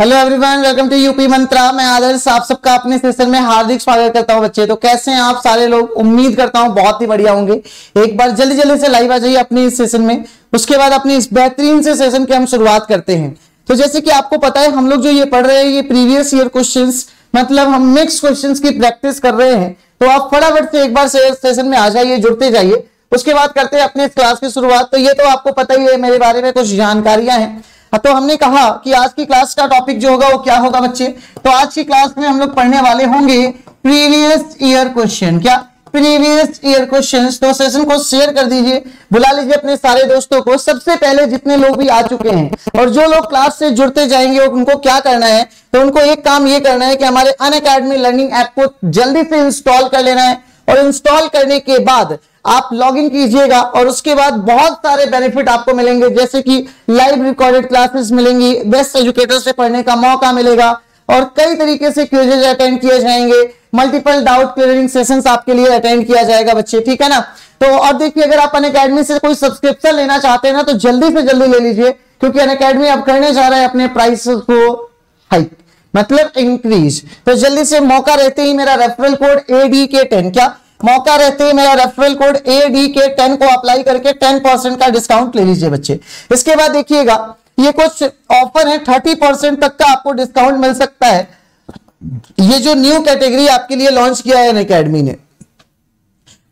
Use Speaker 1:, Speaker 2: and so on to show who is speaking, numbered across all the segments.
Speaker 1: hello everyone welcome to UP Mantra मैं
Speaker 2: आदर्श आप सबका अपने सेशन में हार्दिक स्वागत करता हूं बच्चे तो कैसे हैं आप सारे लोग उम्मीद करता हूं बहुत ही बढ़िया होंगे एक बार जल्दी जल्दी से लाइव आ जाइए अपने इस सेशन में उसके बाद अपने इस बेहतरीन से सेशन की हम शुरुआत करते हैं तो जैसे कि आपको पता है हम लोग जो ये पढ़ रहे हैं ये प्रीवियस ईयर क्वेश्चन मतलब हम मिक्स क्वेश्चन की प्रैक्टिस कर रहे हैं तो आप फटाफट से एक बार सेशन में आ जाइए जुड़ते जाइए उसके बाद करते हैं अपने इस क्लास की शुरुआत तो ये तो आपको पता ही है मेरे बारे में कुछ जानकारियां हैं हाँ, तो हमने कहा कि आज की क्लास का टॉपिक जो होगा वो क्या होगा बच्चे तो आज की क्लास में हम लोग पढ़ने वाले होंगे प्रीवियस ईयर क्वेश्चन क्या प्रीवियस ईयर क्वेश्चन तो सेशन को शेयर कर दीजिए बुला लीजिए अपने सारे दोस्तों को सबसे पहले जितने लोग भी आ चुके हैं और जो लोग क्लास से जुड़ते जाएंगे उनको क्या करना है तो उनको एक काम ये करना है कि हमारे अन अकेडमी लर्निंग ऐप को जल्दी से इंस्टॉल कर लेना है और इंस्टॉल करने के बाद आप लॉग इन कीजिएगा और उसके बाद बहुत सारे बेनिफिट आपको मिलेंगे जैसे कि लाइव रिकॉर्डेड क्लासेस मिलेंगी बेस्ट एजुकेटर से पढ़ने का मौका मिलेगा और कई तरीके से क्यूजेज अटेंड किए जाएंगे मल्टीपल डाउट क्लियरिंग सेशन आपके लिए अटेंड किया जाएगा बच्चे ठीक है ना तो और देखिए अगर आप अन अकेडमी से कोई सब्सक्रिप्शन लेना चाहते हैं ना तो जल्दी से जल्दी ले लीजिए क्योंकि अन अकेडमी अब करने जा रहे हैं अपने प्राइस को हाइक मतलब इंक्रीज तो जल्दी से मौका रहते ही मेरा referral code A D K ten क्या मौका रहते ही मेरा referral code A D K ten को अप्लाई करके टेन परसेंट का डिस्काउंट ले लीजिए बच्चे इसके बाद देखिएगा ये कुछ ऑफर है थर्टी परसेंट तक का आपको डिस्काउंट मिल सकता है ये जो न्यू कैटेगरी आपके लिए लॉन्च किया है अकेडमी ने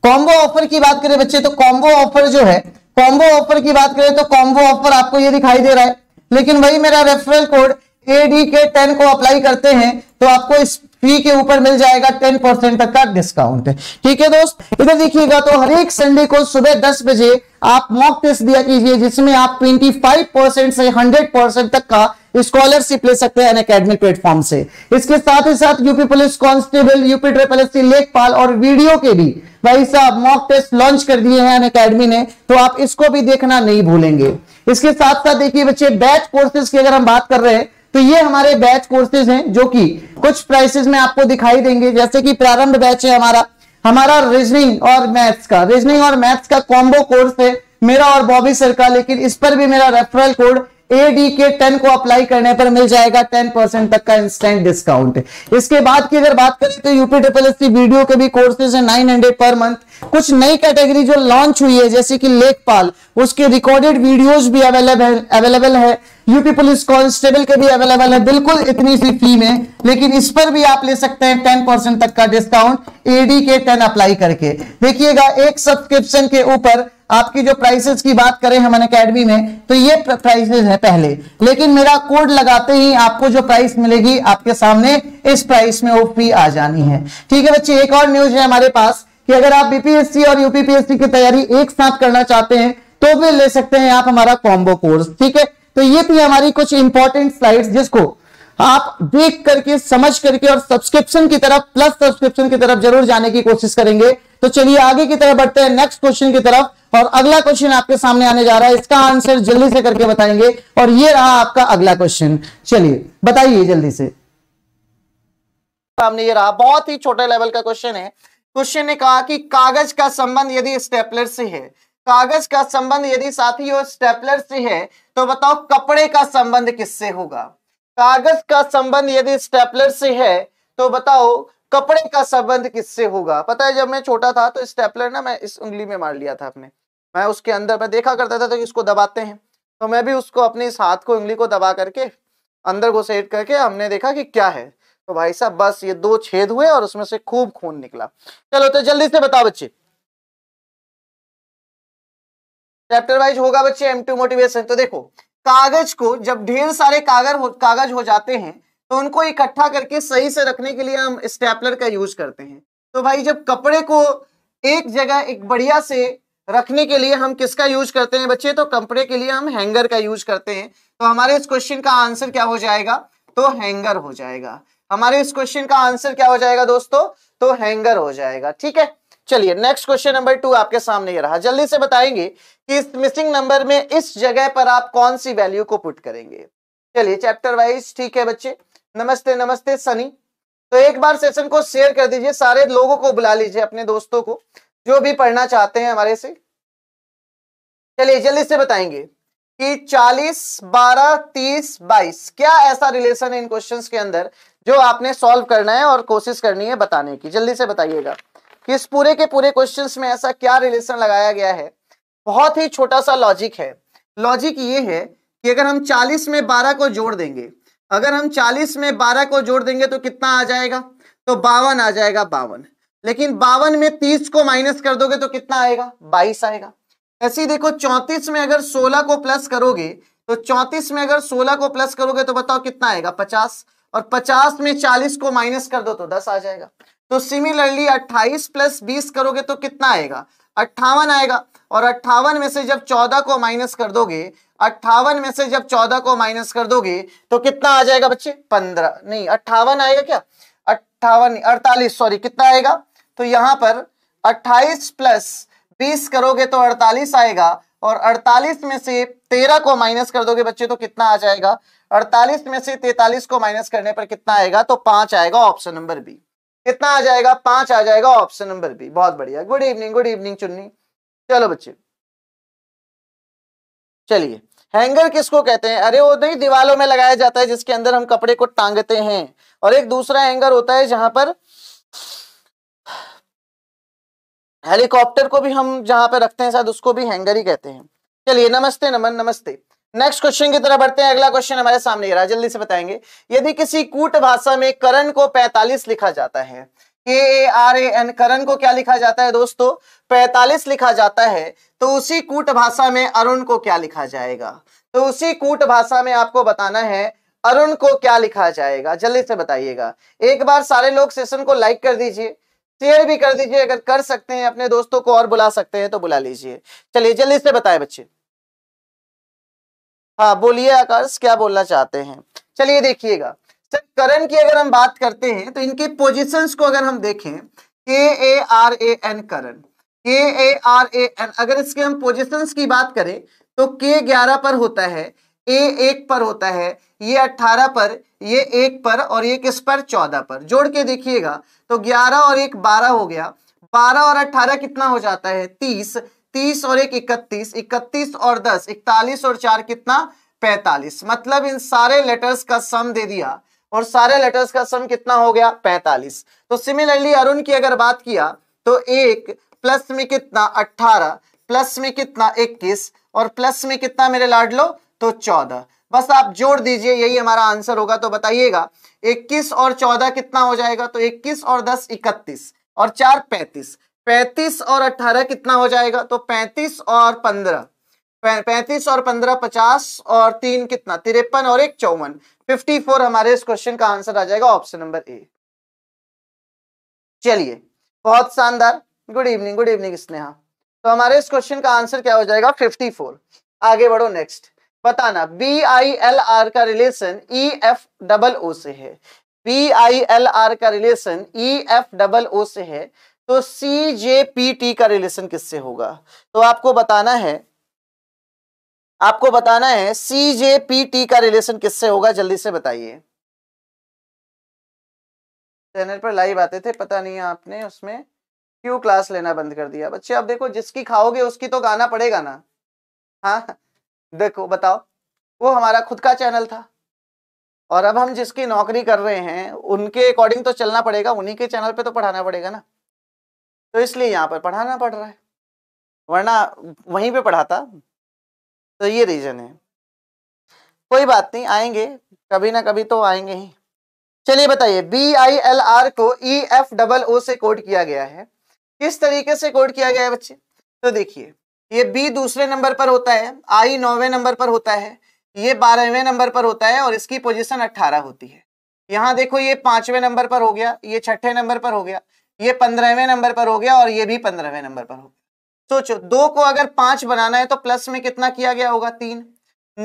Speaker 2: कॉम्बो ऑफर की बात करें बच्चे तो कॉम्बो ऑफर जो है कॉम्बो ऑफर की बात करें तो कॉम्बो ऑफर आपको ये दिखाई दे रहा है लेकिन वही मेरा referral code A D K ten को अप्लाई करते हैं तो आपको इस फी के ऊपर मिल जाएगा टेन परसेंट तक का डिस्काउंट ठीक है दोस्त इधर देखिएगा तो हर एक संडे को सुबह दस बजे आप मॉक टेस्ट दिया कीजिए जिसमें आप ट्वेंटी फाइव परसेंट से हंड्रेड परसेंट तक का स्कॉलरशिप ले सकते हैं अन अकेडमी प्लेटफॉर्म से इसके साथ ही साथ UP police constable UP triple S लेखपाल और वीडियो के भी भाई साहब मॉक टेस्ट लॉन्च कर दिए हैं अन अकेडमी ने तो आप इसको भी देखना नहीं भूलेंगे इसके साथ साथ देखिए बच्चे बैच कोर्सेज की अगर हम बात कर रहे हैं तो ये हमारे बैच कोर्सेज हैं जो कि कुछ प्राइसेस में आपको दिखाई देंगे जैसे कि प्रारंभ बैच है हमारा हमारा रीजनिंग और मैथ्स का रीजनिंग और मैथ्स का कॉम्बो कोर्स है मेरा और बॉबी सर का लेकिन इस पर भी मेरा referral code A D K ten को अप्लाई करने पर मिल जाएगा टेन परसेंट तक का इंस्टेंट डिस्काउंट इसके बाद की अगर बात करें तो यूपी ट्रिपल एस वीडियो के भी कोर्सेज है नाइन हंड्रेड पर मंथ कुछ नई कैटेगरी जो लॉन्च हुई है जैसे कि लेखपाल उसके रिकॉर्डेड वीडियोज भी अवेलेबल अवेलेबल है यूपी पुलिस कांस्टेबल के भी अवेलेबल है बिल्कुल इतनी सी फी में लेकिन इस पर भी आप ले सकते हैं टेन परसेंट तक का discount A D K ten apply करके देखिएगा एक सब्सक्रिप्शन के ऊपर आपकी जो प्राइसेस की बात करें हम अकेडमी में तो ये प्राइसेस है पहले लेकिन मेरा कोड लगाते ही आपको जो प्राइस मिलेगी आपके सामने इस प्राइस में वो आ जानी है ठीक है बच्चे एक और न्यूज है हमारे पास कि अगर आप बीपीएससी और यूपीपीएससी की तैयारी एक साथ करना चाहते हैं तो भी ले सकते हैं आप हमारा कॉम्बो कोर्स ठीक है तो ये थी हमारी कुछ इंपॉर्टेंट स्लाइड जिसको आप देख करके समझ करके और सब्सक्रिप्शन की तरफ प्लस सब्सक्रिप्शन की तरफ जरूर जाने की कोशिश करेंगे तो चलिए आगे की तरफ बढ़ते हैं नेक्स्ट क्वेश्चन की तरफ और अगला क्वेश्चन आपके सामने आने जा रहा है इसका आंसर जल्दी से करके बताएंगे और ये रहा आपका अगला क्वेश्चन चलिए बताइए जल्दी से सामने ये रहा बहुत ही छोटे लेवल का क्वेश्चन है क्वेश्चन ने कहा कि कागज का संबंध यदि स्टेपलर से है कागज का संबंध यदि साथियों स्टेपलर से है तो बताओ कपड़े का संबंध किससे होगा कागज का संबंध यदि स्टेपलर से है तो बताओ कपड़े का संबंध किससे होगा पता है जब मैं छोटा था तो स्टेपलर ना मैं इस उंगली में मार लिया था अपने मैं उसके अंदर मैं देखा करता था तो इसको दबाते हैं तो मैं भी उसको अपने इस हाथ को उंगली को दबा करके अंदर घुसेट करके हमने देखा कि क्या है तो भाई साहब बस ये दो छेद हुए और उसमें से खूब खून निकला चलो तो जल्दी से बताओ बच्चे चैप्टर वाइज होगा बच्चे एम टू मोटिवेशन तो देखो कागज को जब ढेर सारे कागज हो, कागज हो जाते हैं तो उनको इकट्ठा करके सही से रखने के लिए हम स्टेपलर का यूज करते हैं तो भाई जब कपड़े को एक जगह एक बढ़िया से रखने के लिए हम किसका यूज करते हैं बच्चे तो कपड़े के लिए हम हैंगर का यूज करते हैं तो हमारे इस क्वेश्चन का आंसर क्या हो जाएगा तो हैंगर हो जाएगा हमारे इस क्वेश्चन का आंसर क्या हो जाएगा दोस्तों तो हैंगर हो जाएगा ठीक है चलिए नेक्स्ट क्वेश्चन नंबर टू आपके सामने ये रहा जल्दी से बताएंगे कि इस मिसिंग नंबर में इस जगह पर आप कौन सी वैल्यू को पुट करेंगे चलिए चैप्टर वाइज ठीक है बच्चे नमस्ते नमस्ते सनी तो एक बार सेशन को शेयर कर दीजिए सारे लोगों को बुला लीजिए अपने दोस्तों को जो भी पढ़ना चाहते हैं हमारे से चलिए जल्दी से बताएंगे कि 40, 12, 30, 22 क्या ऐसा रिलेशन है इन क्वेश्चंस के अंदर जो आपने सॉल्व करना है और कोशिश करनी है बताने की जल्दी से बताइएगा कि इस पूरे के पूरे क्वेश्चन में ऐसा क्या रिलेशन लगाया गया है बहुत ही छोटा सा लॉजिक है लॉजिक ये है कि अगर हम 40 में 12 को जोड़ देंगे अगर हम 40 में 12 को जोड़ देंगे तो कितना आ जाएगा तो बावन आ जाएगा बावन लेकिन बावन में तीस को माइनस कर दोगे तो कितना आएगा बाईस आएगा ऐसे ही देखो चौंतीस में अगर सोलह को प्लस करोगे तो चौंतीस में अगर सोलह को प्लस करोगे तो बताओ कितना आएगा पचास और पचास में चालीस को माइनस कर दो तो दस आ जाएगा तो सिमिलरली अट्ठाईस प्लस बीस करोगे तो कितना आएगा अट्ठावन आएगा और अट्ठावन में से जब चौदह को माइनस कर दोगे अट्ठावन में से जब चौदह को माइनस कर दोगे तो कितना आ जाएगा बच्चे पंद्रह नहीं अट्ठावन आएगा क्या अट्ठावन अड़तालीस सॉरी कितना आएगा तो यहां पर 28 प्लस 20 करोगे तो 48 आएगा और 48 में से 13 को माइनस कर दोगे बच्चे तो कितना आ जाएगा 48 में से 43 को माइनस करने पर कितना आएगा तो पांच आएगा ऑप्शन नंबर बी कितना आ जाएगा पांच आ जाएगा ऑप्शन नंबर बी बहुत बढ़िया गुड इवनिंग गुड इवनिंग चुन्नी चलो बच्चे चलिए हैंगर किसको कहते हैं अरे वो नहीं दीवालों में लगाया जाता है जिसके अंदर हम कपड़े को टांगते हैं और एक दूसरा हैंगर होता है जहां पर हेलीकॉप्टर को भी हम जहां पे रखते हैं शायद उसको भी हैंगर ही कहते हैं चलिए नमस्ते नमन नमस्ते नेक्स्ट क्वेश्चन की तरफ बढ़ते हैं अगला क्वेश्चन हमारे सामने रहा है जल्दी से बताएंगे यदि किसी कूट भाषा में करण को 45 लिखा जाता है के ए आर ए एन करण को क्या लिखा जाता है दोस्तों 45 लिखा जाता है तो उसी कूट भाषा में अरुण को क्या लिखा जाएगा तो उसी कूट भाषा में आपको बताना है अरुण को क्या लिखा जाएगा जल्दी से बताइएगा एक बार सारे लोग सेशन को लाइक कर दीजिए शेयर भी कर दीजिए अगर कर सकते हैं अपने दोस्तों को और बुला सकते हैं तो बुला लीजिए चलिए जल्दी से बताए बच्चे हाँ बोलिए आकर्ष क्या बोलना चाहते हैं चलिए देखिएगा सर करण की अगर हम बात करते हैं तो इनकी पोजिशंस को अगर हम देखें के ए आर ए एन करण के ए आर ए एन अगर इसके हम पोजिशंस की बात करें तो के ग्यारह पर होता है ए एक पर होता है ये अट्ठारह पर ये एक पर और एक इस पर चौदह पर जोड़ के देखिएगा तो ग्यारह और एक बारह हो गया बारह और अट्ठारह कितना हो जाता है तीस तीस और एक इकतीस इकतीस और दस इकतालीस और चार कितना पैतालीस मतलब इन सारे लेटर्स का सम दे दिया और सारे लेटर्स का सम कितना हो गया पैतालीस तो सिमिलरली अरुण की अगर बात किया तो एक प्लस में कितना अट्ठारह प्लस में कितना इक्कीस और प्लस में कितना मेरे लाड लो तो चौदह बस आप जोड़ दीजिए यही हमारा आंसर होगा तो बताइएगा 21 और 14 कितना हो जाएगा तो 21 और 10 इकतीस और 4 35 35 और 18 कितना हो जाएगा तो 35 और 15 35 और 15 50 और 3 कितना तिरपन और एक चौवन 54 हमारे इस क्वेश्चन का आंसर आ जाएगा ऑप्शन नंबर ए चलिए बहुत शानदार good evening good evening Sneha तो हमारे इस क्वेश्चन का आंसर क्या हो जाएगा 54 आगे बढ़ो नेक्स्ट बताना बी आई एल आर का relation E F double O से है बी आई एल आर का relation E F double O से है तो सी जे पी टी का रिलेशन
Speaker 1: किससे होगा तो आपको बताना है आपको बताना है सी जे पी टी का रिलेशन किससे होगा जल्दी से बताइए
Speaker 2: चैनल पर लाइव आते थे पता नहीं आपने उसमें क्यों क्लास लेना बंद कर दिया बच्चे आप देखो जिसकी खाओगे उसकी तो गाना पड़ेगा ना हाँ देखो बताओ वो हमारा खुद का चैनल था और अब हम जिसकी नौकरी कर रहे हैं उनके अकॉर्डिंग
Speaker 1: तो चलना पड़ेगा उन्हीं के चैनल पे तो पढ़ाना पड़ेगा ना
Speaker 2: तो इसलिए यहाँ पर पढ़ाना पड़ रहा है वरना वहीं पे पढ़ाता तो ये रीजन है कोई बात नहीं आएंगे कभी ना कभी तो आएंगे ही चलिए बताइए बी आई एल आर को ई एफ डबल ओ से कोड किया गया है किस तरीके से कोड किया गया है बच्चे तो देखिए ये बी दूसरे नंबर पर होता है आई नौवे नंबर पर होता है ये बारहवें नंबर पर होता है और इसकी पोजिशन अट्ठारह होती है यहाँ देखो ये पांचवें नंबर पर हो गया ये छठे नंबर पर हो गया ये पंद्रहवें नंबर पर हो गया और ये भी पंद्रहवें नंबर पर हो गया सोचो दो को अगर पांच बनाना है तो प्लस में कितना किया गया होगा तीन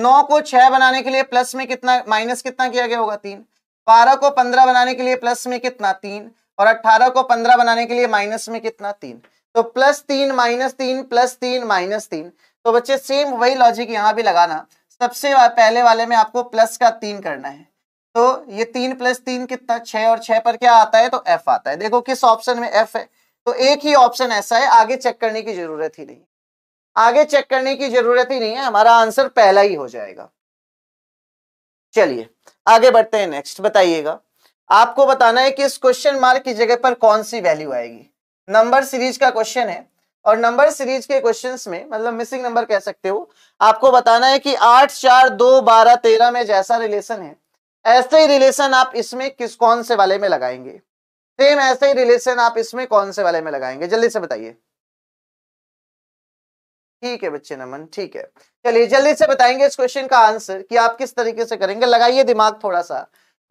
Speaker 2: नौ को छह बनाने के लिए प्लस में कितना माइनस कितना किया गया होगा तीन बारह को पंद्रह बनाने के लिए प्लस में कितना तीन और अट्ठारह को पंद्रह बनाने के लिए माइनस में कितना तीन तो प्लस तीन माइनस तीन प्लस तीन माइनस तीन तो बच्चे सेम वही लॉजिक यहाँ भी लगाना सबसे पहले वाले में आपको प्लस का तीन करना है तो ये तीन प्लस तीन कितना छह और छह पर क्या आता है तो एफ आता है देखो किस ऑप्शन में एफ है तो एक ही ऑप्शन ऐसा है आगे चेक करने की जरूरत ही नहीं आगे चेक करने की जरूरत ही नहीं है हमारा आंसर पहला ही हो जाएगा चलिए आगे बढ़ते हैं नेक्स्ट बताइएगा आपको बताना है कि इस क्वेश्चन मार्क की जगह पर कौन सी वैल्यू आएगी नंबर सीरीज का क्वेश्चन है और नंबर सीरीज के क्वेश्चंस में मतलब मिसिंग नंबर कह सकते हो आपको बताना है कि आठ चार दो बारह तेरह में जैसा रिलेशन है ऐसे ही रिलेशन आप इसमें किस कौन से वाले में लगाएंगे सेम ऐसे ही रिलेशन आप इसमें कौन से वाले में लगाएंगे जल्दी से बताइए ठीक है बच्चे नमन ठीक है चलिए जल्दी से बताएंगे इस क्वेश्चन का आंसर कि आप किस तरीके से करेंगे लगाइए दिमाग थोड़ा सा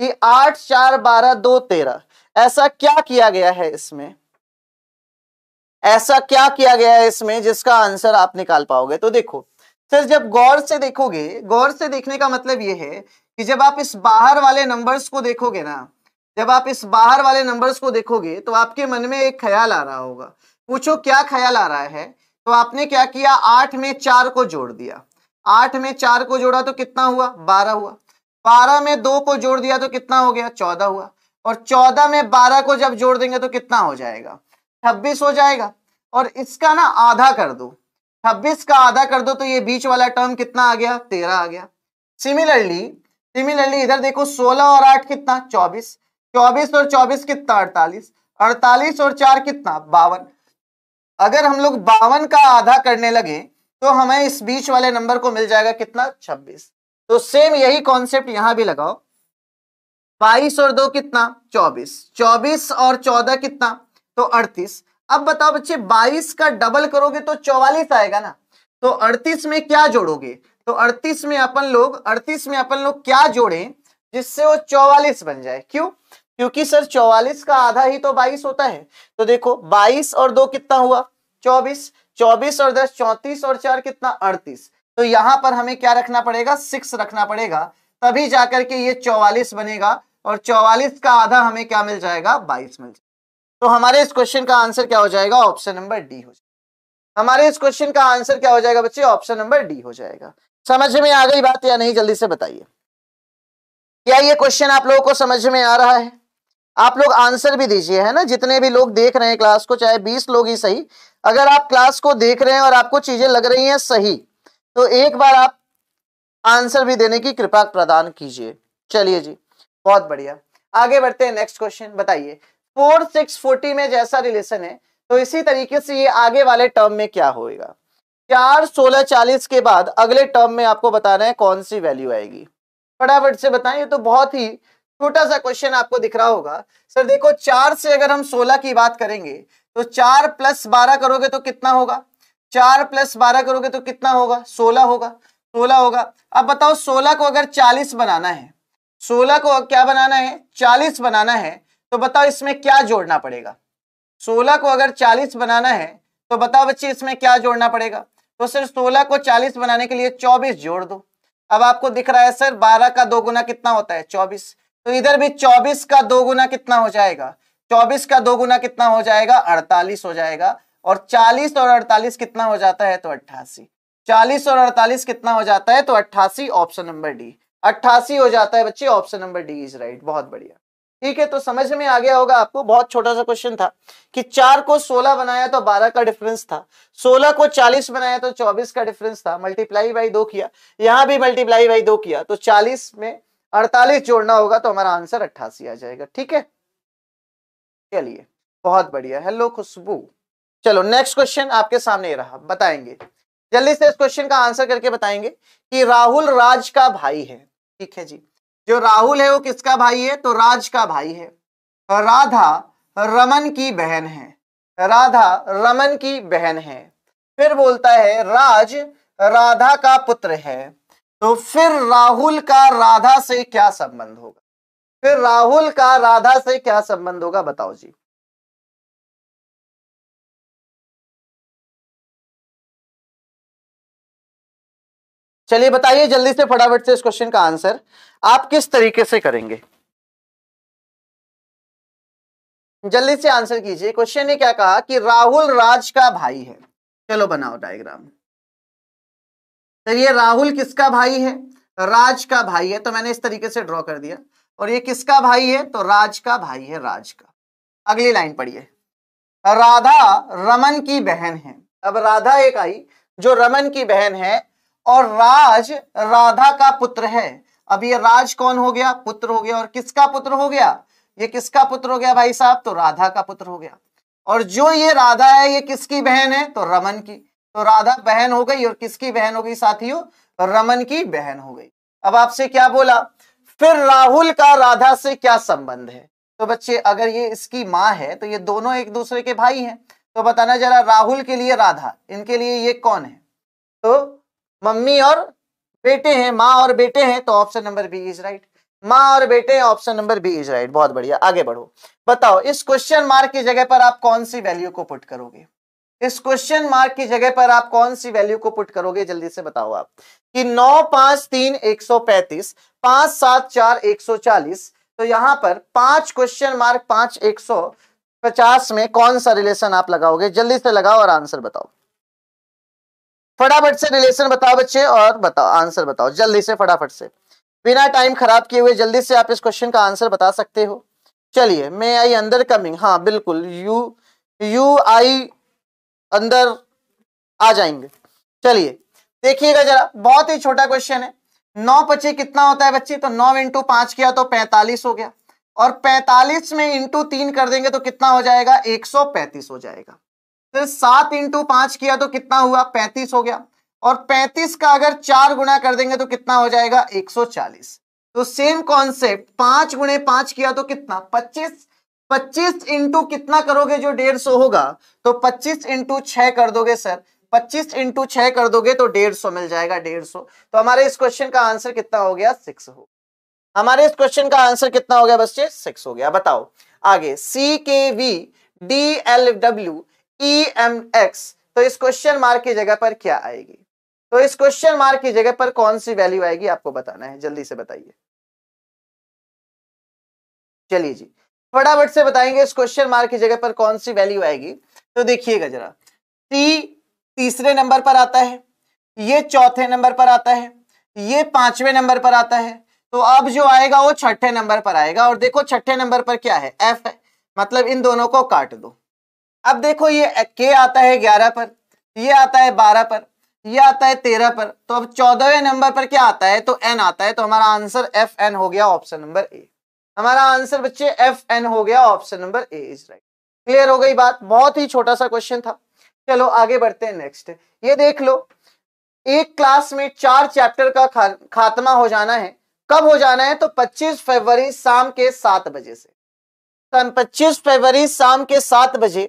Speaker 2: कि आठ चार बारह दो तेरह ऐसा क्या किया गया है इसमें ऐसा क्या किया गया है इसमें जिसका आंसर आप निकाल पाओगे तो देखो सर जब गौर से देखोगे गौर से देखने का मतलब ये है कि जब आप इस बाहर वाले नंबर्स को देखोगे ना जब आप इस बाहर वाले नंबर्स को देखोगे तो आपके मन में एक ख्याल आ रहा होगा पूछो क्या ख्याल आ रहा है तो आपने क्या किया आठ में चार को जोड़ दिया आठ में चार को जोड़ा तो कितना हुआ बारह हुआ बारह में दो को जोड़ दिया तो कितना हो गया चौदह हुआ और चौदह में बारह को जब जोड़ देंगे तो कितना हो जाएगा छब्बीस हो जाएगा और इसका ना आधा कर दो छब्बीस का आधा कर दो तो ये बीच वाला टर्म कितना आ गया तेरह आ गया सिमिलरली सिमिलरली इधर देखो सोलह और आठ कितना चौबीस चौबीस और चौबीस कितना अड़तालीस अड़तालीस और चार कितना बावन अगर हम लोग बावन का आधा करने लगे तो हमें इस बीच वाले नंबर को मिल जाएगा कितना छब्बीस तो सेम यही कॉन्सेप्ट यहां भी लगाओ बाईस और दो कितना चौबीस चौबीस और चौदह कितना तो अड़तीस अब बताओ बच्चे बाईस का डबल करोगे तो चौवालीस आएगा ना तो अड़तीस में क्या जोड़ोगे तो अड़तीस में अपन लोग अड़तीस में अपन लोग क्या जोड़े जिससे वो चौवालीस बन जाए क्यों क्योंकि सर चौवालीस का आधा ही तो बाईस होता है तो देखो बाईस और दो कितना हुआ चौबीस चौबीस और दस चौंतीस और चार कितना अड़तीस तो यहां पर हमें क्या रखना पड़ेगा सिक्स रखना पड़ेगा तभी जाकर के ये चौवालीस बनेगा और चौवालीस का आधा हमें क्या मिल जाएगा बाईस मिल जाएगा तो हमारे इस क्वेश्चन का आंसर क्या हो जाएगा ऑप्शन नंबर डी हो जाएगा हमारे इस क्वेश्चन का आंसर क्या हो जाएगा बच्चे ऑप्शन नंबर डी हो जाएगा समझ में आ गई बात या नहीं जल्दी से बताइए क्या ये क्वेश्चन आप लोगों को समझ में आ रहा है आप लोग आंसर भी दीजिए है ना जितने भी लोग देख रहे हैं क्लास को चाहे बीस लोग ही सही अगर आप क्लास को देख रहे हैं और आपको चीजें लग रही हैं सही तो एक बार आप आंसर भी देने की कृपा प्रदान कीजिए चलिए जी बहुत बढ़िया आगे बढ़ते हैं नेक्स्ट क्वेश्चन बताइए फोर सिक्स फोर्टी में जैसा रिलेशन है तो इसी तरीके से ये आगे वाले टर्म में क्या होएगा चार सोलह चालीस के बाद अगले टर्म में आपको बताना है कौन सी वैल्यू आएगी फटाफट से बताएं ये तो बहुत ही छोटा सा क्वेश्चन आपको दिख रहा होगा सर देखो चार से अगर हम सोलह की बात करेंगे तो चार प्लस बारह करोगे तो कितना होगा चार प्लस बारह करोगे तो कितना होगा सोलह होगा सोलह होगा अब बताओ सोलह को अगर चालीस बनाना है सोलह को क्या बनाना है चालीस बनाना है तो बताओ इसमें क्या जोड़ना पड़ेगा 16 को अगर 40 बनाना है तो बताओ बच्चे इसमें क्या जोड़ना पड़ेगा तो सर 16 को 40 बनाने के लिए 24 जोड़ दो अब आपको दिख रहा है सर 12 का दो गुना कितना होता है 24 तो इधर भी 24 का दो गुना कितना हो जाएगा 24 का दो गुना कितना हो जाएगा 48 हो जाएगा और 40 और 48 कितना हो जाता है तो अट्ठासी चालीस और अड़तालीस कितना हो जाता है तो अट्ठासी ऑप्शन नंबर डी अट्ठासी हो जाता है बच्चे option number D is right बहुत बढ़िया ठीक है तो समझ में आ गया होगा आपको बहुत छोटा सा क्वेश्चन था कि चार को सोलह बनाया तो बारह का डिफरेंस था सोलह को चालीस बनाया तो चौबीस का डिफरेंस था मल्टीप्लाई बाई दो किया यहाँ भी मल्टीप्लाई बाई दो किया तो चालीस में अड़तालीस जोड़ना होगा तो हमारा आंसर अट्ठासी आ जाएगा ठीक है चलिए बहुत बढ़िया हेलो खुशबू चलो नेक्स्ट क्वेश्चन आपके सामने रहा बताएंगे जल्दी से इस क्वेश्चन का आंसर करके बताएंगे कि राहुल राज का भाई है ठीक है जी जो राहुल है वो किसका भाई है तो राज का भाई है राधा रमन की बहन है राधा रमन की बहन है फिर बोलता है राज राधा का पुत्र है तो फिर
Speaker 1: राहुल का राधा से क्या संबंध होगा फिर राहुल का राधा से क्या संबंध होगा बताओ जी
Speaker 3: चलिए बताइए जल्दी से फटाफट से इस
Speaker 1: क्वेश्चन का आंसर आप किस तरीके से करेंगे जल्दी से आंसर कीजिए क्वेश्चन ने क्या कहा कि राहुल राज का भाई है
Speaker 2: चलो बनाओ डायग्राम तो ये राहुल किसका भाई है राज का भाई है तो मैंने इस तरीके से ड्रॉ कर दिया और ये किसका भाई है तो राज का भाई है राज का अगली लाइन पढ़िए राधा रमन की बहन है अब राधा एक आई जो रमन की बहन है और राज राधा का पुत्र है अब ये राज कौन हो गया पुत्र हो गया और किसका पुत्र हो गया ये किसका पुत्र हो गया भाई साहब तो राधा का पुत्र हो गया और जो ये राधा है ये किसकी बहन है तो रमन की तो राधा बहन हो गई और किसकी बहन हो गई साथियों रमन की बहन हो गई अब आपसे क्या बोला फिर राहुल का राधा से क्या संबंध है तो बच्चे अगर ये इसकी माँ है तो ये दोनों एक दूसरे के भाई हैं तो बताना जरा राहुल के लिए राधा इनके लिए ये कौन है तो मम्मी और बेटे हैं माँ और बेटे हैं तो option number B is right माँ और बेटे option number B is right बहुत बढ़िया आगे बढ़ो बताओ इस क्वेश्चन मार्क की जगह पर आप कौन सी वैल्यू को पुट करोगे इस क्वेश्चन मार्क की जगह पर आप कौन सी वैल्यू को पुट करोगे जल्दी से बताओ आप कि नौ पांच तीन एक सौ पैंतीस पांच सात चार एक सौ चालीस तो यहां पर पांच क्वेश्चन मार्क पांच एक सौ पचास में कौन सा रिलेशन आप लगाओगे जल्दी से लगाओ और आंसर बताओ फटाफट से रिलेशन बताओ बच्चे और बताओ आंसर बताओ जल्दी से फटाफट से बिना टाइम खराब किए हुए जल्दी से आप इस क्वेश्चन का आंसर बता सकते हो चलिए मे आई अंदर कमिंग हाँ बिल्कुल यू यू आई अंदर आ जाएंगे चलिए देखिएगा जरा बहुत ही छोटा क्वेश्चन है नौ पचे कितना होता है बच्चे तो नौ इंटू पांच किया तो पैंतालीस हो गया और पैंतालीस में इंटू तीन कर देंगे तो कितना हो जाएगा एक सौ पैंतीस हो जाएगा फिर तो सात इंटू पांच किया तो कितना हुआ पैंतीस हो गया और पैंतीस का अगर चार गुना कर देंगे तो कितना हो जाएगा एक सौ चालीस तो सेम कॉन्सेप्ट पांच गुणे पांच किया तो कितना पच्चीस पच्चीस इंटू कितना करोगे जो डेढ़ सौ होगा तो पच्चीस इंटू छह कर दोगे सर पच्चीस इंटू छह कर दोगे तो डेढ़ सौ मिल जाएगा डेढ़ सौ तो हमारे इस क्वेश्चन का आंसर कितना हो गया सिक्स हो हमारे इस क्वेश्चन का आंसर कितना हो गया बच्चे सिक्स हो गया बताओ आगे C K V D L W E M X तो इस क्वेश्चन मार्क की जगह पर क्या आएगी तो इस क्वेश्चन मार्क की जगह पर कौन सी वैल्यू आएगी आपको बताना
Speaker 1: है जल्दी से बताइए चलिए जी फटाफट से बताएंगे इस क्वेश्चन मार्क की जगह पर कौन सी वैल्यू आएगी तो देखिएगा जरा सी
Speaker 2: तीसरे नंबर पर आता है ये चौथे नंबर पर आता है ये पांचवें नंबर पर आता है तो अब जो आएगा वो छठे नंबर पर आएगा और देखो छठे नंबर पर क्या है एफ है मतलब इन दोनों को काट दो अब देखो ये के आता है ग्यारह पर ये आता है बारह पर ये आता है तेरह पर तो अब चौदहवें नंबर पर क्या आता है तो एन आता है तो हमारा आंसर एफ एन हो गया ऑप्शन नंबर ए हमारा आंसर बच्चे एफ एन हो गया option number A is right clear हो गई बात बहुत ही छोटा सा क्वेश्चन था चलो आगे बढ़ते हैं नेक्स्ट ये देख लो एक क्लास में चार चैप्टर का खा, खात्मा हो जाना है कब हो जाना है तो 25 फरवरी शाम के सात बजे से पच्चीस फरवरी शाम के सात बजे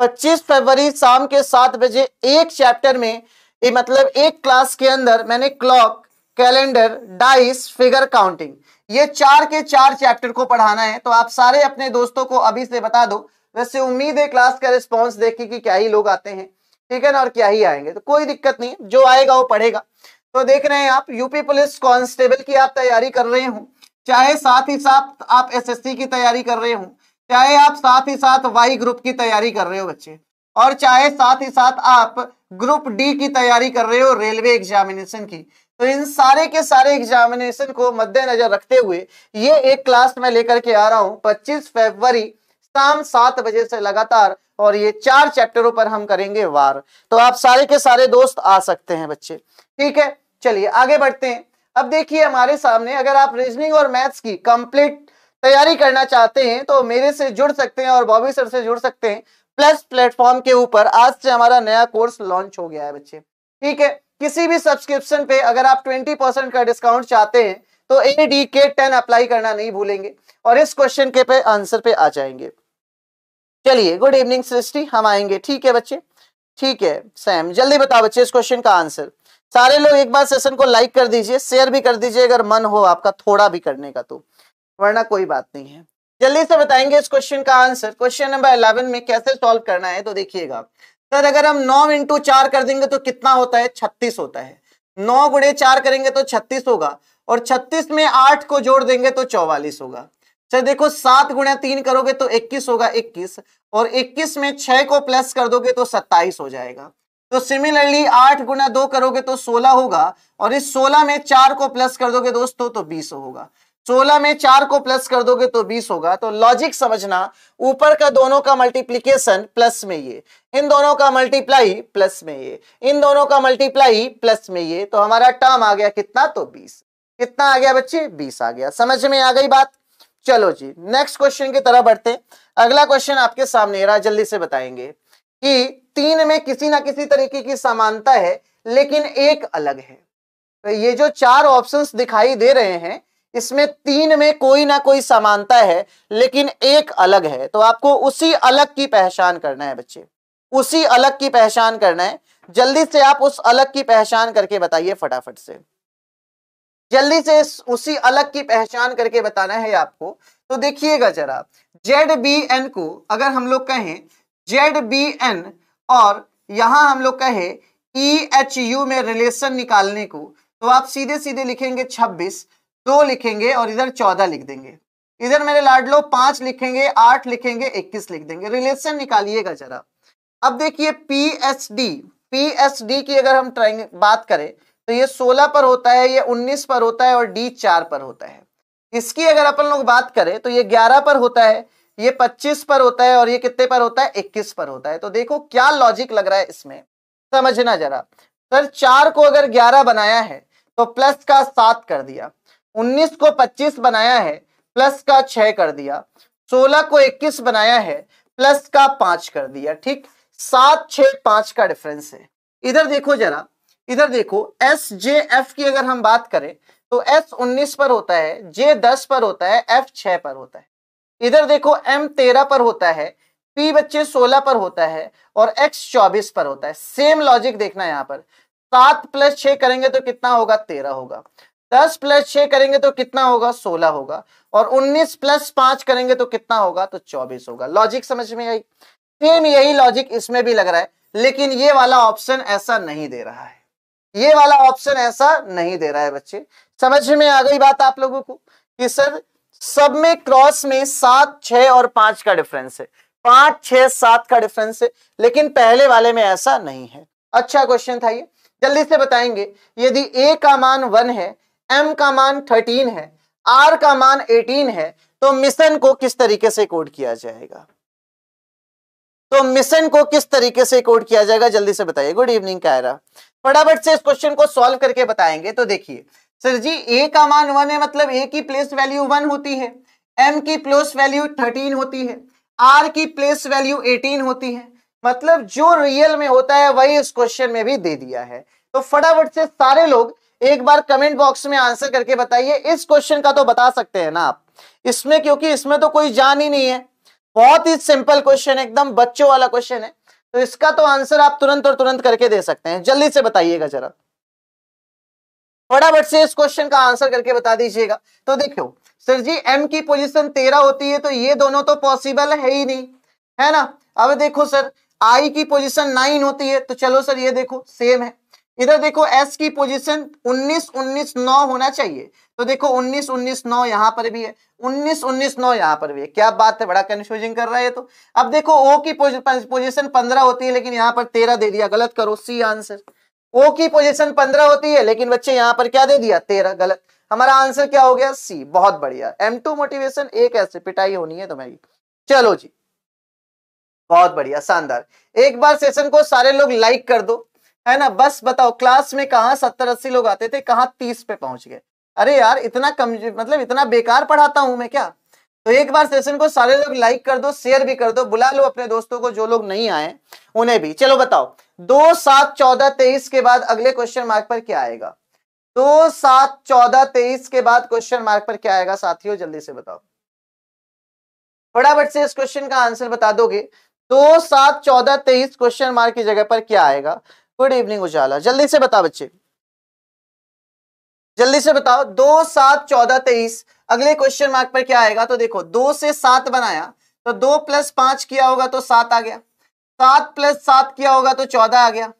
Speaker 2: 25 फरवरी शाम के सात बजे एक चैप्टर में ये मतलब एक क्लास के अंदर मैंने clock calendar dice figure counting ये चार के चार चैप्टर को पढ़ाना है तो आप सारे अपने दोस्तों को अभी से बता दो वैसे उम्मीद है क्लास का रिस्पॉन्स देखे कि क्या ही लोग आते हैं ठीक है ना और क्या ही आएंगे तो कोई दिक्कत नहीं जो आएगा वो पढ़ेगा तो देख रहे हैं आप यूपी पुलिस कांस्टेबल की आप तैयारी कर रहे हो चाहे साथ ही साथ आप एसएससी की तैयारी कर रहे हो चाहे आप साथ ही साथ वाई ग्रुप की तैयारी कर रहे हो बच्चे और चाहे साथ ही साथ आप ग्रुप डी की तैयारी कर रहे हो रेलवे एग्जामिनेशन की तो इन सारे के सारे एग्जामिनेशन को मद्देनजर रखते हुए ये एक क्लास मैं लेकर के आ रहा हूँ पच्चीस फरवरी शाम सात बजे से लगातार और ये चार चैप्टरों पर हम करेंगे वार तो आप सारे के सारे दोस्त आ सकते हैं बच्चे ठीक है चलिए आगे बढ़ते हैं अब देखिए हमारे सामने अगर आप रीजनिंग और मैथ्स की कंप्लीट तैयारी करना चाहते हैं तो मेरे से जुड़ सकते हैं और बॉबी सर से जुड़ सकते हैं प्लस प्लेटफॉर्म के ऊपर आज से हमारा नया कोर्स लॉन्च हो गया है बच्चे ठीक है किसी भी सब्सक्रिप्शन पे अगर आप 20 परसेंट का डिस्काउंट चाहते हैं तो A D K ten apply करना नहीं भूलेंगे और इस क्वेश्चन के पे आंसर पे आ जाएंगे चलिए गुड इवनिंग सृष्टि हम आएंगे ठीक है बच्चे ठीक है सैम जल्दी बताओ बच्चे इस क्वेश्चन का आंसर सारे लोग एक बार सेशन को लाइक कर दीजिए शेयर भी कर दीजिए अगर मन हो आपका थोड़ा भी करने का तो वरना कोई बात नहीं है जल्दी से बताएंगे इस क्वेश्चन का आंसर क्वेश्चन नंबर इलेवन में कैसे सॉल्व करना है तो देखिएगा सर अगर हम नौ इंटू चार कर देंगे तो कितना होता है छत्तीस होता है नौ गुणे चार करेंगे तो छत्तीस होगा और छत्तीस में आठ को जोड़ देंगे तो चौवालीस होगा सर देखो सात गुणा तीन करोगे तो इक्कीस होगा इक्कीस और इक्कीस में छह को प्लस कर दोगे तो सत्ताईस हो जाएगा तो सिमिलरली आठ गुणा दो करोगे तो सोलह होगा और इस सोलह में चार को प्लस कर दोगे दोस्तों तो बीस होगा सोलह में चार को प्लस कर दोगे तो बीस होगा तो लॉजिक समझना ऊपर का दोनों का मल्टीप्लीकेशन प्लस में ये इन दोनों का मल्टीप्लाई प्लस में ये इन दोनों का मल्टीप्लाई प्लस में ये तो हमारा टर्म आ गया कितना तो बीस कितना आ गया बच्चे बीस आ गया समझ में आ गई बात चलो जी नेक्स्ट क्वेश्चन की तरह बढ़ते अगला क्वेश्चन आपके सामने रहा जल्दी से बताएंगे कि तीन में किसी ना किसी तरीके की समानता है लेकिन एक अलग है तो ये जो चार ऑप्शंस दिखाई दे रहे हैं इसमें तीन में कोई ना कोई समानता है लेकिन एक अलग है तो आपको उसी अलग की पहचान करना है बच्चे उसी अलग की पहचान करना है जल्दी से आप उस अलग की पहचान करके बताइए फटाफट से जल्दी से उसी अलग की पहचान करके बताना है आपको तो देखिएगा जरा जेड बी एन को अगर हम लोग कहें जेड बी एन और यहां हम लोग कहें ई एच यू में रिलेशन निकालने को तो आप सीधे सीधे लिखेंगे छब्बीस दो लिखेंगे और इधर चौदह लिख देंगे इधर मेरे लाडलो पांच लिखेंगे आठ लिखेंगे इक्कीस लिख देंगे रिलेशन निकालिएगा जरा अब देखिए P S D P S D की अगर हम ट्राइंग बात करें तो ये सोलह पर होता है ये उन्नीस पर होता है और डी चार पर होता है इसकी अगर अपन लोग बात करें तो ये ग्यारह पर होता है ये पच्चीस पर होता है और ये कितने पर होता है इक्कीस पर होता है तो देखो क्या लॉजिक लग रहा है इसमें समझना जरा सर चार को अगर ग्यारह बनाया है तो प्लस का सात कर दिया 19 को 25 बनाया है प्लस का 6 कर दिया 16 को 21 बनाया है प्लस का 5 कर दिया ठीक सात छ पांच का डिफरेंस है इधर देखो जरा इधर देखो एस जे एफ की अगर हम बात करें तो एस उन्नीस पर होता है जे दस पर होता है एफ छह पर होता है इधर देखो एम तेरह पर होता है पी बच्चे सोलह पर होता है और एक्स चौबीस पर होता है सेम लॉजिक देखना यहाँ पर सात प्लस छह करेंगे तो कितना होगा तेरह होगा दस प्लस छह करेंगे तो कितना होगा सोलह होगा और उन्नीस प्लस पांच करेंगे तो कितना होगा तो चौबीस होगा लॉजिक समझ में आई सेम यही लॉजिक इसमें भी लग रहा है लेकिन ये वाला ऑप्शन ऐसा नहीं दे रहा है ये वाला ऑप्शन ऐसा नहीं दे रहा है बच्चे समझ में आ गई बात आप लोगों को कि सर सब में क्रॉस में सात छह और पांच का डिफरेंस है पांच छह सात का डिफरेंस है लेकिन पहले वाले में ऐसा नहीं है अच्छा क्वेश्चन था ये जल्दी से बताएंगे यदि ए का मान वन है एम का मान थर्टीन है आर का मान एटीन है तो मिशन को किस तरीके से कोड किया जाएगा तो मिशन को किस तरीके से कोड किया जाएगा जल्दी से बताइए गुड इवनिंग कायरा फटाफट से इस क्वेश्चन को सॉल्व करके बताएंगे तो देखिए सर जी ए का मान वन है मतलब ए की प्लेस वैल्यू वन होती है एम की प्लेस वैल्यू थर्टीन होती है आर की प्लेस वैल्यू एटीन होती है मतलब जो रियल में होता है वही इस क्वेश्चन में भी दे दिया है तो फटाफट से सारे लोग एक बार कमेंट बॉक्स में आंसर करके बताइए इस क्वेश्चन का तो बता सकते हैं ना आप इसमें क्योंकि इसमें तो कोई जान ही नहीं है बहुत ही सिंपल क्वेश्चन है एकदम बच्चों वाला क्वेश्चन है तो इसका तो आंसर आप तुरंत और तुरंत करके दे सकते हैं जल्दी से बताइएगा जरा फटाफट से इस क्वेश्चन का आंसर करके बता दीजिएगा तो देखियो सर जी एम की पोजिशन तेरह होती है तो ये दोनों तो पॉसिबल है ही नहीं है ना अब देखो सर आई की पोजिशन नाइन होती है तो चलो सर ये देखो सेम है इधर देखो एस की पोजीशन 19 19 9 होना चाहिए तो देखो 19 19 9 यहाँ पर भी है 19 19 9 यहाँ पर भी है क्या बात है बड़ा कंफ्यूजिंग कर रहा है तो अब देखो ओ की पोजीशन 15 होती है लेकिन यहाँ पर 13 दे दिया गलत करो सी आंसर ओ की पोजीशन 15 होती है लेकिन बच्चे यहां पर क्या दे दिया तेरह गलत हमारा आंसर क्या हो गया सी बहुत बढ़िया एम टू मोटिवेशन एक ऐसे पिटाई होनी है तुम्हारी चलो जी बहुत बढ़िया शानदार एक बार सेशन को सारे लोग लाइक कर दो है ना बस बताओ क्लास में कहा सत्तर अस्सी लोग आते थे कहा तीस पे पहुंच गए अरे यार इतना कम मतलब इतना बेकार पढ़ाता हूं मैं क्या तो एक बार सेशन को सारे लोग लाइक कर दो शेयर भी कर दो बुला लो अपने दोस्तों को जो लोग नहीं आए उन्हें भी चलो बताओ दो सात चौदह तेईस के बाद अगले क्वेश्चन मार्क पर क्या आएगा दो सात चौदह तेईस के बाद क्वेश्चन मार्क पर क्या आएगा साथियों जल्दी से बताओ फटाफट से इस क्वेश्चन का आंसर बता दोगे दो सात चौदह तेईस क्वेश्चन मार्क की जगह पर क्या आएगा गुड इवनिंग उजाला जल्दी से बताओ बच्चे जल्दी से बताओ दो सात चौदह तेईस अगले क्वेश्चन मार्क पर क्या आएगा तो देखो दो से सात बनाया तो दो प्लस पांच किया होगा तो सात आ गया सात प्लस सात किया होगा तो चौदह आ गया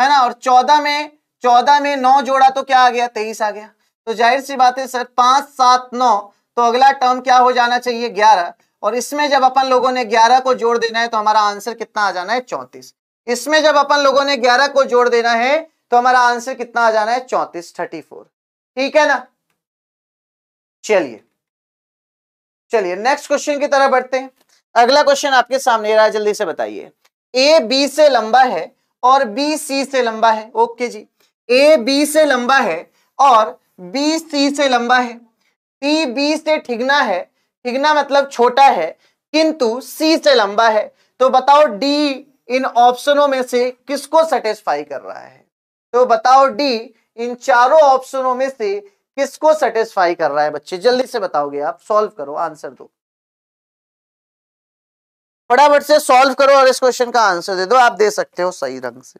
Speaker 2: है ना और चौदह में चौदह में नौ जोड़ा तो क्या आ गया तेईस आ गया तो जाहिर सी बात है सर पांच सात नौ तो अगला टर्म क्या हो जाना चाहिए ग्यारह और इसमें जब अपन लोगों ने ग्यारह को जोड़ देना है तो हमारा आंसर कितना आ जाना है चौंतीस इसमें जब अपन लोगों ने ग्यारह को जोड़ देना है तो हमारा आंसर कितना आ जाना है चौंतीस थर्टी फोर ठीक है ना चलिए चलिए नेक्स्ट क्वेश्चन की तरह बढ़ते हैं अगला क्वेश्चन आपके सामने रहा जल्दी से बताइए ए बी से लंबा है और बी सी से लंबा है ओके जी ए बी से लंबा है और बी सी से लंबा है पी बी से ठिगना है ठिगना मतलब छोटा है किंतु सी से लंबा है तो बताओ डी इन ऑप्शनों में से किसको सेटिस्फाई कर रहा है तो बताओ डी इन चारों ऑप्शनों में से किसको सेटिस्फाई कर रहा है बच्चे जल्दी से बताओगे आप सॉल्व करो आंसर दो
Speaker 3: फटाफट से सॉल्व करो और इस क्वेश्चन का आंसर दे दो आप दे सकते हो सही ढंग से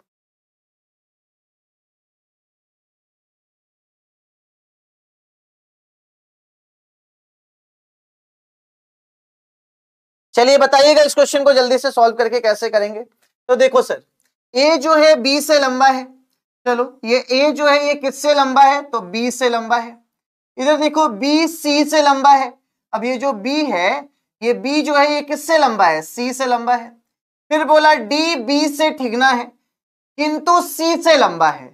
Speaker 1: चलिए बताइएगा इस क्वेश्चन को जल्दी से सॉल्व करके कैसे करेंगे तो देखो सर ए जो है बी से
Speaker 2: लंबा है चलो ये ए जो है ये किससे लंबा है तो बी से लंबा है इधर देखो बी सी से लंबा है अब ये जो बी है ये बी जो है ये किससे लंबा है सी से लंबा है फिर बोला डी बी से ठिगना है किंतु सी से लंबा है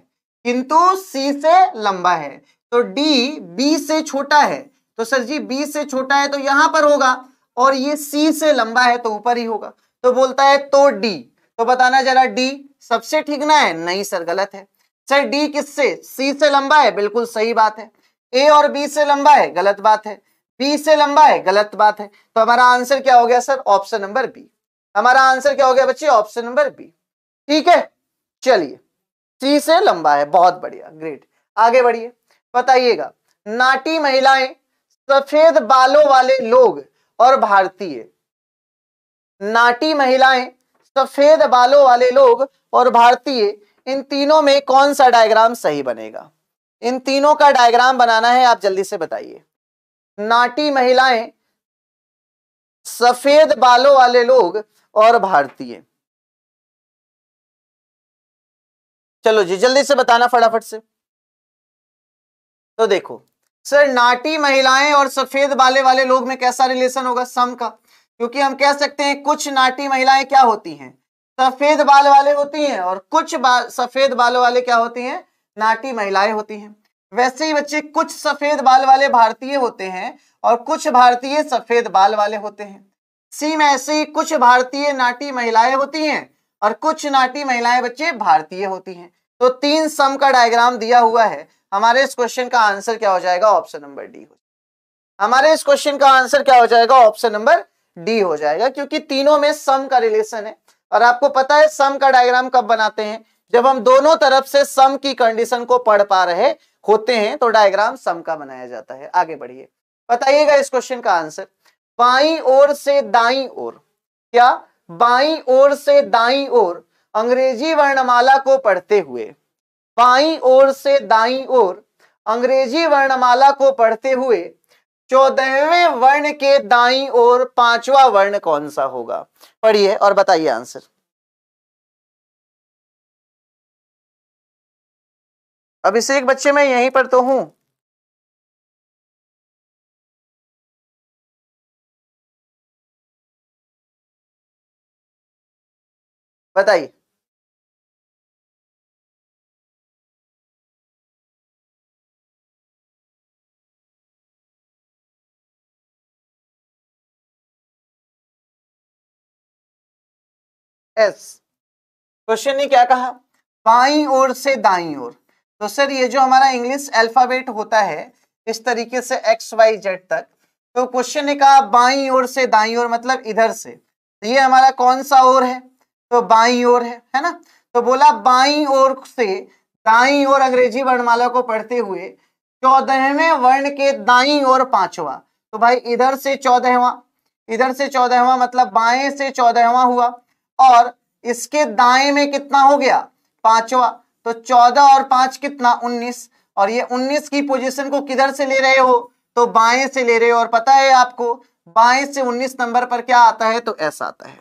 Speaker 2: किंतु सी से लंबा है तो डी बी से छोटा है तो सर जी बी से छोटा है तो यहां पर होगा और ये सी से लंबा है तो ऊपर ही होगा तो बोलता है तो डी तो बताना जरा डी सबसे ठीक ना है नहीं सर गलत है सर डी किससे सी से लंबा है बिल्कुल सही बात है ए और बी से लंबा है गलत बात है बी से लंबा है गलत बात है तो हमारा आंसर क्या हो गया सर ऑप्शन नंबर बी हमारा आंसर क्या हो गया बच्चे ऑप्शन नंबर बी ठीक है चलिए सी से लंबा है बहुत बढ़िया ग्रेट आगे बढ़िए बताइएगा नाटी महिलाएं सफेद बालों वाले लोग और भारतीय नाटी महिलाएं सफेद बालों वाले लोग और भारतीय इन तीनों में कौन सा डायग्राम सही बनेगा इन तीनों का डायग्राम बनाना है आप जल्दी से
Speaker 1: बताइए नाटी महिलाएं सफेद बालों वाले लोग और भारतीय चलो जी जल्दी से बताना फटाफट से तो देखो सर
Speaker 2: नाटी महिलाएं और सफेद बाले वाले लोग में कैसा रिलेशन होगा सम का क्योंकि हम कह सकते हैं कुछ नाटी महिलाएं क्या होती हैं सफेद बाल वाले होती हैं और कुछ बाल सफेद बाल वाले क्या होती हैं नाटी महिलाएं होती हैं वैसे ही बच्चे कुछ सफेद बाल वाले भारतीय होते हैं और कुछ भारतीय सफेद बाल वाले होते हैं सी में ऐसे ही कुछ भारतीय नाटी महिलाएं होती हैं और कुछ नाटी महिलाएं बच्चे भारतीय होती हैं तो तीन सम का डायग्राम दिया हुआ है हमारे इस क्वेश्चन का आंसर क्या हो जाएगा ऑप्शन नंबर डी हो हमारे इस क्वेश्चन का आंसर क्या हो जाएगा ऑप्शन नंबर डी हो जाएगा क्योंकि तीनों में सम का रिलेशन है और आपको पता है सम का डायग्राम कब बनाते हैं जब हम दोनों तरफ से सम की कंडीशन को पढ़ पा रहे होते हैं तो डायग्राम सम का बनाया जाता है आगे बढ़िए बताइएगा इस क्वेश्चन का आंसर बाई ओर से दाई ओर क्या बाई ओर से दाई ओर अंग्रेजी वर्णमाला को पढ़ते हुए बाई ओर से दाई ओर अंग्रेजी वर्णमाला को पढ़ते हुए चौदहवें वर्ण के दाई ओर पांचवा वर्ण कौन सा
Speaker 3: होगा पढ़िए और बताइए आंसर अभिषेक बच्चे मैं यहीं पर तो हूं बताइए एस क्वेश्चन ने क्या कहा बाई
Speaker 2: ओर से दाई ओर तो सर ये जो हमारा इंग्लिश अल्फाबेट होता है इस तरीके से एक्स वाई जेड तक तो क्वेश्चन ने कहा बाई ओर से दाई ओर मतलब इधर से तो ये हमारा कौन सा ओर है तो बाई ओर है है ना तो बोला बाई ओर से दाई ओर अंग्रेजी वर्णमाला को पढ़ते हुए चौदहवें वर्ण के दाई ओर पांचवा तो भाई इधर से चौदहवा इधर से चौदहवा मतलब बाएं से चौदहवा हुआ और इसके दाएं में कितना हो गया पांचवा तो चौदह और पांच कितना उन्नीस और ये उन्नीस की पोजीशन को किधर से ले रहे हो तो बाएं से ले रहे हो और पता है आपको बाएं से उन्नीस नंबर पर क्या आता है तो एस आता है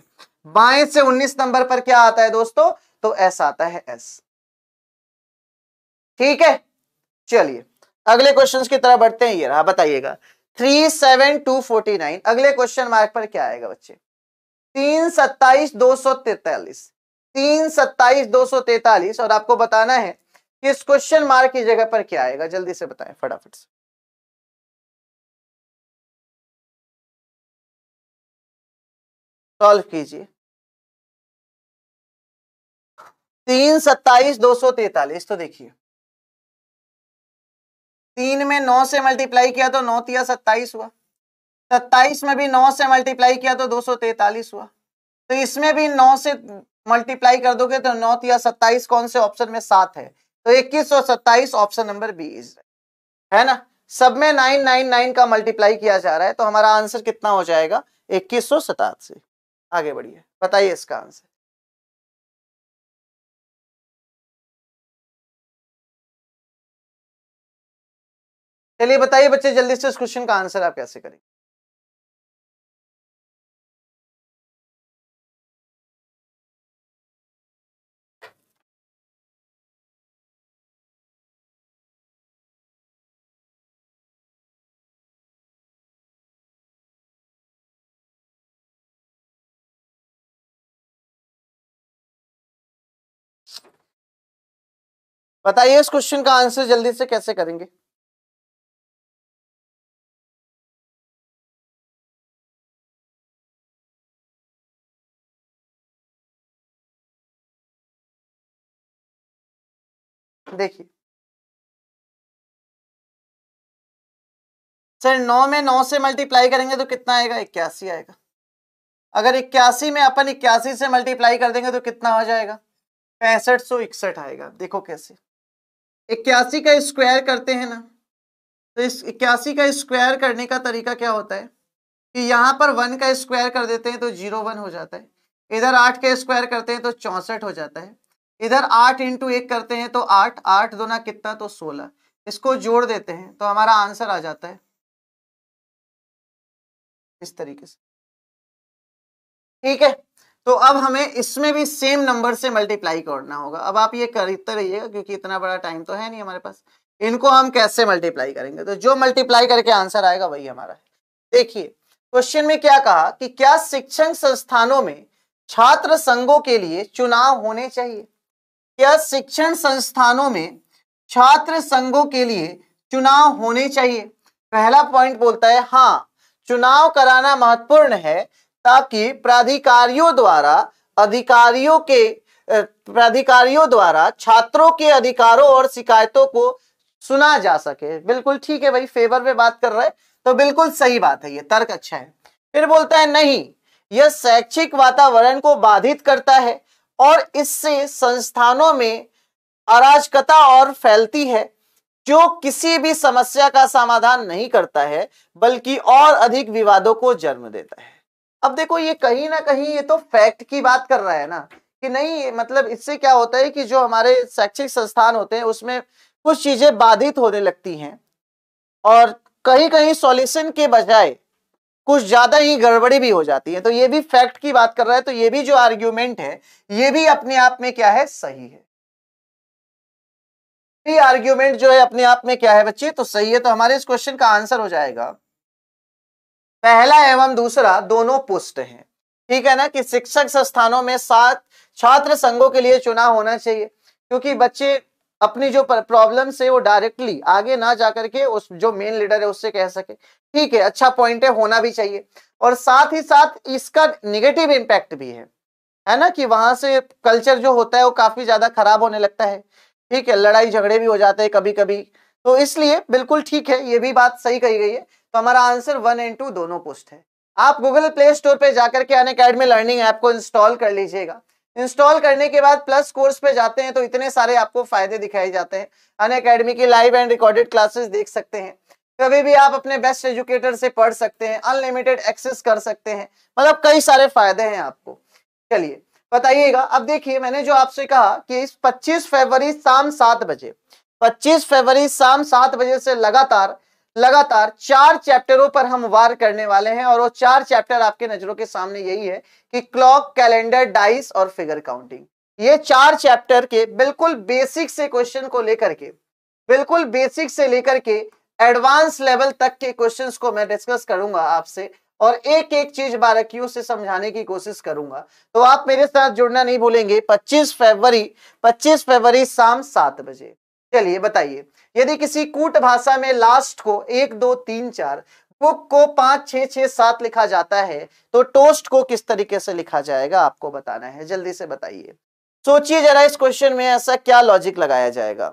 Speaker 2: बाएं से उन्नीस नंबर पर क्या आता है दोस्तों तो एस आता है एस ठीक है चलिए अगले क्वेश्चन की तरफ बढ़ते हैं ये रहा बताइएगा three seven two forty nine अगले क्वेश्चन मार्क पर क्या आएगा बच्चे तीन सत्ताईस दो सौ तैतालीस तीन सत्ताईस दो सौ तैतालीस और आपको
Speaker 3: बताना है कि इस क्वेश्चन मार्क की जगह पर क्या आएगा जल्दी से बताएं फटाफट से
Speaker 1: सॉल्व कीजिए तीन सत्ताईस दो सौ तैतालीस तो देखिए तीन में नौ से मल्टीप्लाई
Speaker 2: किया तो नौ तिया सत्ताईस हुआ सत्ताईस में भी नौ से मल्टीप्लाई किया तो दो हुआ तो इसमें भी नौ से मल्टीप्लाई कर दोगे तो नौ या सत्ताईस कौन से ऑप्शन में सात है तो इक्कीस और सत्ताईस ऑप्शन नंबर बी इज है ना सब में नाइन
Speaker 1: नाइन नाइन का मल्टीप्लाई किया जा रहा है तो हमारा आंसर कितना हो जाएगा इक्कीस सौ सतासी आगे बढ़िए बताइए इसका आंसर
Speaker 3: चलिए बताइए बच्चे जल्दी से इस क्वेश्चन का आंसर आप कैसे करेंगे बताइए इस क्वेश्चन का आंसर जल्दी से कैसे करेंगे देखिए सर नौ में नौ से मल्टीप्लाई करेंगे तो कितना आएगा इक्यासी आएगा अगर
Speaker 2: इक्यासी में अपन इक्यासी से मल्टीप्लाई कर देंगे तो कितना हो जाएगा पैंसठ सौ इकसठ आएगा देखो कैसे इक्यासी का स्क्वायर करते हैं ना तो इस इक्यासी का स्क्वायर करने का तरीका क्या होता है कि यहाँ पर वन का स्क्वायर कर देते हैं तो जीरो वन हो जाता है इधर आठ का स्क्वायर करते हैं तो चौंसठ हो जाता है इधर आठ इंटू एक करते
Speaker 1: हैं तो आठ आठ ना कितना तो सोलह इसको जोड़ देते हैं तो हमारा आंसर आ जाता है इस तरीके से ठीक है तो अब हमें इसमें भी सेम नंबर से मल्टीप्लाई करना होगा अब आप ये करते
Speaker 2: रहिएगा क्योंकि इतना बड़ा टाइम तो है नहीं हमारे पास इनको हम कैसे मल्टीप्लाई करेंगे तो जो मल्टीप्लाई करके आंसर आएगा वही हमारा है देखिए क्वेश्चन में क्या कहा कि क्या शिक्षण संस्थानों में छात्र संघों के लिए चुनाव होने चाहिए क्या शिक्षण संस्थानों में छात्र संघों के लिए चुनाव होने चाहिए पहला पॉइंट बोलता है हाँ चुनाव कराना महत्वपूर्ण है ताकि प्राधिकारियों द्वारा अधिकारियों के प्राधिकारियों द्वारा छात्रों के अधिकारों और शिकायतों को सुना जा सके बिल्कुल ठीक है भाई फेवर में बात कर रहे हैं तो बिल्कुल सही बात है ये तर्क अच्छा है फिर बोलता है नहीं यह शैक्षिक वातावरण को बाधित करता है और इससे संस्थानों में अराजकता और फैलती है जो किसी भी समस्या का समाधान नहीं करता है बल्कि और अधिक विवादों को जन्म देता है अब देखो ये कहीं ना कहीं ये तो फैक्ट की बात कर रहा है ना कि नहीं मतलब इससे क्या होता है कि जो हमारे शैक्षिक संस्थान होते हैं उसमें कुछ चीजें बाधित होने लगती हैं और कहीं कहीं सॉल्यूशन के बजाय कुछ ज्यादा ही गड़बड़ी भी हो जाती है तो ये भी फैक्ट की बात कर रहा है तो ये भी जो आर्ग्यूमेंट है ये भी अपने आप में क्या है सही है आर्ग्यूमेंट जो है अपने आप में क्या है बच्चे तो सही है तो हमारे इस क्वेश्चन का आंसर हो जाएगा पहला एवं दूसरा दोनों पुष्ट हैं ठीक है ना कि शिक्षक संस्थानों में सात छात्र संघों के लिए चुनाव होना चाहिए क्योंकि बच्चे अपनी जो प्रॉब्लम से वो डायरेक्टली आगे ना जा करके उस जो मेन लीडर है उससे कह सके ठीक है अच्छा पॉइंट है होना भी चाहिए और साथ ही साथ इसका निगेटिव इम्पैक्ट भी है है ना कि वहां से कल्चर जो होता है वो काफी ज्यादा खराब होने लगता है ठीक है लड़ाई झगड़े भी हो जाते हैं कभी कभी तो इसलिए बिल्कुल ठीक है ये भी बात सही कही गई है तो हमारा आंसर वन एंड टू दोनों पोस्ट है आप गूगल प्ले स्टोर पर जाकर के अन अकेडमी लर्निंग ऐप को इंस्टॉल कर लीजिएगा इंस्टॉल करने के बाद प्लस कोर्स पे जाते हैं तो इतने सारे आपको फायदे दिखाए जाते हैं अन अकेडमी की लाइव एंड रिकॉर्डेड क्लासेस देख सकते हैं कभी भी आप अपने बेस्ट एजुकेटर से पढ़ सकते हैं अनलिमिटेड एक्सेस कर सकते हैं मतलब कई सारे फायदे हैं आपको चलिए बताइएगा अब देखिए मैंने जो आपसे कहा कि इस 25 फरवरी शाम सात बजे 25 फरवरी शाम सात बजे से लगातार लगातार चार चैप्टरों पर हम वार करने वाले हैं और वो चार चैप्टर आपके नजरों के सामने यही है कि क्लॉक कैलेंडर डाइस और फिगर काउंटिंग ये चार चैप्टर के बिल्कुल बेसिक से क्वेश्चन को लेकर के बिल्कुल बेसिक से लेकर के एडवांस लेवल तक के क्वेश्चन को मैं डिस्कस करूंगा आपसे और एक एक चीज बारकियों से समझाने की कोशिश करूंगा तो आप मेरे साथ जुड़ना नहीं भूलेंगे 25 फरवरी 25 फरवरी शाम सात बजे चलिए बताइए यदि किसी कूट भाषा में लास्ट को एक दो तीन चार बुक को पांच छ छ सात लिखा जाता है तो टोस्ट को किस तरीके से लिखा जाएगा आपको बताना है जल्दी से बताइए सोचिए जरा इस क्वेश्चन में ऐसा क्या लॉजिक लगाया जाएगा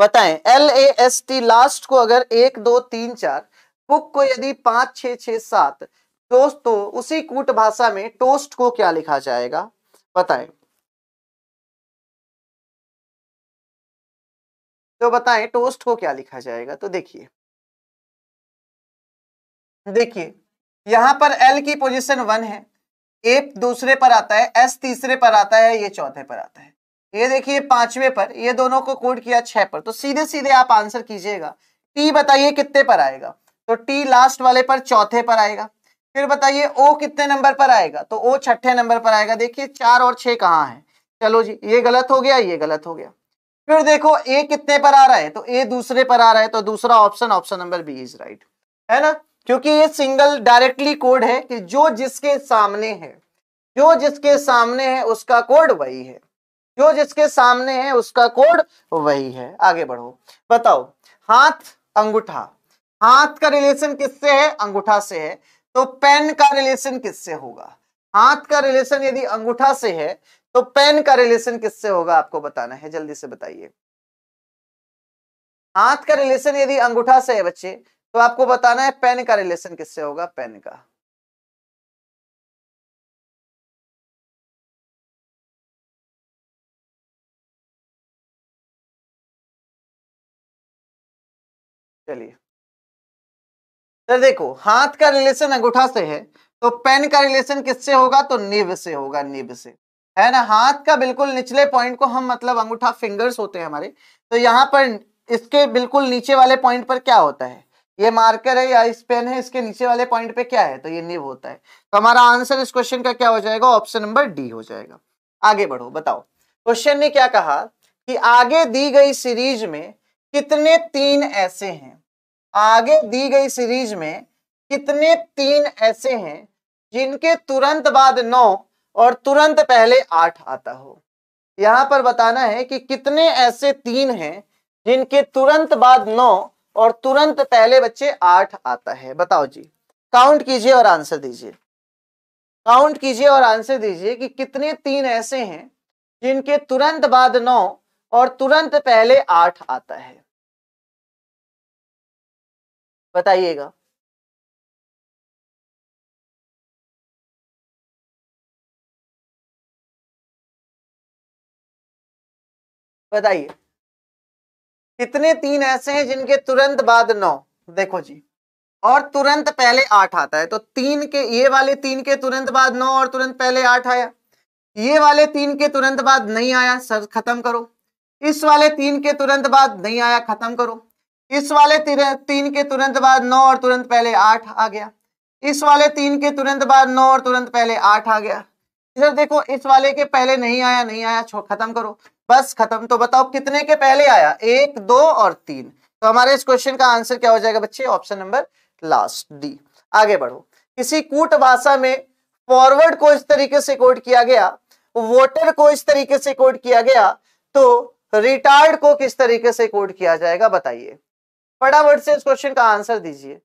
Speaker 2: बताएं L A S T last को अगर एक दो तीन चार बुक को यदि पांच छ छ सात टोस्ट तो उसी कूट
Speaker 1: भाषा में टोस्ट को क्या लिखा जाएगा बताएं तो बताएं टोस्ट को क्या लिखा जाएगा तो देखिए देखिए यहां पर एल की पोजिशन वन है
Speaker 2: ए दूसरे पर आता है एस तीसरे पर आता है ये चौथे पर आता है ये देखिए पांचवे पर ये दोनों को कोड किया छह पर तो सीधे सीधे आप आंसर कीजिएगा टी बताइए कितने पर आएगा तो टी लास्ट वाले पर चौथे पर आएगा फिर बताइए ओ कितने नंबर पर आएगा तो ओ छठे नंबर पर आएगा देखिए चार और छह कहाँ है चलो जी ये गलत हो गया ये गलत हो गया फिर देखो ए कितने पर आ रहा है तो ए दूसरे पर आ रहा है तो दूसरा option option number B is right है ना क्योंकि ये सिंगल डायरेक्टली कोड है कि जो जिसके सामने है जो जिसके सामने है उसका कोड वही है जो जिसके सामने है उसका कोड वही है आगे बढ़ो बताओ हाथ अंगूठा हाथ का रिलेशन किससे है अंगूठा से है तो पेन का रिलेशन किससे होगा हाथ का रिलेशन यदि अंगूठा से है तो पेन का रिलेशन किससे होगा आपको बताना
Speaker 1: है जल्दी से बताइए हाथ का रिलेशन यदि अंगूठा से है बच्चे तो आपको बताना है पेन का रिलेशन किससे होगा पेन का
Speaker 3: चलिए सर देखो हाथ का रिलेशन अंगूठा से है तो पेन का रिलेशन
Speaker 2: किससे होगा तो निब से होगा निब से है ना हाथ का बिल्कुल निचले पॉइंट को हम मतलब अंगूठा फिंगर्स होते हैं हमारे तो यहाँ पर इसके बिल्कुल नीचे वाले पॉइंट पर क्या होता है ये मार्कर है या इस पेन है इसके नीचे वाले पॉइंट पे क्या है तो ये निब होता है तो हमारा आंसर इस क्वेश्चन का क्या हो जाएगा ऑप्शन नंबर डी हो जाएगा आगे बढ़ो बताओ क्वेश्चन ने क्या कहा कि आगे दी गई सीरीज में कितने तीन ऐसे हैं आगे दी गई सीरीज में कितने तीन ऐसे हैं जिनके तुरंत बाद नौ और तुरंत पहले आठ आता हो यहां पर बताना है कि कितने ऐसे तीन हैं जिनके तुरंत बाद नौ और तुरंत पहले बच्चे आठ आता है बताओ जी काउंट कीजिए और आंसर दीजिए काउंट कीजिए और आंसर दीजिए कि कितने तीन ऐसे हैं जिनके तुरंत बाद नौ
Speaker 3: और तुरंत पहले आठ आता है बताइएगा बताइए कितने तीन ऐसे हैं जिनके तुरंत बाद नौ
Speaker 2: देखो जी और तुरंत पहले आठ आता है तो तीन के ये वाले तीन के तुरंत बाद नौ और तुरंत पहले आठ आया ये वाले तीन के तुरंत बाद नहीं आया सर खत्म करो इस वाले तीन के तुरंत बाद नहीं आया खत्म करो इस वाले तीन के तुरंत बाद नौ और तुरंत पहले आठ आ गया इस वाले तीन के तुरंत बाद नौ और तुरंत पहले आठ आ गया इधर देखो इस वाले के पहले नहीं आया नहीं आया खत्म करो बस खत्म तो बताओ कितने के पहले आया एक दो और तीन तो हमारे इस क्वेश्चन का आंसर क्या हो जाएगा बच्चे ऑप्शन नंबर लास्ट डी आगे बढ़ो किसी कूट भाषा में फॉरवर्ड को इस तरीके से कोड किया गया वोटर को इस तरीके से कोड किया गया तो
Speaker 1: रिटायर्ड को किस तरीके से कोड किया जाएगा बताइए फटाफट से इस क्वेश्चन का आंसर दीजिए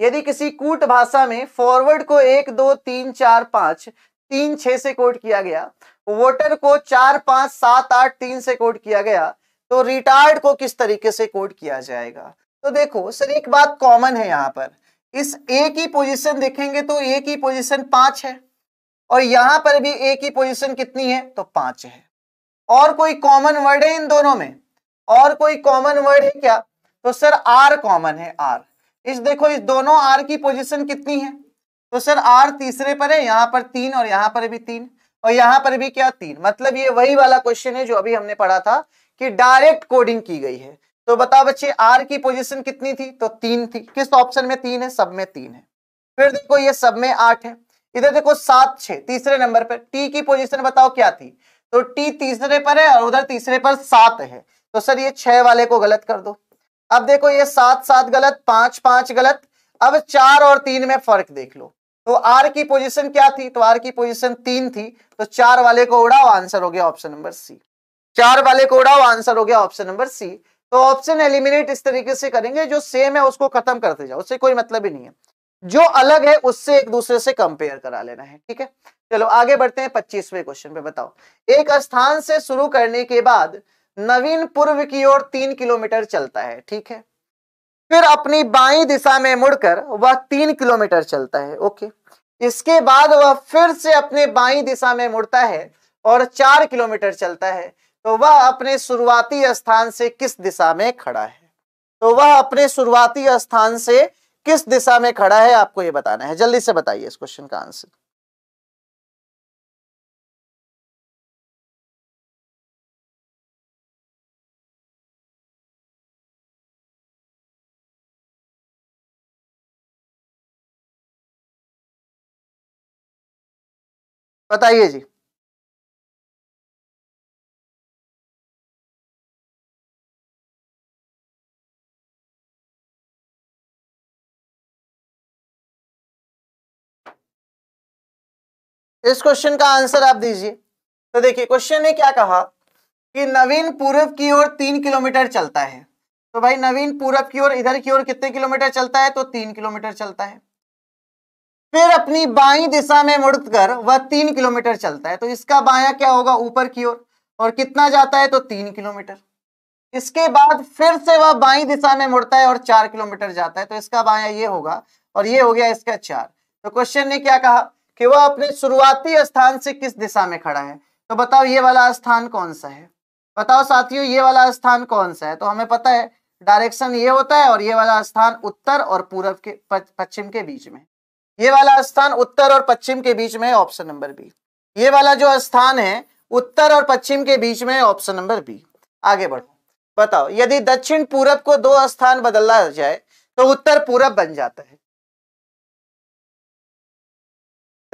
Speaker 1: यदि किसी कूट भाषा में
Speaker 2: फॉरवर्ड को एक दो तीन चार पांच तीन छह से कोड किया गया वोटर को चार पांच सात आठ तीन से कोड किया गया तो रिटायर्ड को किस तरीके से कोड किया जाएगा तो देखो सर एक बात कॉमन है यहां पर इस ए की पोजीशन देखेंगे तो ए की पोजीशन पांच है और यहां पर भी ए की पोजीशन कितनी है तो पांच है और कोई कॉमन वर्ड है इन दोनों में और कोई कॉमन वर्ड है क्या तो सर आर कॉमन है आर इस देखो इस दोनों आर की पोजिशन कितनी है तो सर आर तीसरे पर है यहां पर तीन और यहां पर भी तीन और यहां पर भी क्या तीन मतलब ये वही वाला क्वेश्चन है जो अभी हमने पढ़ा था कि डायरेक्ट कोडिंग की गई है तो बताओ बच्चे आर की पोजिशन कितनी थी तो तीन थी किस ऑप्शन में तीन है सब में तीन है फिर देखो ये सब में आठ है इधर देखो सात छह तीसरे नंबर पर टी की पोजिशन बताओ क्या थी तो टी तीसरे पर है और उधर तीसरे पर सात है तो सर ये छह वाले को गलत कर दो अब देखो ये सात सात गलत पांच पांच गलत अब चार और तीन में फर्क देख लो तो आर की पोजीशन क्या थी तो आर की पोजीशन तीन थी तो चार वाले को उड़ाओ आंसर हो गया ऑप्शन नंबर सी चार वाले को उड़ाओ आंसर हो गया ऑप्शन नंबर सी तो ऑप्शन एलिमिनेट इस तरीके से करेंगे जो सेम है उसको खत्म करते जाओ उससे कोई मतलब ही नहीं है जो अलग है उससे एक दूसरे से कंपेयर करा लेना है ठीक है चलो आगे बढ़ते हैं पच्चीसवें क्वेश्चन पे बताओ एक स्थान से शुरू करने के बाद नवीन पूर्व की ओर तीन किलोमीटर चलता है ठीक है फिर अपनी बाई दिशा में मुड़कर वह तीन किलोमीटर चलता है ओके इसके बाद वह फिर से अपने बाई दिशा में मुड़ता है और चार किलोमीटर चलता है तो वह अपने शुरुआती स्थान से किस दिशा में खड़ा है
Speaker 1: तो वह अपने शुरुआती स्थान से किस दिशा में खड़ा है आपको यह बताना है जल्दी से बताइए इस क्वेश्चन का आंसर बताइए जी इस क्वेश्चन का आंसर आप दीजिए तो देखिए क्वेश्चन ने क्या कहा कि नवीन पूर्व की ओर तीन किलोमीटर चलता है तो
Speaker 2: भाई नवीन पूरब की ओर इधर की ओर कितने किलोमीटर चलता है तो तीन किलोमीटर चलता है फिर अपनी बाई दिशा में मुड़कर वह तीन किलोमीटर चलता है तो इसका बाया क्या होगा ऊपर की ओर और, और कितना जाता है तो तीन किलोमीटर इसके बाद फिर से वह बाई दिशा में मुड़ता है और चार किलोमीटर जाता है तो इसका बाया ये होगा और ये हो गया इसका चार तो क्वेश्चन ने क्या कहा कि वह अपने शुरुआती स्थान से किस दिशा में खड़ा है तो बताओ ये वाला स्थान कौन सा है बताओ साथियों ये वाला स्थान कौन सा है तो हमें पता है डायरेक्शन ये होता है और ये वाला स्थान उत्तर और पूर्व के पश्चिम के बीच में ये वाला स्थान उत्तर और पश्चिम के बीच में है ऑप्शन नंबर बी ये वाला जो स्थान है उत्तर और पश्चिम के बीच में है ऑप्शन नंबर बी आगे बढ़ो बताओ यदि दक्षिण पूरब को दो स्थान बदला जाए तो उत्तर पूरब बन जाता है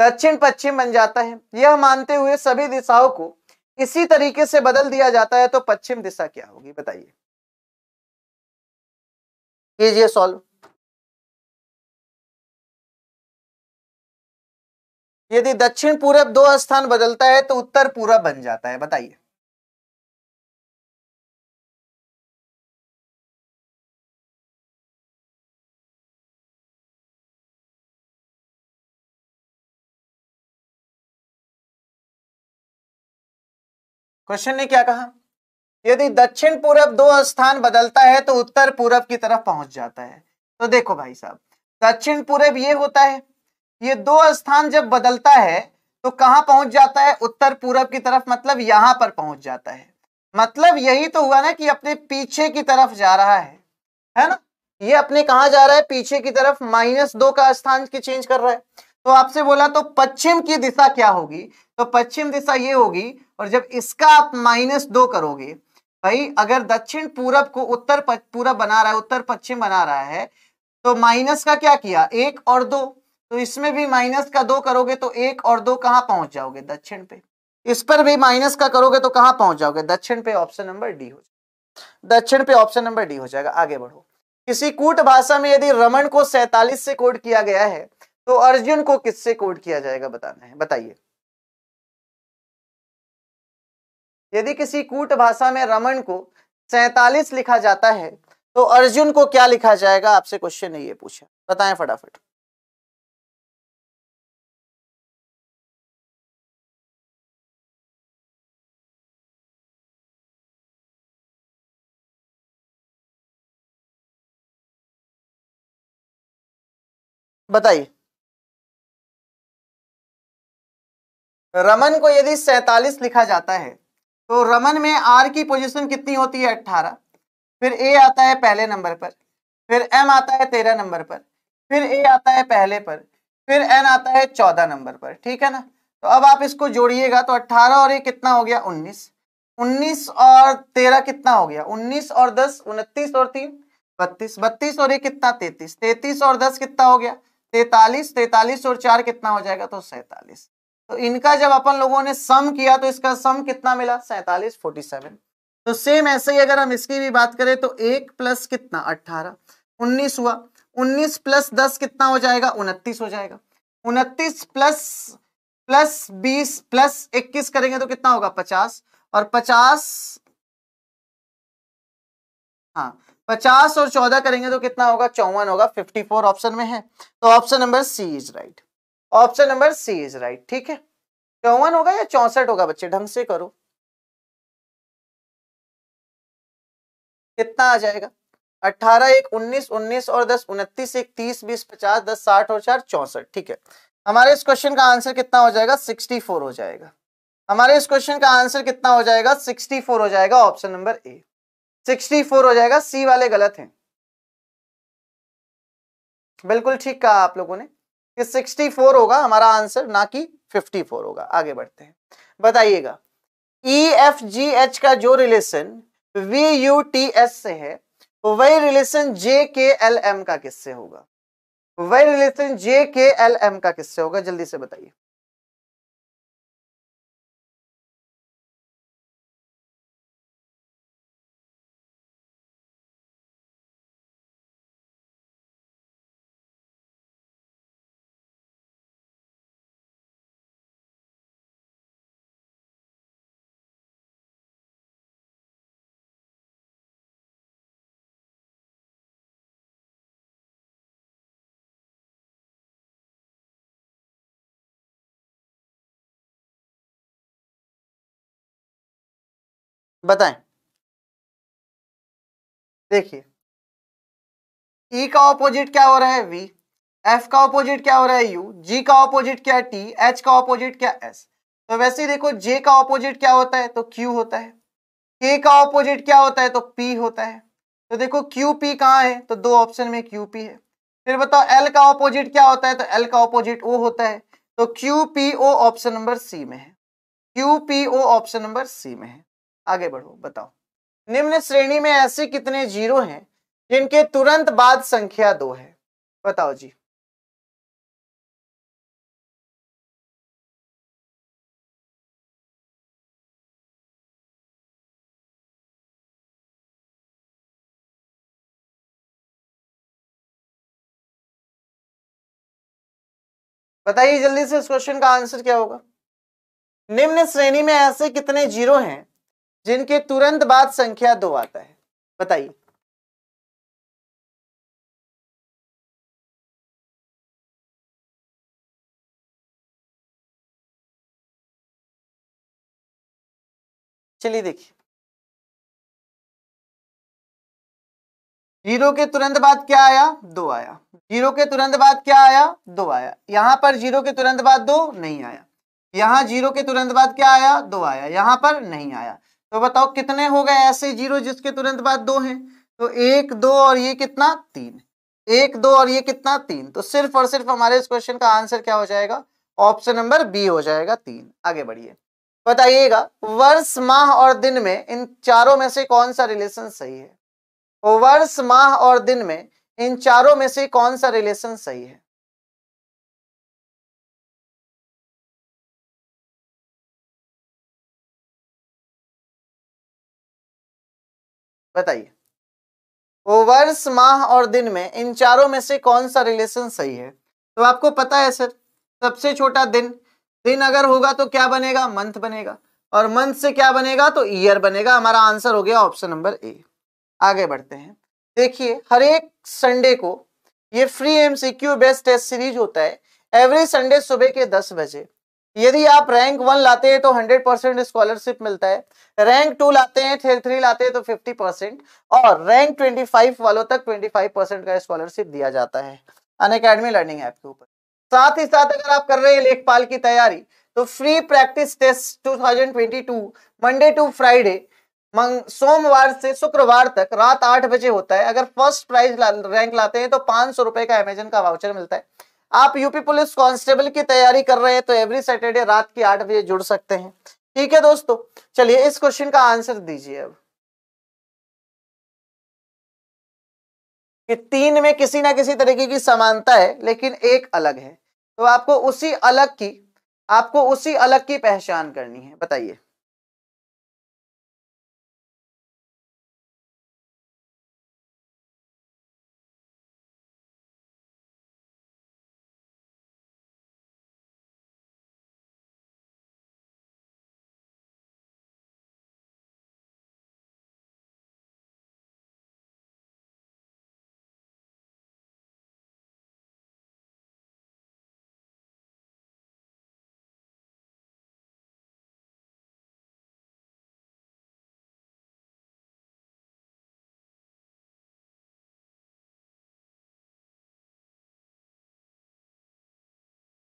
Speaker 2: दक्षिण पश्चिम बन जाता है यह मानते हुए सभी दिशाओं को
Speaker 1: इसी तरीके से बदल दिया जाता है तो पश्चिम दिशा क्या होगी बताइए कीजिए सॉल्व
Speaker 3: यदि दक्षिण पूरब दो स्थान बदलता है तो उत्तर पूरब बन जाता है बताइए क्वेश्चन ने क्या कहा यदि दक्षिण पूरब दो स्थान बदलता है तो
Speaker 2: उत्तर पूरब की तरफ पहुंच जाता है तो देखो भाई साहब दक्षिण पूरब ये होता है ये दो स्थान जब बदलता है तो कहां पहुंच जाता है उत्तर पूरब की तरफ मतलब यहां पर पहुंच जाता है मतलब यही तो हुआ ना कि अपने पीछे की तरफ जा रहा है है ना ये अपने कहा जा रहा है पीछे की तरफ माइनस दो का स्थान की चेंज कर रहा है तो आपसे बोला तो पश्चिम की दिशा क्या होगी तो पश्चिम दिशा ये होगी और जब इसका आप माइनस दो करोगे भाई अगर दक्षिण पूरब को उत्तर पूरब बना रहा है उत्तर पश्चिम बना रहा है तो माइनस का क्या किया एक और दो तो इसमें भी माइनस का दो करोगे तो एक और दो कहां पहुंच जाओगे दक्षिण पे इस पर भी माइनस का करोगे तो कहां पहुंच जाओगे दक्षिण पे ऑप्शन नंबर डी हो जाएगा दक्षिण पे ऑप्शन नंबर डी हो जाएगा आगे बढ़ो किसी कूट भाषा में यदि रमन को सैतालीस से कोड किया गया है तो
Speaker 1: अर्जुन को किससे कोड किया जाएगा बताना है बताइए यदि किसी कूट भाषा में रमन को सैतालीस लिखा जाता है
Speaker 3: तो अर्जुन को क्या लिखा जाएगा आपसे क्वेश्चन नहीं है पूछा बताएं फटाफट बताइए
Speaker 1: रमन को यदि सैतालीस लिखा जाता है तो रमन में आर की पोजीशन कितनी होती है अट्ठारह फिर ए आता है
Speaker 2: पहले नंबर पर फिर एम आता है तेरह नंबर पर फिर ए आता है पहले पर फिर एन आता है चौदह नंबर पर ठीक है ना तो अब आप इसको जोड़िएगा तो अट्ठारह और ये कितना हो गया उन्नीस उन्नीस और तेरह कितना हो गया उन्नीस और दस उनतीस और तीन बत्तीस बत्तीस और ये कितना तैतीस तैतीस और दस कितना हो गया तैतालीस तैतालीस और चार कितना हो जाएगा तो सैतालीस तो इनका जब अपन लोगों ने सम किया तो इसका सम कितना मिला सैतालीस फोर्टी सेवन तो सेम ऐसे ही अगर हम इसकी भी बात करें तो एक प्लस कितना अट्ठारह उन्नीस हुआ उन्नीस प्लस दस कितना हो जाएगा उनतीस हो जाएगा उनतीस प्लस प्लस बीस प्लस इक्कीस करेंगे तो कितना होगा पचास और पचास हाँ पचास और चौदह करेंगे तो कितना होगा चौवन होगा फिफ्टी फोर ऑप्शन में है तो option number C is right
Speaker 1: option number C is right ठीक है चौवन होगा या चौसठ होगा बच्चे ढंग से करो कितना आ जाएगा अट्ठारह एक उन्नीस उन्नीस और दस उनतीस एक तीस बीस पचास दस साठ और चार चौसठ ठीक
Speaker 2: है हमारे इस क्वेश्चन का आंसर कितना हो जाएगा सिक्सटी फोर हो जाएगा हमारे इस क्वेश्चन का
Speaker 1: आंसर कितना हो जाएगा सिक्सटी फोर हो जाएगा option number A sixty four हो जाएगा सी वाले गलत हैं बिल्कुल ठीक कहा आप लोगों ने कि
Speaker 2: सिक्सटी फोर होगा हमारा आंसर ना कि फिफ्टी फोर होगा आगे बढ़ते हैं बताइएगा ई एफ जी एच का जो relation V U T S से है वही
Speaker 1: रिलेशन जे के एल एम का किससे होगा वही रिलेशन जे के एल एम का किससे होगा जल्दी से बताइए
Speaker 3: बताएं देखिए ई e का ऑपोजिट क्या हो रहा है वी एफ का ऑपोजिट क्या हो रहा है यू
Speaker 2: जी का ऑपोजिट क्या टी एच का ऑपोजिट क्या एस तो वैसे ही देखो जे का ऑपोजिट क्या होता है तो क्यू होता है के का ऑपोजिट क्या होता है तो पी होता है तो देखो क्यू पी कहाँ है तो दो ऑप्शन में क्यू पी है फिर बताओ एल का ऑपोजिट क्या होता है तो एल का ऑपोजिट ओ होता है तो Q P O option number C में है Q P O option number C में है आगे बढ़ो बताओ निम्न श्रेणी में ऐसे कितने जीरो हैं
Speaker 3: जिनके तुरंत बाद संख्या दो है बताओ जी बताइए जल्दी से इस क्वेश्चन का आंसर क्या होगा निम्न श्रेणी में ऐसे कितने जीरो हैं जिनके तुरंत बाद संख्या दो आता है बताइए
Speaker 1: चलिए देखिए जीरो के तुरंत बाद क्या आया दो आया जीरो के तुरंत बाद क्या आया दो आया
Speaker 2: यहां पर जीरो के तुरंत बाद दो नहीं आया यहां जीरो के तुरंत बाद क्या आया दो आया यहां पर नहीं आया तो बताओ कितने हो गए ऐसे जीरो जिसके तुरंत बाद दो हैं तो एक दो और ये कितना तीन एक दो और ये कितना तीन तो सिर्फ और सिर्फ हमारे इस क्वेश्चन का आंसर क्या हो जाएगा ऑप्शन नंबर बी हो जाएगा तीन आगे बढ़िए बताइएगा वर्ष माह और दिन में इन चारों में से कौन सा रिलेशन सही है वर्ष
Speaker 3: माह और दिन में इन चारों में से कौन सा रिलेशन सही है
Speaker 1: बताइए वर्ष माह और दिन में इन चारों में से कौन सा रिलेशन सही है तो आपको पता है सर
Speaker 2: सबसे छोटा दिन दिन अगर होगा तो क्या बनेगा मंथ बनेगा और मंथ से क्या बनेगा तो ईयर बनेगा हमारा आंसर हो गया ऑप्शन नंबर ए आगे बढ़ते हैं देखिए हर एक संडे को ये free MCQ best test series होता है एवरी संडे सुबह के दस बजे यदि आप रैंक वन लाते हैं तो हंड्रेड परसेंट स्कॉलरशिप मिलता है रैंक टू लाते हैं थे, थ्री लाते हैं तो फिफ्टी परसेंट और रैंक ट्वेंटी फाइव वालों तक ट्वेंटी फाइव परसेंट का स्कॉलरशिप दिया जाता है अन अकेडमी लर्निंग ऐप के ऊपर साथ ही साथ अगर आप कर रहे हैं लेखपाल की तैयारी तो free practice test to Monday to Friday सोमवार से शुक्रवार तक रात आठ बजे होता है अगर फर्स्ट प्राइज ला, रैंक लाते हैं तो पांच सौ रुपए का अमेजन का वाउचर मिलता है आप यूपी पुलिस कांस्टेबल की तैयारी कर रहे हैं तो एवरी सैटरडे रात की आठ बजे जुड़ सकते हैं ठीक है दोस्तों
Speaker 1: चलिए इस क्वेश्चन का आंसर दीजिए अब कि तीन में किसी ना किसी तरीके की समानता है लेकिन एक अलग है तो
Speaker 3: आपको उसी अलग की आपको उसी अलग की पहचान करनी है बताइए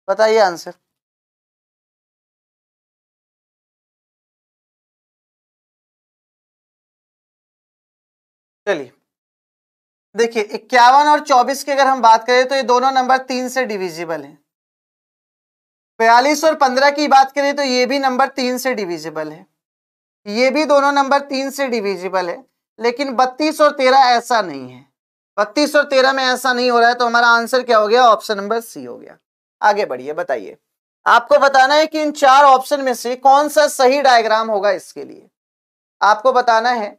Speaker 3: बताइए आंसर
Speaker 1: चलिए देखिए इक्यावन और चौबीस की अगर हम बात करें तो ये दोनों नंबर तीन से डिविजिबल हैं
Speaker 2: बयालीस और पंद्रह की बात करें तो ये भी नंबर तीन से डिविजिबल है ये भी दोनों नंबर तीन से डिविजिबल है लेकिन बत्तीस और तेरह ऐसा नहीं है बत्तीस और तेरह में ऐसा नहीं हो रहा है तो हमारा आंसर क्या हो गया ऑप्शन नंबर सी हो गया आगे बढ़िए बताइए आपको बताना है कि इन चार ऑप्शन में से कौन सा सही डायग्राम होगा इसके लिए आपको बताना है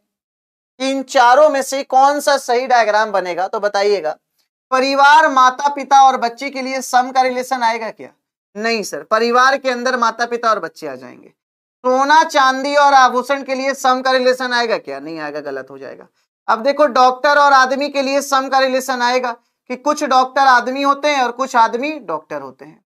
Speaker 2: कि इन चारों में से कौन सा सही डायग्राम बनेगा तो बताइएगा परिवार माता पिता और बच्चे के लिए सम का रिलेशन आएगा क्या नहीं सर परिवार के अंदर माता पिता और बच्चे आ जाएंगे सोना चांदी और आभूषण के लिए सम का रिलेशन आएगा क्या नहीं आएगा गलत हो जाएगा अब देखो डॉक्टर और आदमी के लिए सम का रिलेशन आएगा कि कुछ डॉक्टर आदमी होते हैं और कुछ आदमी डॉक्टर होते हैं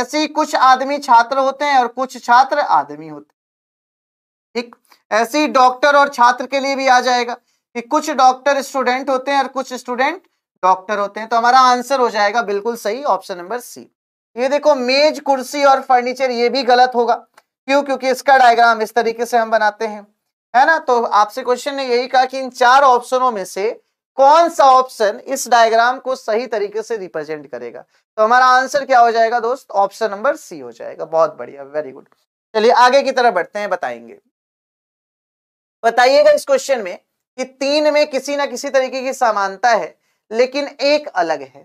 Speaker 2: ऐसे ही कुछ आदमी छात्र होते हैं और कुछ छात्र आदमी होते हैं ठीक ऐसे ही डॉक्टर और छात्र के लिए भी आ जाएगा कि कुछ डॉक्टर स्टूडेंट होते हैं और कुछ स्टूडेंट डॉक्टर होते हैं तो हमारा आंसर हो जाएगा बिल्कुल सही ऑप्शन नंबर सी ये देखो मेज कुर्सी और फर्नीचर ये भी गलत होगा क्यों क्योंकि इसका डायग्राम इस तरीके से हम बनाते हैं है ना तो आपसे क्वेश्चन ने यही कहा कि इन चार ऑप्शनों में से कौन सा ऑप्शन इस डायग्राम को सही तरीके से रिप्रेजेंट करेगा तो हमारा आंसर क्या हो जाएगा दोस्त ऑप्शन नंबर सी हो जाएगा बहुत बढ़िया वेरी गुड चलिए आगे की तरफ बढ़ते हैं बताएंगे बताइएगा इस क्वेश्चन में कि तीन में किसी ना किसी तरीके की समानता है लेकिन एक अलग है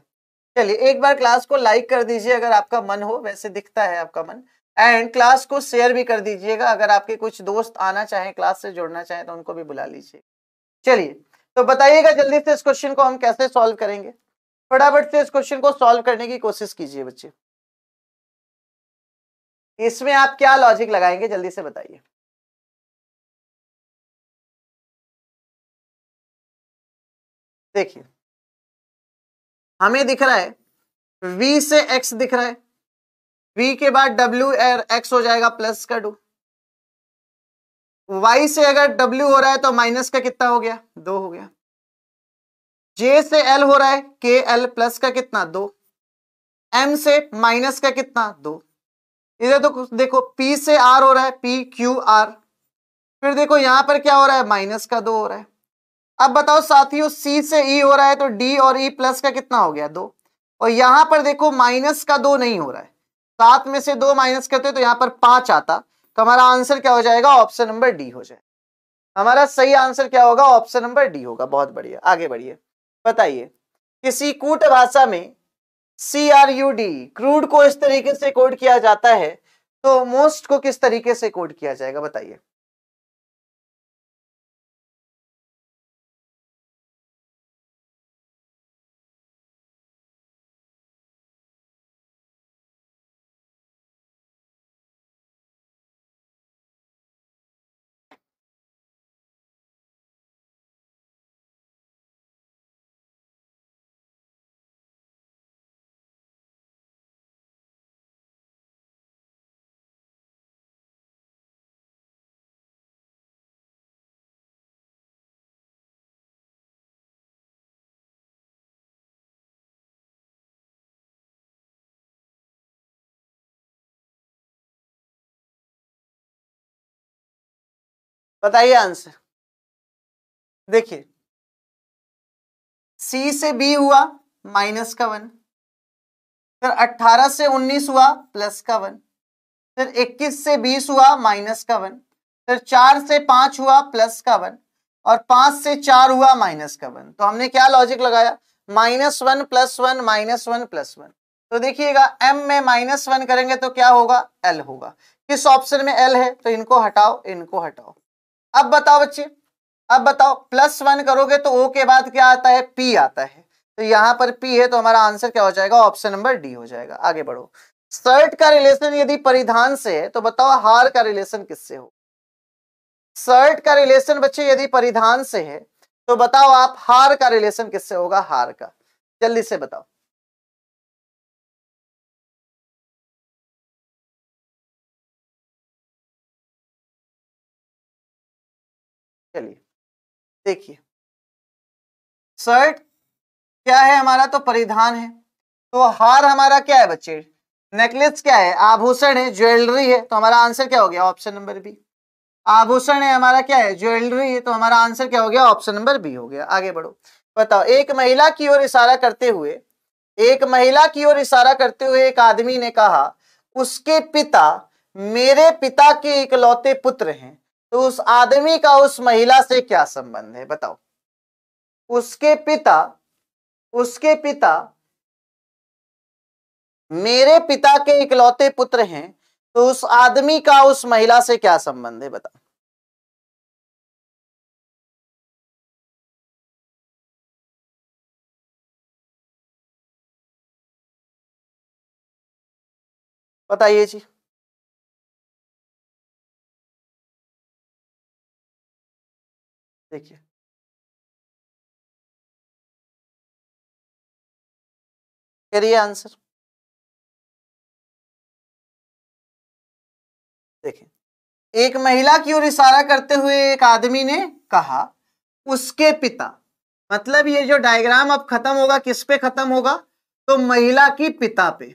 Speaker 2: चलिए एक बार क्लास को लाइक कर दीजिए अगर आपका मन हो वैसे दिखता है आपका मन एंड क्लास को शेयर भी कर दीजिएगा अगर आपके कुछ दोस्त आना चाहें क्लास से जुड़ना चाहें तो उनको भी बुला लीजिए चलिए तो बताइएगा जल्दी से इस क्वेश्चन को हम कैसे सॉल्व करेंगे फटाफट से इस क्वेश्चन को सॉल्व करने की कोशिश कीजिए बच्चे
Speaker 3: इसमें आप क्या लॉजिक लगाएंगे जल्दी से बताइए
Speaker 1: देखिए हमें दिख रहा है v से x दिख रहा है v के बाद w एर x हो जाएगा प्लस का डू y से अगर w हो रहा है तो माइनस का कितना हो गया दो हो गया
Speaker 2: j से l हो रहा है के एल प्लस का कितना दो m से माइनस का कितना दो इधर तो देखो p से r हो रहा है p q r फिर देखो यहां पर क्या हो रहा है माइनस का दो हो रहा है अब बताओ साथियों c से e हो रहा है तो d और e प्लस का कितना हो गया दो और यहां पर देखो माइनस का दो नहीं हो रहा है सात में से दो माइनस करते तो यहां पर पांच आता तो हमारा आंसर क्या हो जाएगा ऑप्शन नंबर डी हो जाएगा हमारा सही आंसर क्या होगा ऑप्शन नंबर डी होगा बहुत बढ़िया आगे बढ़िए बताइए किसी कूट भाषा में C R U D crude को इस
Speaker 1: तरीके से कोड किया जाता है तो मोस्ट को किस तरीके से कोड किया जाएगा बताइए बताइए आंसर देखिए सी से बी हुआ माइनस का वन फिर 18 से 19
Speaker 2: हुआ प्लस का वन फिर 21 से 20 हुआ माइनस का वन फिर 4 से 5 हुआ प्लस का वन और 5 से 4 हुआ माइनस का वन तो हमने क्या लॉजिक लगाया minus one plus one minus one plus one तो देखिएगा m में माइनस वन करेंगे तो क्या होगा l होगा किस ऑप्शन में l है तो इनको हटाओ इनको हटाओ अब बताओ बच्चे अब बताओ प्लस वन करोगे तो ओ के बाद क्या आता है पी आता है तो यहां पर पी है तो हमारा आंसर क्या हो जाएगा ऑप्शन नंबर डी हो जाएगा आगे बढ़ो शर्ट का रिलेशन यदि परिधान से है तो बताओ हार का रिलेशन किससे हो
Speaker 1: शर्ट का रिलेशन बच्चे यदि परिधान से है तो बताओ आप हार का रिलेशन किससे होगा हार का जल्दी से बताओ चलिए देखिए शर्ट क्या है हमारा तो परिधान है तो हार हमारा क्या है बच्चे
Speaker 2: नेकलेस क्या है आभूषण है ज्वेलरी है तो हमारा आंसर क्या हो गया ऑप्शन नंबर बी आभूषण है हमारा क्या है ज्वेलरी है तो हमारा आंसर क्या हो गया ऑप्शन नंबर बी हो गया आगे बढ़ो बताओ एक महिला की ओर इशारा करते हुए एक महिला की ओर इशारा करते हुए एक आदमी ने कहा उसके पिता मेरे पिता के इकलौते पुत्र हैं
Speaker 1: तो उस आदमी का उस महिला से क्या संबंध है बताओ उसके पिता उसके पिता मेरे पिता के इकलौते पुत्र हैं तो उस आदमी का उस महिला से क्या संबंध है बताओ
Speaker 3: बताइए जी देखिए करिए आंसर देखिए
Speaker 1: एक महिला की ओर इशारा करते हुए एक आदमी ने कहा उसके पिता मतलब ये जो
Speaker 2: डायग्राम अब खत्म होगा किस पे खत्म होगा तो महिला की पिता पे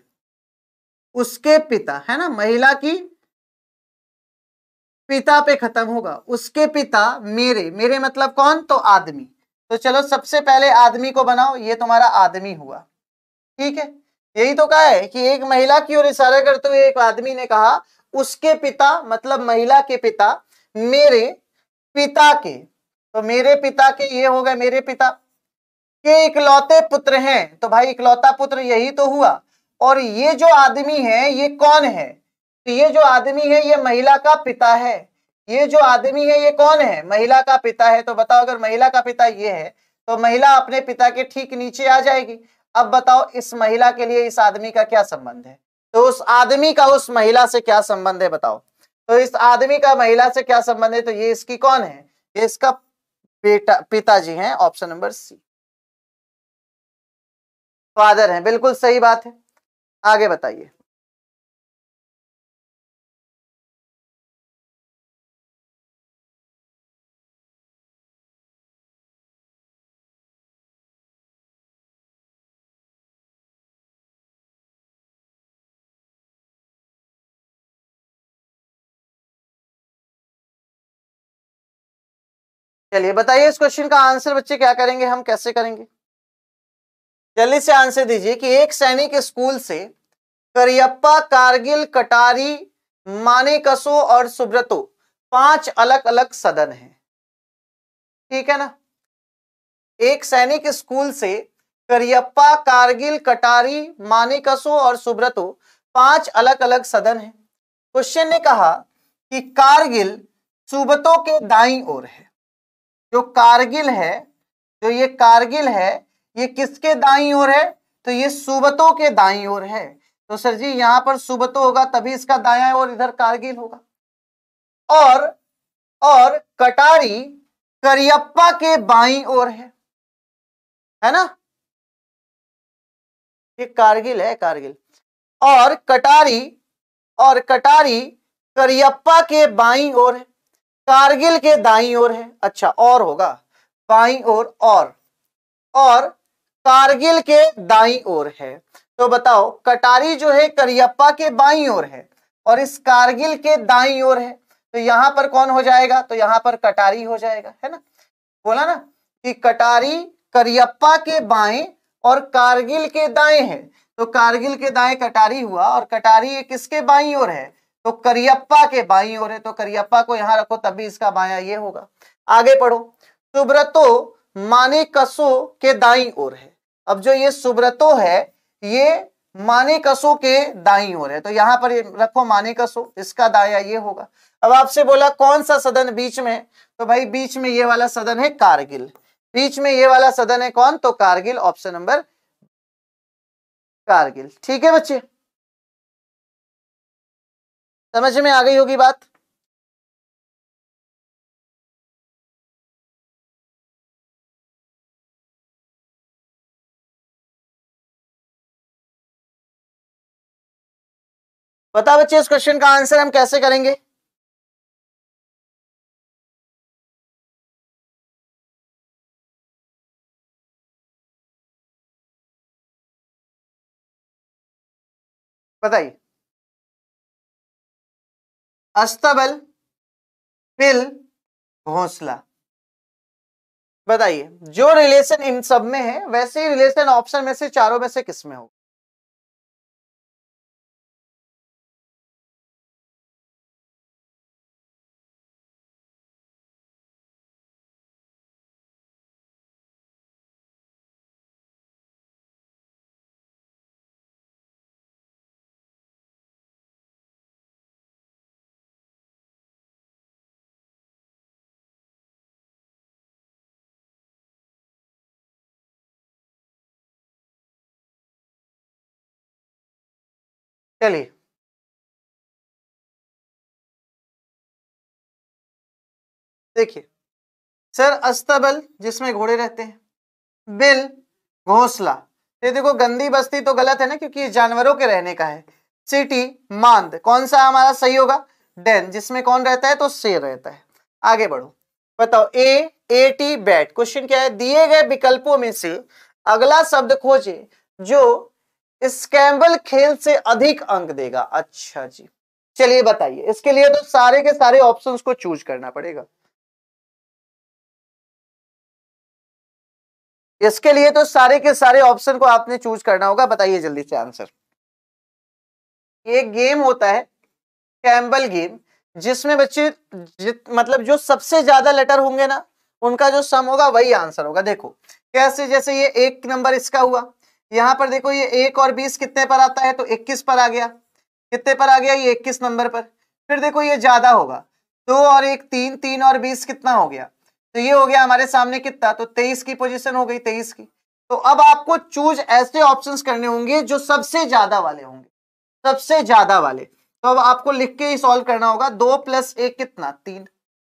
Speaker 2: उसके पिता है ना महिला की पिता पे खत्म होगा उसके पिता मेरे मेरे मतलब कौन तो आदमी तो चलो सबसे पहले आदमी को बनाओ ये तुम्हारा आदमी हुआ ठीक है यही तो कहा है कि एक महिला की ओर इशारा करते हुए एक आदमी ने कहा उसके पिता मतलब महिला के पिता मेरे पिता के तो मेरे पिता के ये हो गए मेरे पिता के इकलौते पुत्र हैं तो भाई इकलौता पुत्र यही तो हुआ और ये जो आदमी है ये कौन है तो ये जो आदमी है ये महिला का पिता है ये जो आदमी है ये कौन है महिला का पिता है तो बताओ अगर महिला का पिता ये है तो महिला अपने पिता के ठीक नीचे आ जाएगी अब बताओ इस महिला के लिए इस आदमी का क्या संबंध है तो उस आदमी का उस महिला से क्या संबंध है बताओ तो इस आदमी का महिला से क्या संबंध है
Speaker 1: तो ये इसकी कौन है ये इसका बेटा पिताजी हैं ऑप्शन नंबर सी फादर हैं बिल्कुल सही बात है आगे बताइए चलिए बताइए इस क्वेश्चन का आंसर बच्चे क्या करेंगे हम कैसे करेंगे जल्दी से आंसर दीजिए कि एक सैनिक स्कूल से करियप्पा
Speaker 2: कारगिल कटारी मानेकसो और सुब्रतो पांच अलग अलग सदन हैं ठीक है ना एक सैनिक स्कूल से करियप्पा कारगिल कटारी मानेकसो और सुब्रतो पांच अलग अलग सदन हैं क्वेश्चन ने कहा कि कारगिल सुबतों के दाई ओर है जो कारगिल है जो ये कारगिल है ये किसके दाई ओर है तो ये सूबतों के दाई ओर है तो सर जी यहां पर सूबतों होगा तभी इसका दाया और इधर कारगिल होगा और
Speaker 1: और कटारी करियप्पा के बाई ओर है है ना ये कारगिल है कारगिल और कटारी और कटारी करियप्पा के बाई ओर है
Speaker 2: कारगिल के दाई ओर है अच्छा और होगा बाई ओर और और कारगिल के दाई ओर है तो बताओ कटारी जो है करियप्पा के बाई ओर है और इस कारगिल के दाई ओर है तो यहां पर कौन हो जाएगा तो यहां पर कटारी हो जाएगा है ना बोला ना कि कटारी करियप्पा के बाएं और कारगिल के दाएं है तो कारगिल के दाएं कटारी हुआ और कटारी किसके बाई ओर है तो करियप्पा के बाई और है तो करियप्पा को यहां रखो तभी इसका बाया ये होगा आगे पढ़ो सुब्रतो माने कसो के दाई ओर है अब जो ये सुब्रतो है ये माने कसो के दाई ओर है तो यहां पर रखो माने कसो इसका दाया ये होगा अब आपसे बोला कौन सा सदन बीच में तो भाई बीच में ये वाला सदन है कारगिल बीच में ये वाला सदन है कौन तो
Speaker 1: कारगिल ऑप्शन नंबर कारगिल ठीक है बच्चे समझ में आ गई होगी बात
Speaker 3: बता बच्चे इस क्वेश्चन का आंसर हम कैसे करेंगे बताइए अस्तबल पिल
Speaker 1: घोंसला बताइए जो रिलेशन इन सब में है वैसे ही रिलेशन ऑप्शन में से चारों में से किस में होगा
Speaker 3: चलिए देखिए सर अस्तबल जिसमें घोड़े रहते हैं बिल
Speaker 2: घोंसला ये देखो गंदी बस्ती तो गलत है ना क्योंकि ये जानवरों के रहने का है सिटी मांद कौन सा हमारा सही होगा डेन जिसमें कौन रहता है तो शेर रहता है आगे बढ़ो बताओ A A T bat question क्या है दिए गए विकल्पों में से अगला शब्द खोजे जो स्कैम्बल खेल से अधिक अंक
Speaker 1: देगा अच्छा जी चलिए बताइए इसके लिए तो सारे के सारे ऑप्शंस को चूज करना पड़ेगा इसके लिए तो सारे के सारे ऑप्शन को आपने चूज करना होगा बताइए जल्दी से आंसर
Speaker 2: एक गेम होता है कैम्बल गेम जिसमें बच्चे जित, मतलब जो सबसे ज्यादा लेटर होंगे ना उनका जो सम होगा वही आंसर होगा देखो कैसे जैसे ये एक नंबर इसका हुआ यहां पर देखो ये एक और बीस कितने पर आता है तो इक्कीस पर आ गया कितने पर आ गया ये इक्कीस नंबर पर फिर देखो ये ज्यादा होगा दो और एक तीन तीन और बीस कितना हो गया तो ये हो गया हमारे सामने कितना तो तेईस की पोजीशन हो गई तेईस की तो अब आपको चूज ऐसे ऑप्शंस करने होंगे जो सबसे ज्यादा वाले होंगे सबसे ज्यादा वाले तो अब आपको लिख के ही सॉल्व करना होगा दो प्लस एक कितना तीन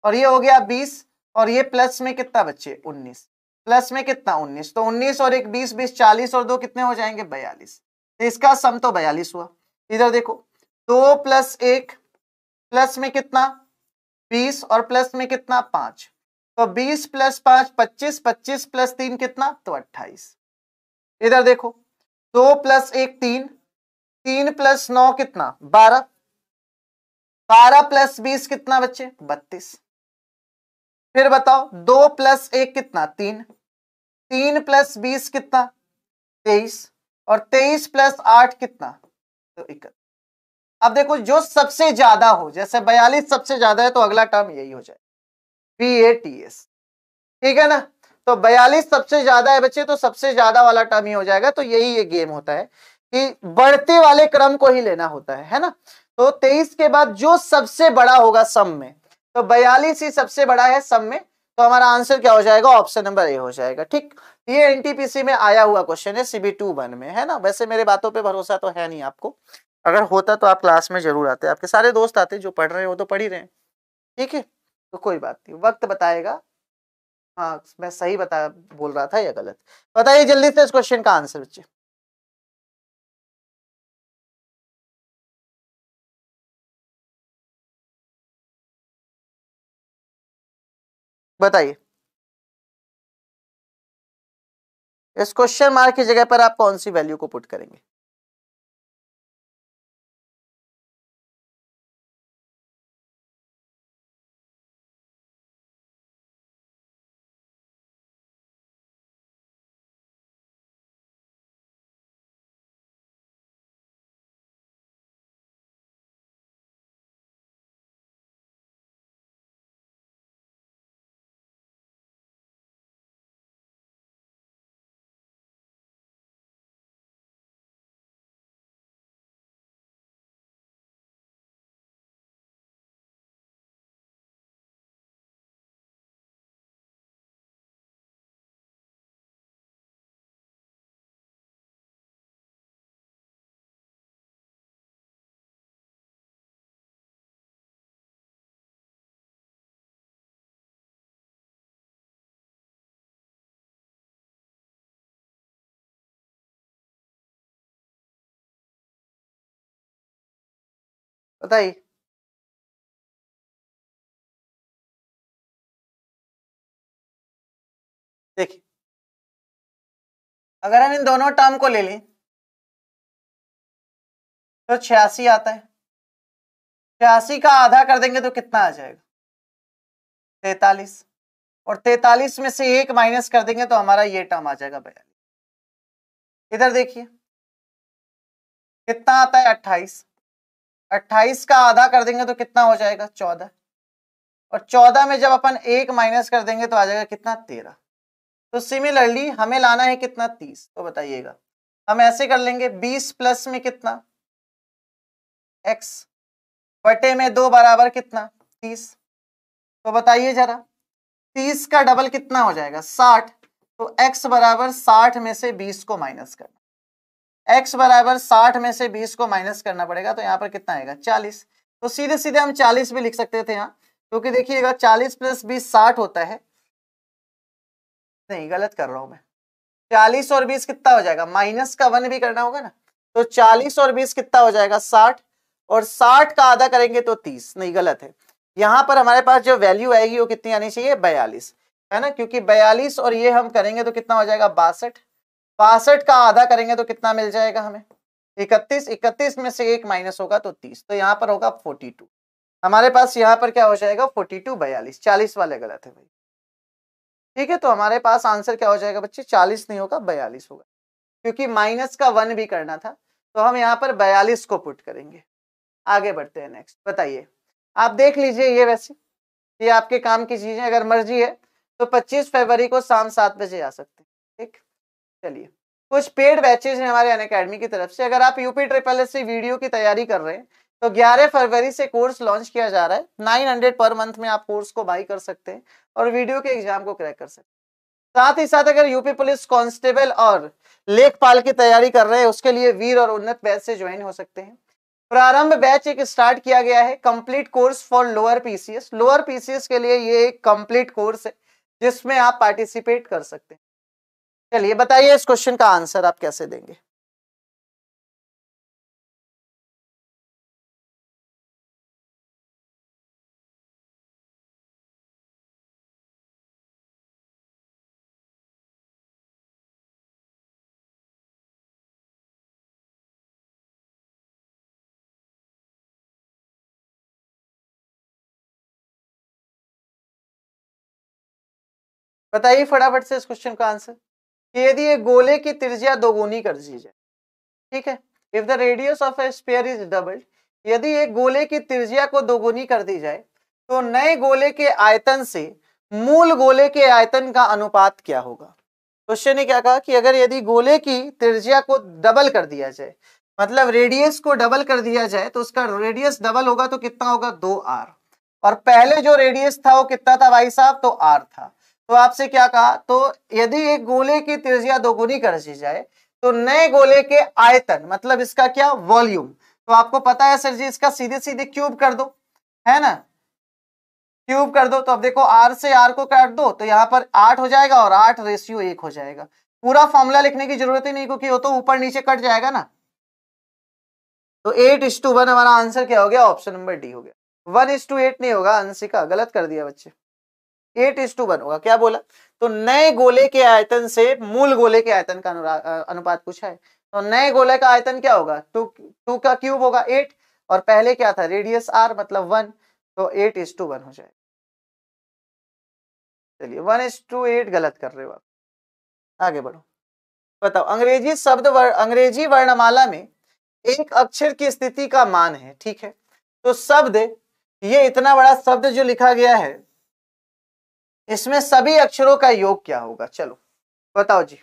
Speaker 2: और ये हो गया बीस और ये प्लस में कितना बच्चे उन्नीस प्लस में कितना उन्नीस तो उन्नीस और एक बीस बीस चालीस और दो कितने हो जाएंगे बयालीस तो इसका सम तो बयालीस हुआ इधर देखो दो प्लस एक प्लस में कितना बीस और प्लस में कितना पांच तो बीस प्लस पांच पच्चीस पच्चीस प्लस तीन कितना तो अट्ठाईस इधर देखो दो प्लस एक तीन तीन प्लस नौ कितना बारह बारह प्लस बीस कितना बच्चे बत्तीस फिर बताओ दो प्लस एक कितना तीन तीन प्लस बीस कितना तेईस और तेईस प्लस आठ कितना तो इकतीस अब देखो जो सबसे ज्यादा हो जैसे बयालीस सबसे ज्यादा है तो अगला टर्म यही हो जाए बी ए टी एस ठीक है ना तो बयालीस सबसे ज्यादा है बच्चे तो सबसे ज्यादा वाला टर्म ही हो जाएगा तो यही ये गेम होता है कि बढ़ते वाले क्रम को ही लेना होता है है ना तो तेईस के बाद जो सबसे बड़ा होगा सम में तो बयालीस ही सबसे बड़ा है सब में तो हमारा आंसर क्या हो जाएगा ऑप्शन नंबर ए हो जाएगा ठीक ये एनटीपीसी में आया हुआ क्वेश्चन है सीबी टू वन में है ना वैसे मेरे बातों पे भरोसा तो है नहीं आपको अगर होता तो आप क्लास में जरूर आते आपके सारे दोस्त आते जो पढ़ रहे हो तो पढ़ ही रहे हैं ठीक है तो कोई
Speaker 1: बात नहीं वक्त बताएगा हाँ मैं सही बता बोल रहा था या गलत बताइए जल्दी से इस क्वेश्चन का आंसर बच्चे
Speaker 3: बताइए इस क्वेश्चन मार्क की जगह पर आप कौन सी वैल्यू को पुट करेंगे बताइए देखिए
Speaker 1: अगर हम इन दोनों टर्म को ले लें तो छियासी आता है छियासी का आधा कर देंगे तो कितना आ जाएगा तैतालीस और तैतालीस में से एक माइनस कर देंगे तो हमारा ये टर्म आ जाएगा बयालीस इधर देखिए कितना आता है अट्ठाईस अट्ठाईस का आधा कर देंगे तो कितना हो जाएगा चौदह और चौदह में
Speaker 2: जब अपन एक माइनस कर देंगे तो आ जाएगा कितना तेरह तो सिमिलरली हमें लाना है कितना
Speaker 1: तीस तो बताइएगा हम ऐसे कर लेंगे बीस प्लस में कितना एक्स बटे में दो बराबर कितना तीस तो बताइए
Speaker 2: जरा तीस का डबल कितना हो जाएगा साठ तो एक्स बराबर साठ में से बीस को माइनस करना एक्स बराबर साठ में से बीस को माइनस करना पड़ेगा तो यहाँ पर कितना आएगा चालीस तो सीधे सीधे हम चालीस भी लिख सकते थे यहाँ क्योंकि तो देखिएगा चालीस प्लस बीस साठ होता है नहीं गलत कर रहा हूं मैं चालीस और बीस कितना हो जाएगा माइनस का वन भी करना होगा ना तो चालीस और बीस कितना हो जाएगा साठ और साठ का आधा करेंगे तो तीस नहीं गलत है यहाँ पर हमारे पास जो वैल्यू आएगी वो कितनी आनी चाहिए बयालीस है ना क्योंकि बयालीस और ये हम करेंगे तो कितना हो जाएगा बासठ बासठ का आधा करेंगे तो कितना मिल जाएगा हमें इकतीस इकतीस में से एक माइनस होगा तो तीस तो यहाँ पर होगा फोर्टी टू हमारे पास यहाँ पर क्या हो जाएगा फोर्टी टू बयालीस चालीस वाले गलत है भाई ठीक है तो हमारे पास आंसर क्या हो जाएगा बच्चे चालीस नहीं होगा बयालीस होगा क्योंकि माइनस का वन भी करना था तो हम यहाँ पर बयालीस को पुट करेंगे आगे बढ़ते हैं नेक्स्ट बताइए आप देख लीजिए ये वैसे ये आपके काम की चीजें अगर मर्जी है तो पच्चीस फरवरी को शाम सात बजे आ सकते हैं चलिए कुछ पेड बैचेज हैं हमारे अन अकेडमी की तरफ से अगर आप यूपी ट्रिपल एस वीडियो की तैयारी कर रहे हैं तो 11 फरवरी से कोर्स लॉन्च किया जा रहा है 900 पर मंथ में आप कोर्स को बाई कर सकते हैं और वीडियो के एग्जाम को क्रैक कर सकते हैं साथ ही साथ अगर यूपी पुलिस कांस्टेबल और लेखपाल की तैयारी कर रहे हैं उसके लिए वीर और उन्नत बैच से ज्वाइन हो सकते हैं प्रारंभ बैच एक स्टार्ट किया गया है complete course for lower PCS lower PCS के लिए ये
Speaker 1: एक कंप्लीट कोर्स है जिसमें आप पार्टिसिपेट कर सकते हैं चलिए बताइए इस क्वेश्चन का आंसर आप कैसे देंगे बताइए फटाफट से इस क्वेश्चन का आंसर कि यदि एक गोले की त्रिज्या दोगुनी कर दी जाए ठीक है if the radius of a sphere is doubled
Speaker 2: यदि एक गोले की त्रिज्या को दोगुनी कर दी जाए तो नए गोले के आयतन से मूल गोले के आयतन का अनुपात क्या होगा क्वेश्चन ने क्या कहा कि अगर यदि गोले की त्रिज्या को डबल कर दिया जाए मतलब रेडियस को डबल कर दिया जाए तो उसका रेडियस डबल होगा तो कितना होगा दो आर और पहले जो रेडियस था वो कितना था भाई साहब तो आर था तो आपसे क्या कहा तो यदि एक गोले की त्रिज्या दोगुनी कर दी जाए तो नए गोले के आयतन मतलब इसका क्या वॉल्यूम तो आपको पता है सर जी इसका सीधे सीधे क्यूब कर दो है ना क्यूब कर दो तो अब देखो आर से आर को काट दो तो यहाँ पर आठ हो जाएगा और आठ रेशियो एक हो जाएगा पूरा फॉर्मूला लिखने की जरूरत ही नहीं क्योंकि वो तो ऊपर नीचे कट जाएगा ना तो एट इस टू वन हमारा आंसर क्या हो गया ऑप्शन नंबर डी हो गया वन इस टू एट नहीं होगा अंशिका गलत कर दिया बच्चे एट इज टू वन होगा क्या बोला तो नए गोले के आयतन से मूल गोले के आयतन का अनुपात पूछा है तो नए गोले का आयतन क्या होगा टू टू का क्यूब होगा एट
Speaker 1: और पहले क्या था रेडियस आर मतलब वन तो एट इज टू वन हो जाएगा चलिए वन इज टू एट गलत कर रहे हो आप आगे बढ़ो
Speaker 2: बताओ अंग्रेजी शब्द वर, अंग्रेजी वर्णमाला में एक अक्षर की स्थिति का मान है ठीक है तो शब्द ये इतना बड़ा शब्द जो लिखा गया है
Speaker 3: इसमें सभी अक्षरों का योग क्या होगा चलो बताओ जी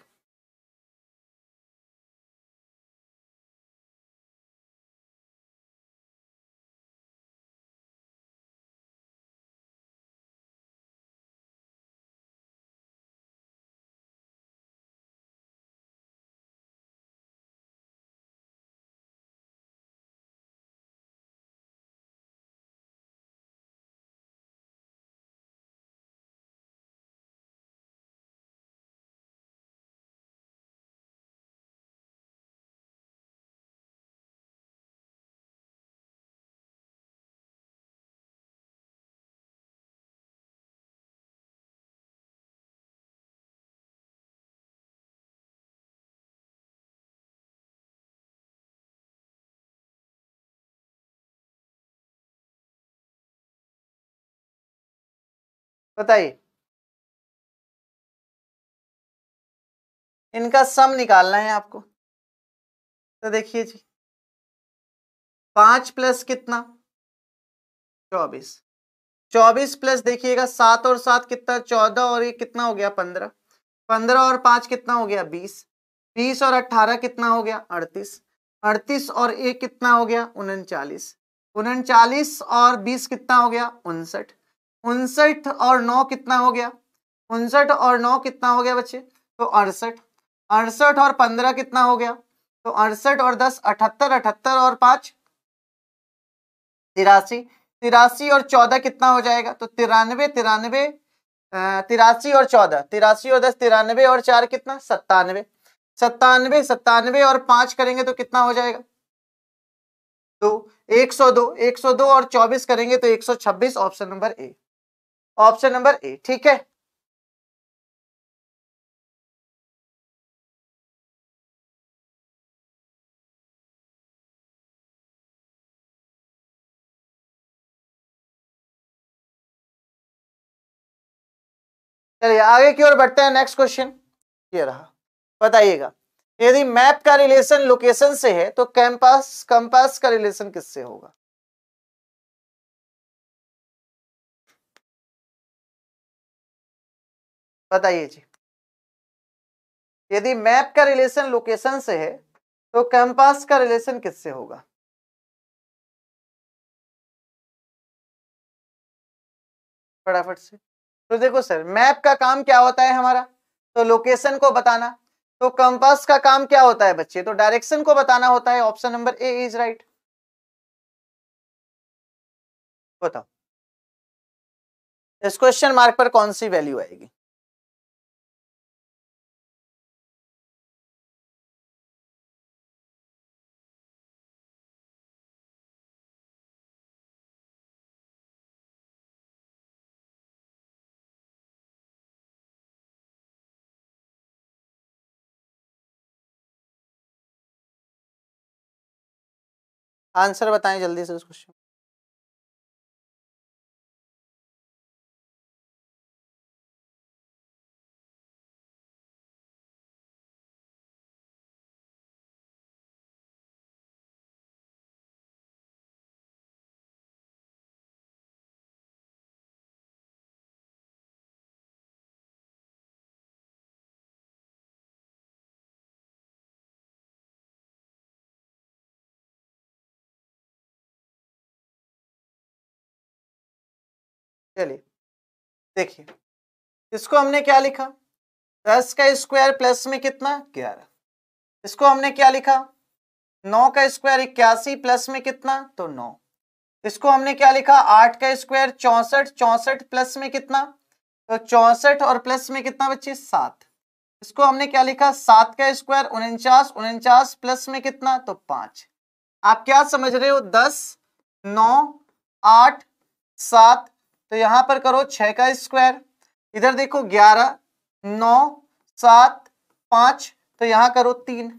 Speaker 3: बताइए इनका सम
Speaker 1: निकालना है आपको तो देखिए जी पांच प्लस कितना चौबीस चौबीस प्लस देखिएगा सात
Speaker 2: और सात कितना चौदह और ये कितना हो गया पंद्रह पंद्रह और पांच कितना हो गया बीस बीस और अट्ठारह कितना हो गया अड़तीस अड़तीस और एक कितना हो गया उनचालीस उनचालीस और बीस कितना हो गया उनसठ उनसठ और नौ कितना हो गया उनसठ और नौ कितना हो गया बच्चे तो अड़सठ अड़सठ और पंद्रह कितना हो गया तो अड़सठ और दस अठहत्तर अठहत्तर और पांच तिरासी तिरासी और चौदह कितना हो जाएगा तो तिरानवे तिरानवे तिरासी और चौदह तिरासी और दस तिरानवे और चार कितना सत्तानवे सत्तानवे सत्तानवे और पांच करेंगे तो कितना हो जाएगा तो
Speaker 1: 102 102 और 24 करेंगे तो 126 option number A option number A ठीक है
Speaker 3: चलिए आगे की ओर बढ़ते हैं नेक्स्ट क्वेश्चन ये रहा बताइएगा
Speaker 1: यदि मैप का रिलेशन लोकेशन से है तो कैंपस कंपास का रिलेशन किससे होगा बताइए जी यदि मैप का रिलेशन लोकेशन से है तो कैंपास का रिलेशन किससे होगा फटाफट से तो देखो सर मैप का काम क्या होता है हमारा तो लोकेशन को बताना तो कंपास का काम क्या होता है बच्चे तो डायरेक्शन को बताना होता है option number A is right बताओ इस क्वेश्चन
Speaker 3: मार्क पर कौन सी वैल्यू आएगी आंसर बताएं जल्दी से उस क्वेश्चन चलिए देखिए इसको हमने क्या लिखा दस का स्क्वायर प्लस में कितना ग्यारह
Speaker 2: इसको हमने क्या लिखा नौ का स्क्वायर इक्यासी प्लस में कितना तो नौ इसको हमने क्या लिखा आठ का स्क्वायर चौसठ चौसठ प्लस में कितना तो चौसठ और प्लस में कितना बच्चे सात इसको हमने क्या लिखा सात का स्क्वायर उनचास उनचास प्लस में कितना तो पांच आप क्या समझ रहे हो दस नौ आठ सात तो यहां पर करो छह का स्क्वायर इधर देखो ग्यारह नौ सात पांच तो यहां करो तीन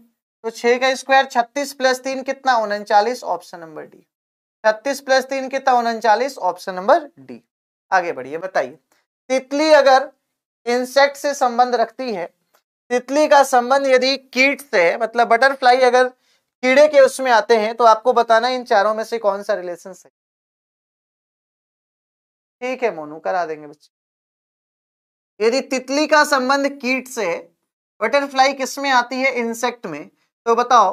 Speaker 2: तो छह का स्क्वायर छत्तीस प्लस तीन कितना उनचालीस ऑप्शन नंबर डी छत्तीस प्लस तीन कितना उनचालीस ऑप्शन नंबर डी आगे बढ़िए बताइए तितली अगर इंसेक्ट से संबंध रखती है तितली का संबंध यदि कीट से मतलब बटरफ्लाई अगर कीड़े के उसमें आते हैं तो आपको बताना इन चारों में से
Speaker 1: कौन सा रिलेशन सही ठीक है मोनू करा देंगे बच्चे यदि तितली का संबंध कीट से है बटरफ्लाई किसमें आती
Speaker 2: है इंसेक्ट में तो बताओ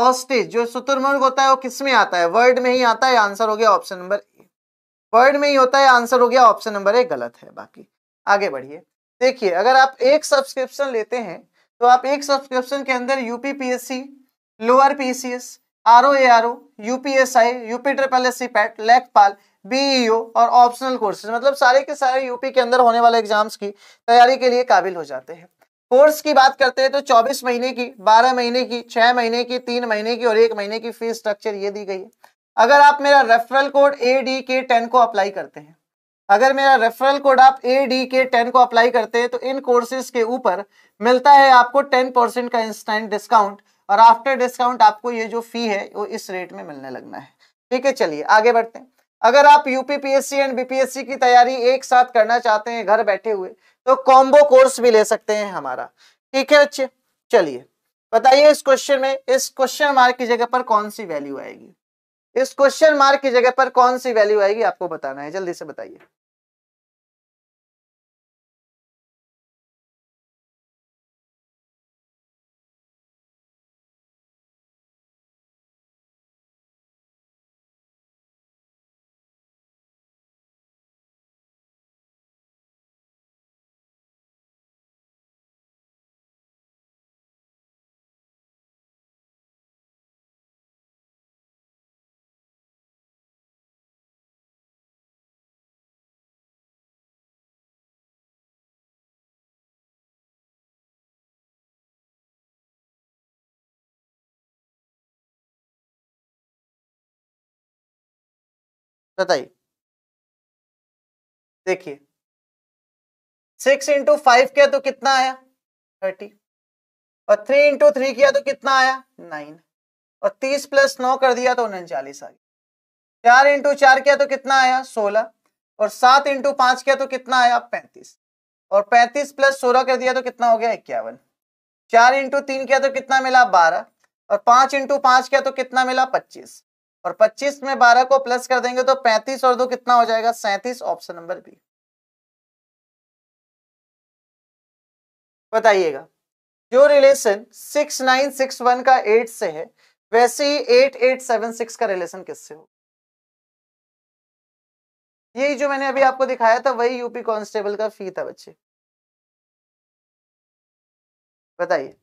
Speaker 2: ऑस्टिज जो शुतुर्मुर्ग होता है वो किसमें आता है वर्ड में ही आता है आंसर हो गया ऑप्शन नंबर ए वर्ड में ही होता है आंसर हो गया ऑप्शन नंबर ए गलत है बाकी आगे बढ़िए देखिए अगर आप एक सब्सक्रिप्शन लेते हैं तो आप एक सब्सक्रिप्शन के अंदर UPPSC lower PCS R O A R O UPSI UP triple S C PET लेखपाल बीईओ और ऑप्शनल कोर्सेज मतलब सारे के सारे यूपी के अंदर होने वाले एग्जाम्स की तैयारी के लिए काबिल हो जाते हैं कोर्स की बात करते हैं तो 24 महीने की 12 महीने की 6 महीने की 3 महीने की और एक महीने की फीस स्ट्रक्चर ये दी गई है अगर आप मेरा referral code A D K ten को अप्लाई करते हैं अगर मेरा रेफरल कोड आप ए डी के टेन को अप्लाई करते हैं तो इन कोर्सेज के ऊपर मिलता है आपको टेन परसेंट का इंस्टेंट डिस्काउंट और आफ्टर डिस्काउंट आपको ये जो फी है वो इस रेट में मिलने लगना है ठीक है चलिए आगे बढ़ते हैं अगर आप यूपीपीएससी एंड बीपीएससी की तैयारी एक साथ करना चाहते हैं घर बैठे हुए तो कॉम्बो कोर्स भी ले सकते हैं हमारा ठीक है बच्चे चलिए बताइए इस क्वेश्चन में इस क्वेश्चन मार्क की जगह पर कौन सी वैल्यू आएगी
Speaker 3: इस क्वेश्चन मार्क की जगह पर कौन सी वैल्यू आएगी आपको बताना है जल्दी से बताइए बताइए देखिए सिक्स इंटू फाइव किया तो कितना आया थर्टी और
Speaker 2: थ्री इंटू थ्री किया तो कितना आया नाइन और तीस प्लस नौ कर दिया तो उनचालीस आ गया चार इंटू चार किया तो कितना आया सोलह और सात इंटू पांच किया तो कितना आया पैंतीस और पैंतीस प्लस सोलह कर दिया तो कितना हो गया इक्यावन चार इंटू तीन किया तो कितना मिला बारह और पांच इंटू पांच किया तो कितना मिला पच्चीस और 25
Speaker 1: में 12 को प्लस कर देंगे तो 35 और दो कितना हो जाएगा 37 ऑप्शन नंबर बी बताइएगा जो रिलेशन 6961 का 8 से है वैसे ही 8876 का रिलेशन किससे हो यही जो मैंने अभी आपको दिखाया था वही यूपी कांस्टेबल का फी था बच्चे बताइए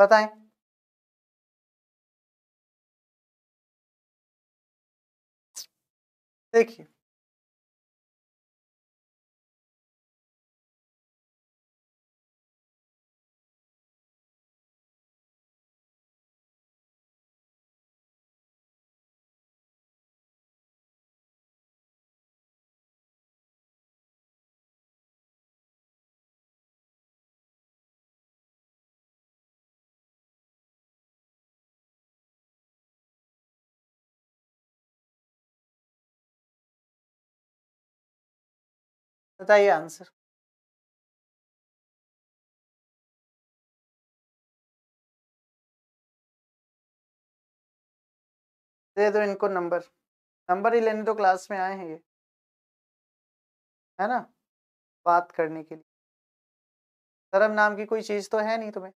Speaker 3: बताएं देखिए बताइए आंसर दे दो इनको नंबर नंबर
Speaker 1: ही लेने तो क्लास में आए हैं ये है ना बात करने के लिए धर्म नाम की कोई चीज़ तो है नहीं तुम्हें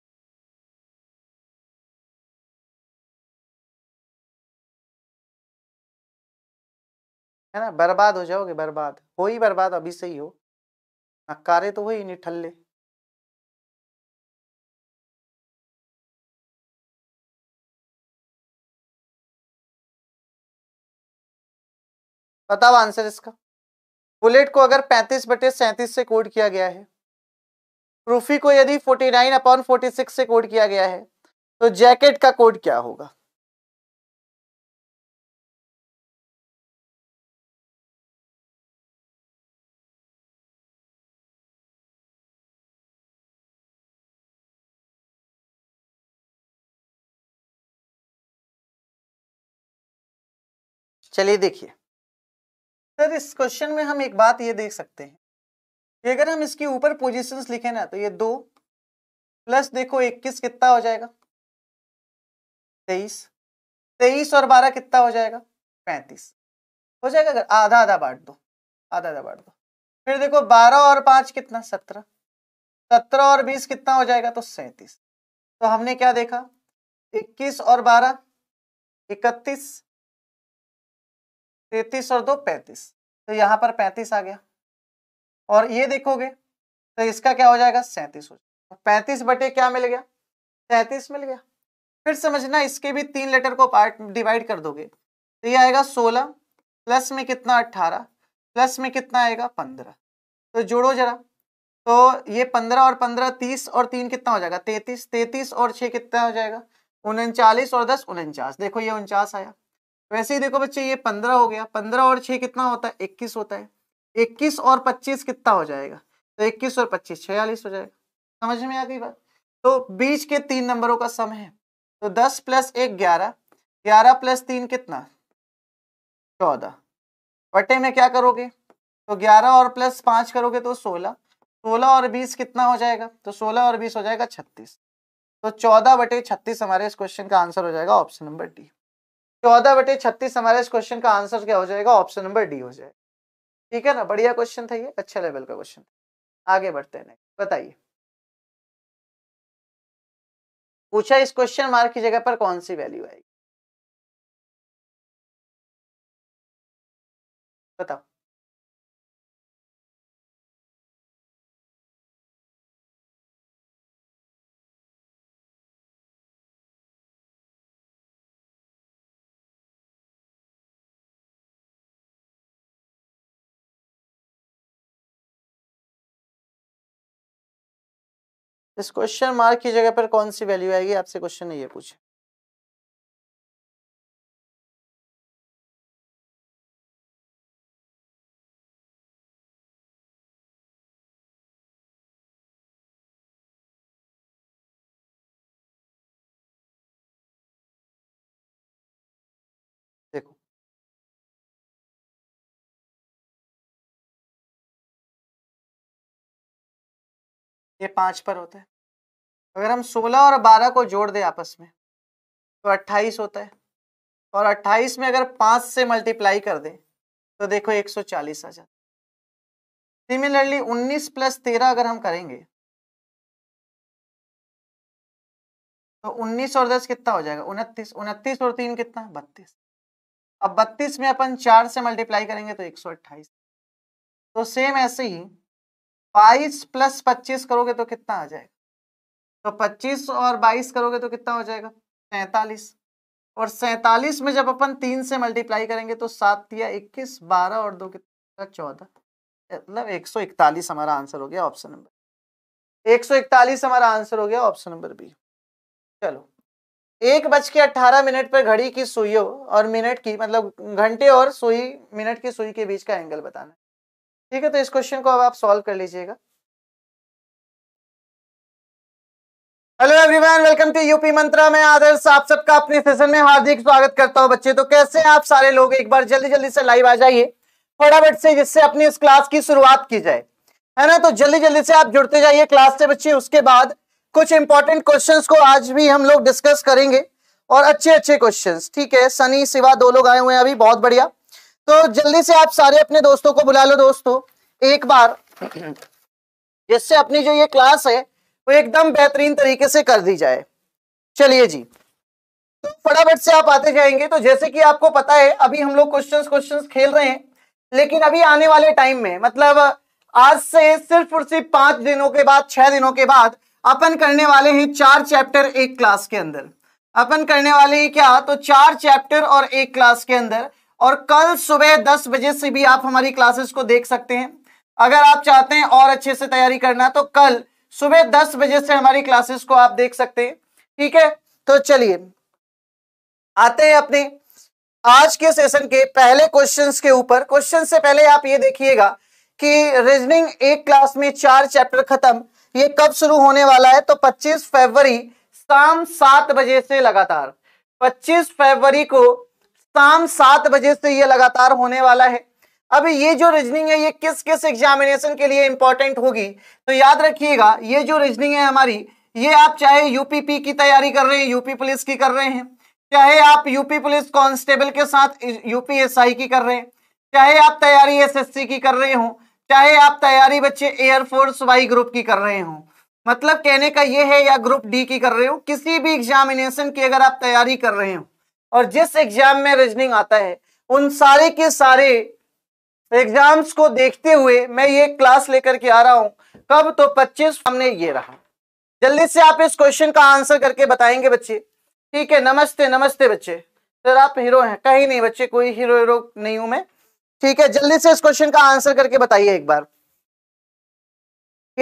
Speaker 1: है ना बर्बाद हो जाओगे बर्बाद हो ही बर्बाद अभी से ही हो नकारे तो वही नहीं ठल्ले
Speaker 3: बताओ आंसर इसका बुलेट को अगर 35 बटे सैंतीस से कोड किया
Speaker 2: गया
Speaker 1: है प्रूफी को यदि 49 अपॉन 46 से कोड किया गया है तो जैकेट का कोड क्या होगा
Speaker 3: चलिए देखिए सर इस क्वेश्चन में हम एक बात ये देख सकते हैं कि अगर हम इसके
Speaker 1: ऊपर पोजीशंस लिखे ना तो ये दो प्लस देखो इक्कीस कितना हो जाएगा तेईस तेईस और बारह कितना हो जाएगा पैंतीस हो जाएगा अगर आधा आधा बांट दो आधा आधा बांट दो फिर देखो बारह और पांच कितना सत्रह सत्रह और बीस कितना हो जाएगा तो सैतीस तो हमने क्या देखा इक्कीस और बारह इकतीस तैतीस और दो पैंतीस तो यहाँ पर पैंतीस आ गया और ये देखोगे
Speaker 2: तो इसका क्या हो जाएगा सैंतीस हो जाएगा पैंतीस बटे क्या मिल गया सैंतीस मिल गया फिर समझना इसके भी तीन लेटर को पार्ट डिवाइड कर दोगे तो ये आएगा सोलह प्लस में कितना अट्ठारह प्लस में कितना आएगा पंद्रह तो जोड़ो जरा तो ये पंद्रह और पंद्रह तीस और तीन कितना हो जाएगा तैतीस तैतीस और छः कितना हो जाएगा उनचालीस और दस उनचास देखो ये उनचास आया वैसे ही देखो बच्चे ये पंद्रह हो गया पंद्रह और छह कितना होता है इक्कीस होता है इक्कीस और पच्चीस कितना हो जाएगा तो इक्कीस और पच्चीस छियालीस हो जाएगा समझ में आ गई बात तो बीच के तीन नंबरों का सम है तो दस प्लस एक ग्यारह ग्यारह प्लस तीन कितना चौदह बटे में क्या करोगे तो ग्यारह और प्लस पाँच करोगे तो सोलह सोलह और बीस कितना हो जाएगा तो सोलह और बीस हो जाएगा छत्तीस तो चौदह बटे छत्तीस हमारे इस क्वेश्चन का आंसर हो जाएगा ऑप्शन नंबर डी चौदह बटे छत्तीस हमारे इस क्वेश्चन का आंसर क्या हो
Speaker 1: जाएगा ऑप्शन नंबर डी हो जाएगा ठीक है ना बढ़िया क्वेश्चन था ये अच्छे लेवल का क्वेश्चन आगे बढ़ते हैं नेक्स्ट बताइए पूछा इस क्वेश्चन
Speaker 3: मार्क की जगह पर कौन सी वैल्यू आएगी बताओ इस क्वेश्चन मार्क की जगह पर कौन सी वैल्यू आएगी आपसे क्वेश्चन ने ये पूछे देखो
Speaker 1: ये पांच पर होता है अगर हम 16 और 12 को जोड़ दें आपस में तो 28 होता है और 28 में अगर 5 से मल्टीप्लाई कर दें तो देखो 140 आ जाता सिमिलरली 19 प्लस तेरह अगर हम करेंगे तो 19 और 10 कितना हो जाएगा उनतीस उनतीस और 3 कितना बत्तीस अब 32 में अपन
Speaker 2: 4 से मल्टीप्लाई करेंगे तो 128 तो सेम ऐसे ही 22 प्लस 25 करोगे तो कितना आ जाएगा तो 25 और 22 करोगे तो कितना हो जाएगा सैतालीस और सैतालीस में जब अपन तीन से मल्टीप्लाई करेंगे तो सात या इक्कीस बारह और दो कितना चौदह मतलब एक सौ इकतालीस हमारा आंसर हो गया ऑप्शन नंबर एक सौ इकतालीस हमारा आंसर हो गया ऑप्शन नंबर बी चलो एक बज के अट्ठारह मिनट पर घड़ी की सुइयों और मिनट की मतलब घंटे और सुई
Speaker 1: मिनट की सुई के बीच का एंगल बताना ठीक है तो इस क्वेश्चन को अब आप सॉल्व कर लीजिएगा hello everyone welcome to UP Mantra मैं आदर्श आप सबका अपने सेशन में हार्दिक स्वागत करता हूं बच्चे तो कैसे हैं आप सारे लोग एक बार जल्दी जल्दी
Speaker 2: से लाइव आ जाइए फटाफट से जिससे अपनी इस क्लास की शुरुआत की जाए है ना तो जल्दी जल्दी से आप जुड़ते जाइए क्लास से बच्चे उसके बाद कुछ इंपॉर्टेंट क्वेश्चन को आज भी हम लोग डिस्कस करेंगे और अच्छे अच्छे क्वेश्चन ठीक है सनी सिवा दो लोग आए हुए हैं अभी बहुत बढ़िया तो जल्दी से आप सारे अपने दोस्तों को बुला लो दोस्तों एक बार जिससे अपनी जो ये क्लास है तो एकदम बेहतरीन तरीके से कर दी जाए चलिए जी फटाफट से आप आते जाएंगे तो जैसे कि आपको पता है अभी हम लोग क्वेश्चंस क्वेश्चंस खेल रहे हैं लेकिन अभी आने वाले टाइम में मतलब आज से सिर्फ और सिर्फ पांच दिनों के बाद छह दिनों के बाद अपन करने वाले हैं चार चैप्टर एक क्लास के अंदर अपन करने वाले हैं क्या तो चार चैप्टर और एक क्लास के अंदर और कल सुबह दस बजे से भी आप हमारी क्लासेस को देख सकते हैं अगर आप चाहते हैं और अच्छे से तैयारी करना तो कल सुबह दस बजे से हमारी क्लासेस को आप देख सकते हैं ठीक है तो चलिए आते हैं अपने आज के सेशन के पहले क्वेश्चंस के ऊपर क्वेश्चन से पहले आप ये देखिएगा कि रीजनिंग एक क्लास में चार चैप्टर खत्म ये कब शुरू होने वाला है तो 25 फरवरी शाम सात बजे से लगातार 25 फरवरी को शाम सात बजे से ये लगातार होने वाला है अब ये जो रीजनिंग है ये किस किस एग्जामिनेशन के लिए इंपॉर्टेंट होगी तो याद रखिएगा ये जो रीजनिंग है हमारी ये आप चाहे यूपीपी की तैयारी कर रहे हैं यूपी पुलिस की कर रहे हैं चाहे आप यूपी पुलिस कांस्टेबल के साथ यूपीएसआई की कर रहे हैं चाहे आप तैयारी एसएससी की कर रहे हो चाहे आप तैयारी बच्चे एयरफोर्स वाई ग्रुप की कर रहे हो मतलब कहने का ये है या ग्रुप डी की कर रहे हो किसी भी एग्जामिनेशन की अगर आप तैयारी कर रहे हो और जिस एग्जाम में रीजनिंग आता है उन सारे के सारे एग्जाम्स को देखते हुए मैं ये क्लास लेकर के आ रहा हूं कब तो 25 हमने ये रहा जल्दी से आप इस क्वेश्चन का आंसर करके बताएंगे बच्चे ठीक है नमस्ते नमस्ते बच्चे सर आप हीरो हैं कहीं नहीं बच्चे कोई हीरो हीरो नहीं हूं मैं ठीक है जल्दी से इस क्वेश्चन का आंसर करके बताइए एक बार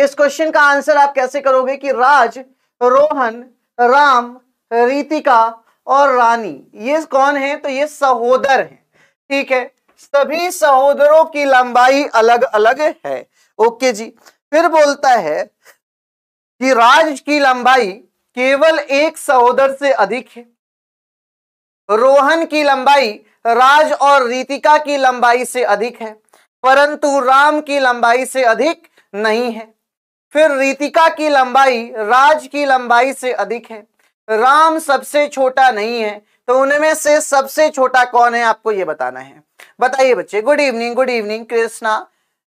Speaker 2: इस क्वेश्चन का आंसर आप कैसे करोगे कि राज रोहन राम रीतिका और रानी ये कौन है तो ये सहोदर है ठीक है सभी सहोदरों की लंबाई अलग अलग है ओके जी फिर बोलता है कि राज की लंबाई केवल एक सहोदर से अधिक है रोहन की लंबाई राज और रीतिका की लंबाई से अधिक है परंतु राम की लंबाई से अधिक नहीं है फिर रीतिका की लंबाई राज की लंबाई से अधिक है राम सबसे छोटा नहीं है तो उनमें से सबसे छोटा कौन है आपको यह बताना है बताइए बच्चे good evening good evening Krishna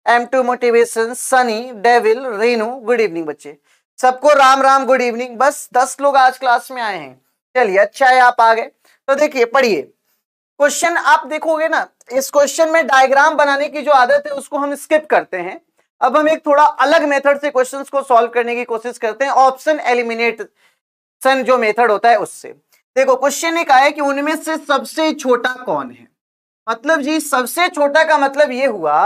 Speaker 2: M two motivation Sunny devil Renu good evening बच्चे सबको राम राम गुड इवनिंग बस दस लोग आज क्लास में आए हैं चलिए अच्छा है आप आ गए तो देखिए पढ़िए क्वेश्चन आप देखोगे ना इस क्वेश्चन में डायग्राम बनाने की जो आदत है उसको हम स्किप करते हैं अब हम एक थोड़ा अलग मेथड से क्वेश्चंस को सॉल्व करने की कोशिश करते हैं ऑप्शन एलिमिनेट सन जो मेथड होता है उससे देखो क्वेश्चन ने कहा है कि उनमें से सबसे छोटा कौन है मतलब जी सबसे छोटा का मतलब ये हुआ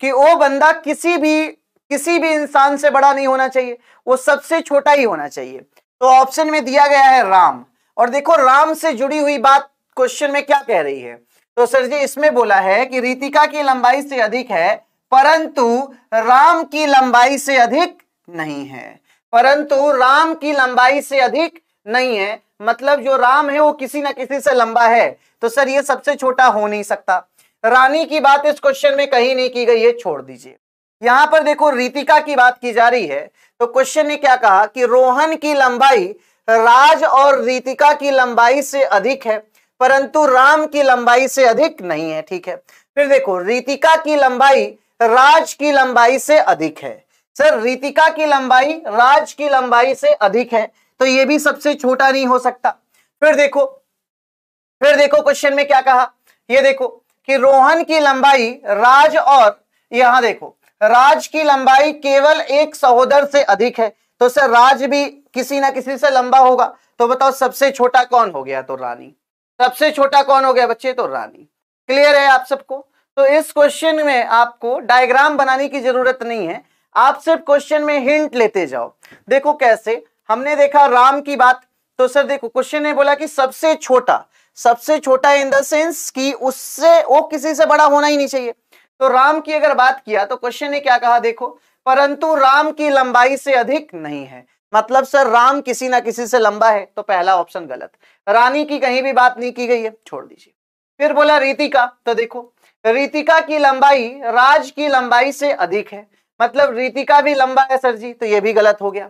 Speaker 2: कि वो बंदा किसी भी किसी भी इंसान से बड़ा नहीं होना चाहिए वो सबसे छोटा ही होना चाहिए तो ऑप्शन में दिया गया है राम और देखो राम से जुड़ी हुई बात क्वेश्चन में क्या कह रही है तो सर जी इसमें बोला है कि रीतिका की लंबाई से अधिक है परंतु राम की लंबाई से अधिक नहीं है परंतु राम की लंबाई से अधिक नहीं है मतलब जो राम है वो किसी ना किसी से लंबा है तो सर ये सबसे छोटा हो नहीं सकता रानी की बात इस क्वेश्चन में कहीं नहीं की गई है छोड़ दीजिए यहां पर देखो रीतिका की बात की जा रही है तो क्वेश्चन ने क्या कहा कि रोहन की लंबाई राज और रीतिका की लंबाई से अधिक है परंतु राम की लंबाई से अधिक नहीं है ठीक है फिर देखो रीतिका की लंबाई राज की लंबाई से अधिक है सर रीतिका की लंबाई राज की लंबाई से अधिक है तो यह भी सबसे छोटा नहीं हो सकता फिर देखो फिर देखो क्वेश्चन में क्या कहा ये देखो कि रोहन की लंबाई राज और यहां देखो राज की लंबाई केवल एक सहोदर से अधिक है तो सर राज भी किसी ना किसी से लंबा होगा तो बताओ सबसे छोटा कौन हो गया तो रानी सबसे छोटा कौन हो गया बच्चे तो रानी क्लियर है आप सबको तो इस क्वेश्चन में आपको डायग्राम बनाने की जरूरत नहीं है आप सिर्फ क्वेश्चन में हिंट लेते जाओ देखो कैसे हमने देखा राम की बात तो सर देखो क्वेश्चन ने बोला कि सबसे छोटा सबसे छोटा इन द सेंस कि उससे वो किसी से बड़ा होना ही नहीं चाहिए तो राम की अगर बात किया तो क्वेश्चन ने क्या कहा देखो परंतु राम की लंबाई से अधिक नहीं है मतलब सर राम किसी ना किसी से लंबा है तो पहला ऑप्शन गलत रानी की कहीं भी बात नहीं की गई है छोड़ दीजिए फिर बोला रीतिका तो देखो रीतिका की लंबाई राज की लंबाई से अधिक है मतलब रीतिका भी लंबा है सर जी तो यह भी गलत हो गया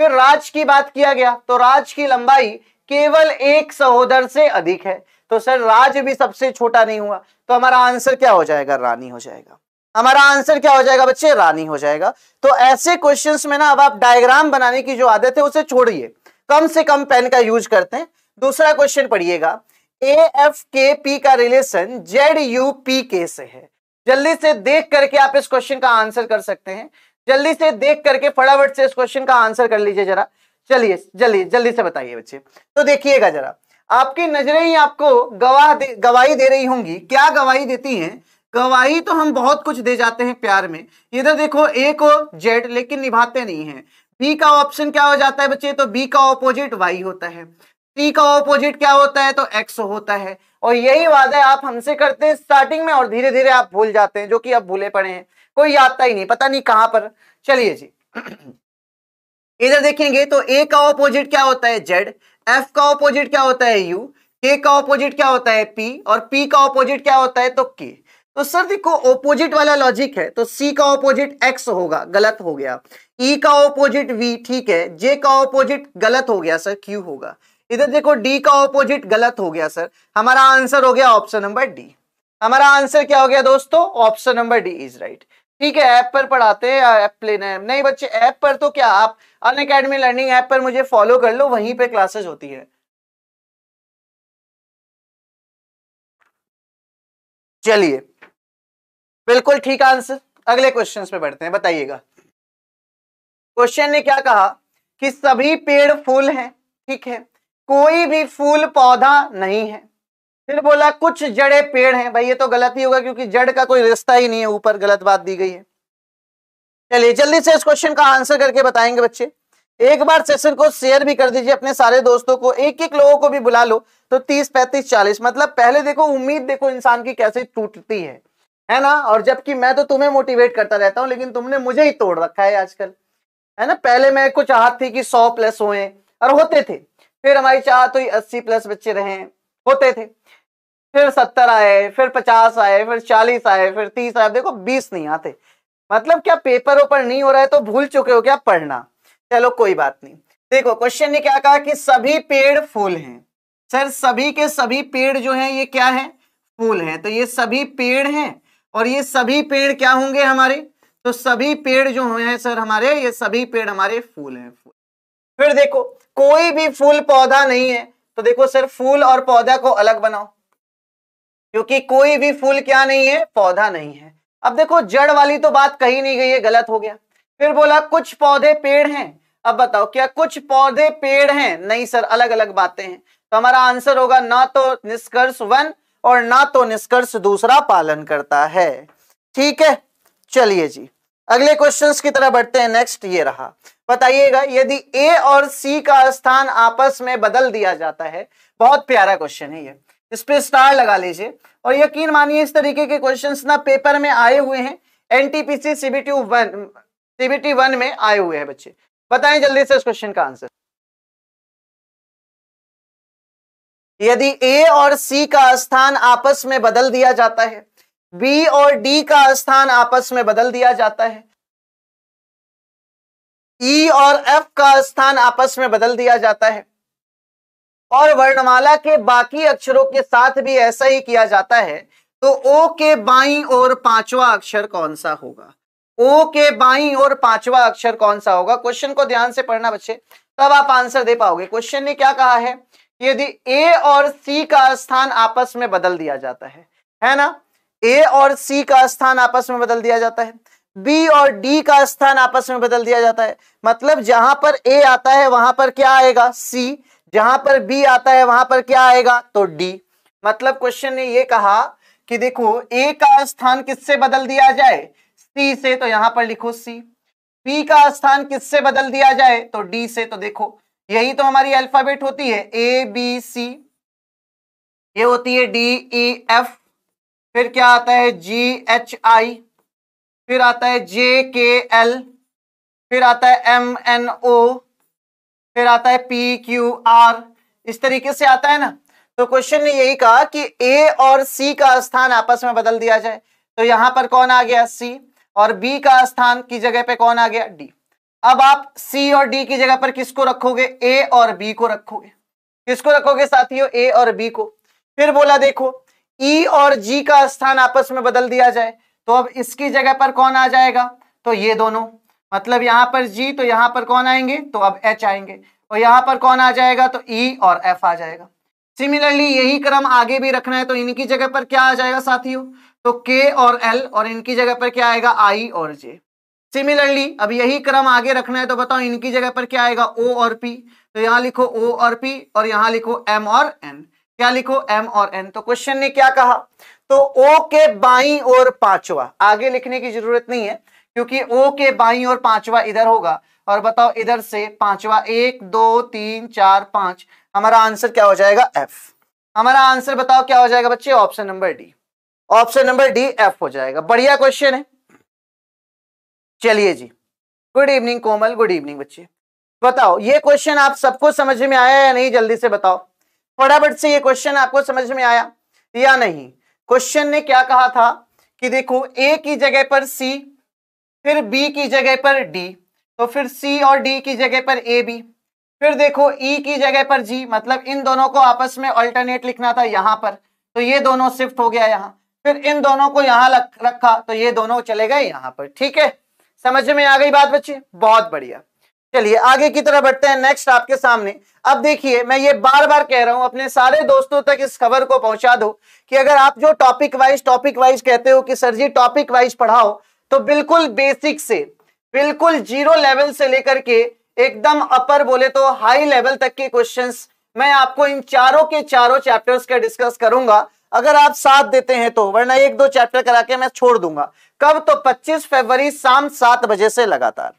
Speaker 2: फिर राज की बात किया गया तो राज की लंबाई केवल एक सहोदर से अधिक है तो सर राज भी सबसे छोटा नहीं हुआ तो हमारा आंसर क्या हो जाएगा रानी हो जाएगा हमारा आंसर क्या हो जाएगा बच्चे रानी हो जाएगा तो ऐसे क्वेश्चंस में ना अब आप डायग्राम बनाने की जो आदत है उसे छोड़िए कम से कम पेन का यूज करते हैं दूसरा क्वेश्चन पढ़िएगा ए एफ के पी का relation Z U P K से है जल्दी से देख करके आप इस क्वेश्चन का आंसर कर सकते हैं जल्दी से देख करके फटाफट से इस क्वेश्चन का आंसर कर लीजिए जरा चलिए जल्दी जल्दी से बताइए बच्चे तो देखिएगा जरा आपकी नजरें ही आपको गवाह गवाही दे रही होंगी क्या गवाही देती हैं गवाही तो हम बहुत कुछ दे जाते हैं प्यार में इधर देखो ए को जेड लेकिन निभाते नहीं है बी का ऑप्शन क्या हो जाता है बच्चे तो बी का ऑपोजिट वाई होता है सी का ऑपोजिट क्या होता है तो एक्स होता है और यही वादा आप हमसे करते हैं स्टार्टिंग में और धीरे धीरे आप भूल जाते हैं जो कि आप भूले पड़े हैं कोई याद ही नहीं पता नहीं कहां पर चलिए जी इधर देखेंगे तो ए का ऑपोजिट क्या होता है जेड एफ का ऑपोजिट क्या होता है यू के का ऑपोजिट क्या होता है पी और पी का ऑपोजिट क्या होता है तो के तो सर देखो ऑपोजिट वाला लॉजिक है तो सी का ऑपोजिट एक्स होगा गलत हो गया ई e का ऑपोजिट वी ठीक है जे का ऑपोजिट गलत हो गया सर क्यू होगा इधर देखो डी का ऑपोजिट गलत हो गया सर हमारा आंसर हो गया ऑप्शन नंबर डी हमारा आंसर क्या हो गया दोस्तों option number D is right ठीक है ऐप पर पढ़ाते हैं ऐप लेना नहीं बच्चे ऐप
Speaker 1: पर तो क्या आप अन अकेडमी लर्निंग ऐप पर मुझे फॉलो कर लो वहीं पे क्लासेस होती है
Speaker 3: चलिए बिल्कुल ठीक आंसर अगले क्वेश्चन पे बढ़ते हैं बताइएगा
Speaker 2: क्वेश्चन ने क्या कहा कि सभी पेड़ फूल हैं ठीक है कोई भी फूल पौधा नहीं है फिर बोला कुछ जड़े पेड़ हैं भाई ये तो गलत ही होगा क्योंकि जड़ का कोई रिश्ता ही नहीं है ऊपर गलत बात दी गई है चलिए जल्दी से इस क्वेश्चन का आंसर करके बताएंगे बच्चे एक बार सेशन को शेयर भी कर दीजिए अपने सारे दोस्तों को एक एक लोगों को भी बुला लो तो तीस पैंतीस चालीस मतलब पहले देखो उम्मीद देखो इंसान की कैसे टूटती है है ना और जबकि मैं तो तुम्हें मोटिवेट करता रहता हूँ लेकिन तुमने मुझे ही तोड़ रखा है आजकल है ना पहले मैं कुछ चाहत थी कि सौ प्लस होए और होते थे फिर हमारी चाहत हुई अस्सी प्लस बच्चे रहे होते थे फिर सत्तर आए फिर पचास आए फिर चालीस आए फिर तीस आए देखो बीस नहीं आते मतलब क्या पेपर ऊपर नहीं हो रहा है तो भूल चुके हो क्या पढ़ना चलो कोई बात नहीं देखो क्वेश्चन ने क्या कहा कि सभी पेड़ फूल हैं सर सभी के सभी पेड़ जो हैं ये क्या है फूल हैं तो ये सभी पेड़ हैं और ये सभी पेड़ क्या होंगे हमारे तो सभी पेड़ जो हैं सर हमारे ये सभी पेड़ हमारे फूल हैं फूल फिर देखो कोई भी फूल पौधा नहीं है तो देखो सर फूल और पौधा को अलग बनाओ क्योंकि कोई भी फूल क्या नहीं है पौधा नहीं है अब देखो जड़ वाली तो बात कही नहीं गई है गलत हो गया फिर बोला कुछ पौधे पेड़ हैं अब बताओ क्या कुछ पौधे पेड़ हैं नहीं सर अलग अलग बातें हैं तो हमारा आंसर होगा ना तो निष्कर्ष वन और ना तो निष्कर्ष दूसरा पालन करता है ठीक है चलिए जी अगले क्वेश्चंस की तरह बढ़ते हैं नेक्स्ट ये रहा बताइएगा यदि ए और सी का स्थान आपस में बदल दिया जाता है बहुत प्यारा क्वेश्चन है ये इस पर स्टार लगा लीजिए और यकीन मानिए इस तरीके के क्वेश्चन ना पेपर में आए हुए हैं NTPC CBT one CBT one में आए हुए
Speaker 1: हैं बच्चे बताएं जल्दी से इस क्वेश्चन का आंसर यदि ए और सी का स्थान आपस में बदल दिया जाता है
Speaker 2: बी और डी का स्थान आपस में बदल दिया जाता है ई e और एफ का स्थान आपस में बदल दिया जाता है और वर्णमाला के बाकी अक्षरों के साथ भी ऐसा ही किया जाता है तो ओ के बाई और पांचवा अक्षर कौन सा होगा ओ के बाई और पांचवा अक्षर कौन सा होगा क्वेश्चन को ध्यान से पढ़ना बच्चे तब आप आंसर दे पाओगे क्वेश्चन ने क्या कहा है यदि ए और सी का स्थान आपस में बदल दिया जाता है है ना ए और सी का स्थान आपस में बदल दिया जाता है बी और डी का स्थान आपस में बदल दिया जाता है मतलब जहां पर ए आता है वहां पर क्या आएगा सी जहां पर बी आता है वहां पर क्या आएगा तो डी मतलब क्वेश्चन ने ये कहा कि देखो ए का स्थान किससे बदल दिया जाए सी से तो यहां पर लिखो सी बी का स्थान किससे बदल दिया जाए तो डी से तो देखो यही तो हमारी अल्फाबेट होती है ए बी सी ये होती है डी ई एफ फिर क्या आता है जी एच आई फिर आता है जे के एल फिर आता है एम एन ओ फिर आता है पी क्यू आर इस तरीके से आता है ना तो क्वेश्चन ने यही कहा कि ए और सी का स्थान आपस में बदल दिया जाए तो यहां पर कौन आ गया सी और बी का स्थान की जगह पे कौन आ गया डी अब आप सी और डी की जगह पर किसको रखोगे ए और बी को रखोगे किसको रखोगे साथियों ए और बी को फिर बोला देखो ई e और जी का स्थान आपस में बदल दिया जाए तो अब इसकी जगह पर कौन आ जाएगा तो ये दोनों मतलब यहाँ पर जी तो यहाँ पर कौन आएंगे तो अब एच आएंगे और तो यहाँ पर कौन आ जाएगा तो ई e और एफ आ जाएगा सिमिलरली यही क्रम आगे भी रखना है तो इनकी जगह पर क्या आ जाएगा साथियों तो के और एल और इनकी जगह पर क्या आएगा आई और जे सिमिलरली अब यही क्रम आगे रखना है तो बताओ इनकी जगह पर क्या आएगा ओ और पी तो यहाँ लिखो ओ और पी और यहाँ लिखो एम और एन क्या लिखो एम और एन तो क्वेश्चन ने क्या कहा तो ओ के बाई और पांचवा आगे लिखने की जरूरत नहीं है क्योंकि ओ के बाई और पांचवा इधर होगा और बताओ इधर से पांचवा एक दो तीन चार पांच हमारा आंसर क्या हो जाएगा एफ हमारा आंसर बताओ क्या हो जाएगा बच्चे option number D option number D F हो जाएगा बढ़िया क्वेश्चन है चलिए जी good evening Komal good evening बच्चे बताओ ये क्वेश्चन आप सबको समझ में आया या नहीं जल्दी से बताओ फटाफट से ये क्वेश्चन आपको समझ में आया या नहीं क्वेश्चन ने क्या कहा था कि देखो ए की जगह पर सी फिर बी की जगह पर डी तो फिर सी और डी की जगह पर ए बी फिर देखो ई e की जगह पर जी मतलब इन दोनों को आपस में अल्टरनेट लिखना था यहाँ पर तो ये दोनों शिफ्ट हो गया यहाँ फिर इन दोनों को यहाँ रखा तो ये दोनों चले गए यहाँ पर ठीक है समझ में आ गई बात बच्चे बहुत बढ़िया चलिए आगे की तरफ बढ़ते हैं नेक्स्ट आपके सामने अब देखिए मैं ये बार बार कह रहा हूं अपने सारे दोस्तों तक इस खबर को पहुंचा दो कि अगर आप जो टॉपिक वाइज टॉपिक वाइज कहते हो कि सर जी टॉपिक वाइज पढ़ाओ तो बिल्कुल बेसिक से बिल्कुल जीरो लेवल से लेकर के एकदम अपर बोले तो हाई लेवल तक के क्वेश्चंस मैं आपको इन चारों के चारों चैप्टर्स का डिस्कस करूंगा अगर आप साथ देते हैं तो वरना एक दो चैप्टर करा के मैं छोड़ दूंगा कब तो 25 फरवरी शाम सात बजे से लगातार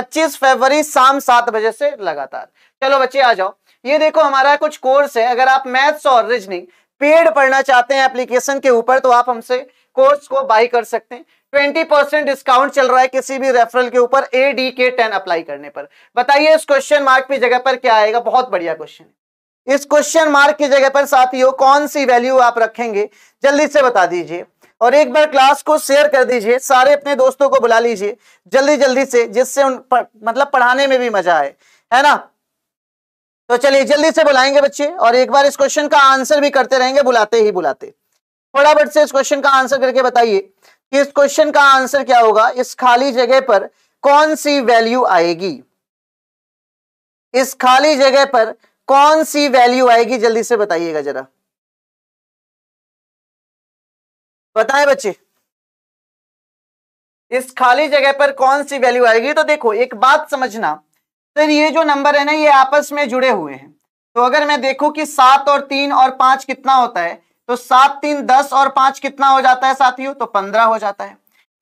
Speaker 2: 25 फरवरी शाम सात बजे से लगातार चलो बच्चे आ जाओ ये देखो हमारा कुछ कोर्स है अगर आप मैथ्स और रीजनिंग पेड पढ़ना चाहते हैं एप्लीकेशन के ऊपर तो आप हमसे कोर्स को बाई कर सकते हैं ट्वेंटी परसेंट डिस्काउंट चल रहा है किसी भी रेफरल के ऊपर A D K ten apply करने पर बताइए इस क्वेश्चन मार्क की जगह पर क्या आएगा बहुत बढ़िया क्वेश्चन है इस क्वेश्चन मार्क की जगह पर साथियों कौन सी वैल्यू आप रखेंगे जल्दी से बता दीजिए और एक बार क्लास को शेयर कर दीजिए सारे अपने दोस्तों को बुला लीजिए जल्दी जल्दी से जिससे उन प, मतलब पढ़ाने में भी मजा आए है ना तो चलिए जल्दी से बुलाएंगे बच्चे और एक बार इस क्वेश्चन का आंसर भी करते रहेंगे बुलाते ही बुलाते फटाफट से इस क्वेश्चन का आंसर करके बताइए इस क्वेश्चन का आंसर क्या होगा इस खाली जगह पर कौन सी वैल्यू आएगी
Speaker 1: इस खाली जगह पर कौन सी वैल्यू आएगी जल्दी से बताइएगा जरा बताएं बच्चे इस खाली जगह पर कौन सी वैल्यू आएगी तो देखो एक बात
Speaker 2: समझना सर ये जो नंबर है ना ये आपस में जुड़े हुए हैं तो अगर मैं देखूं कि सात और तीन और पांच कितना होता है तो सात तीन दस और पांच कितना हो जाता है साथियों तो पंद्रह हो जाता है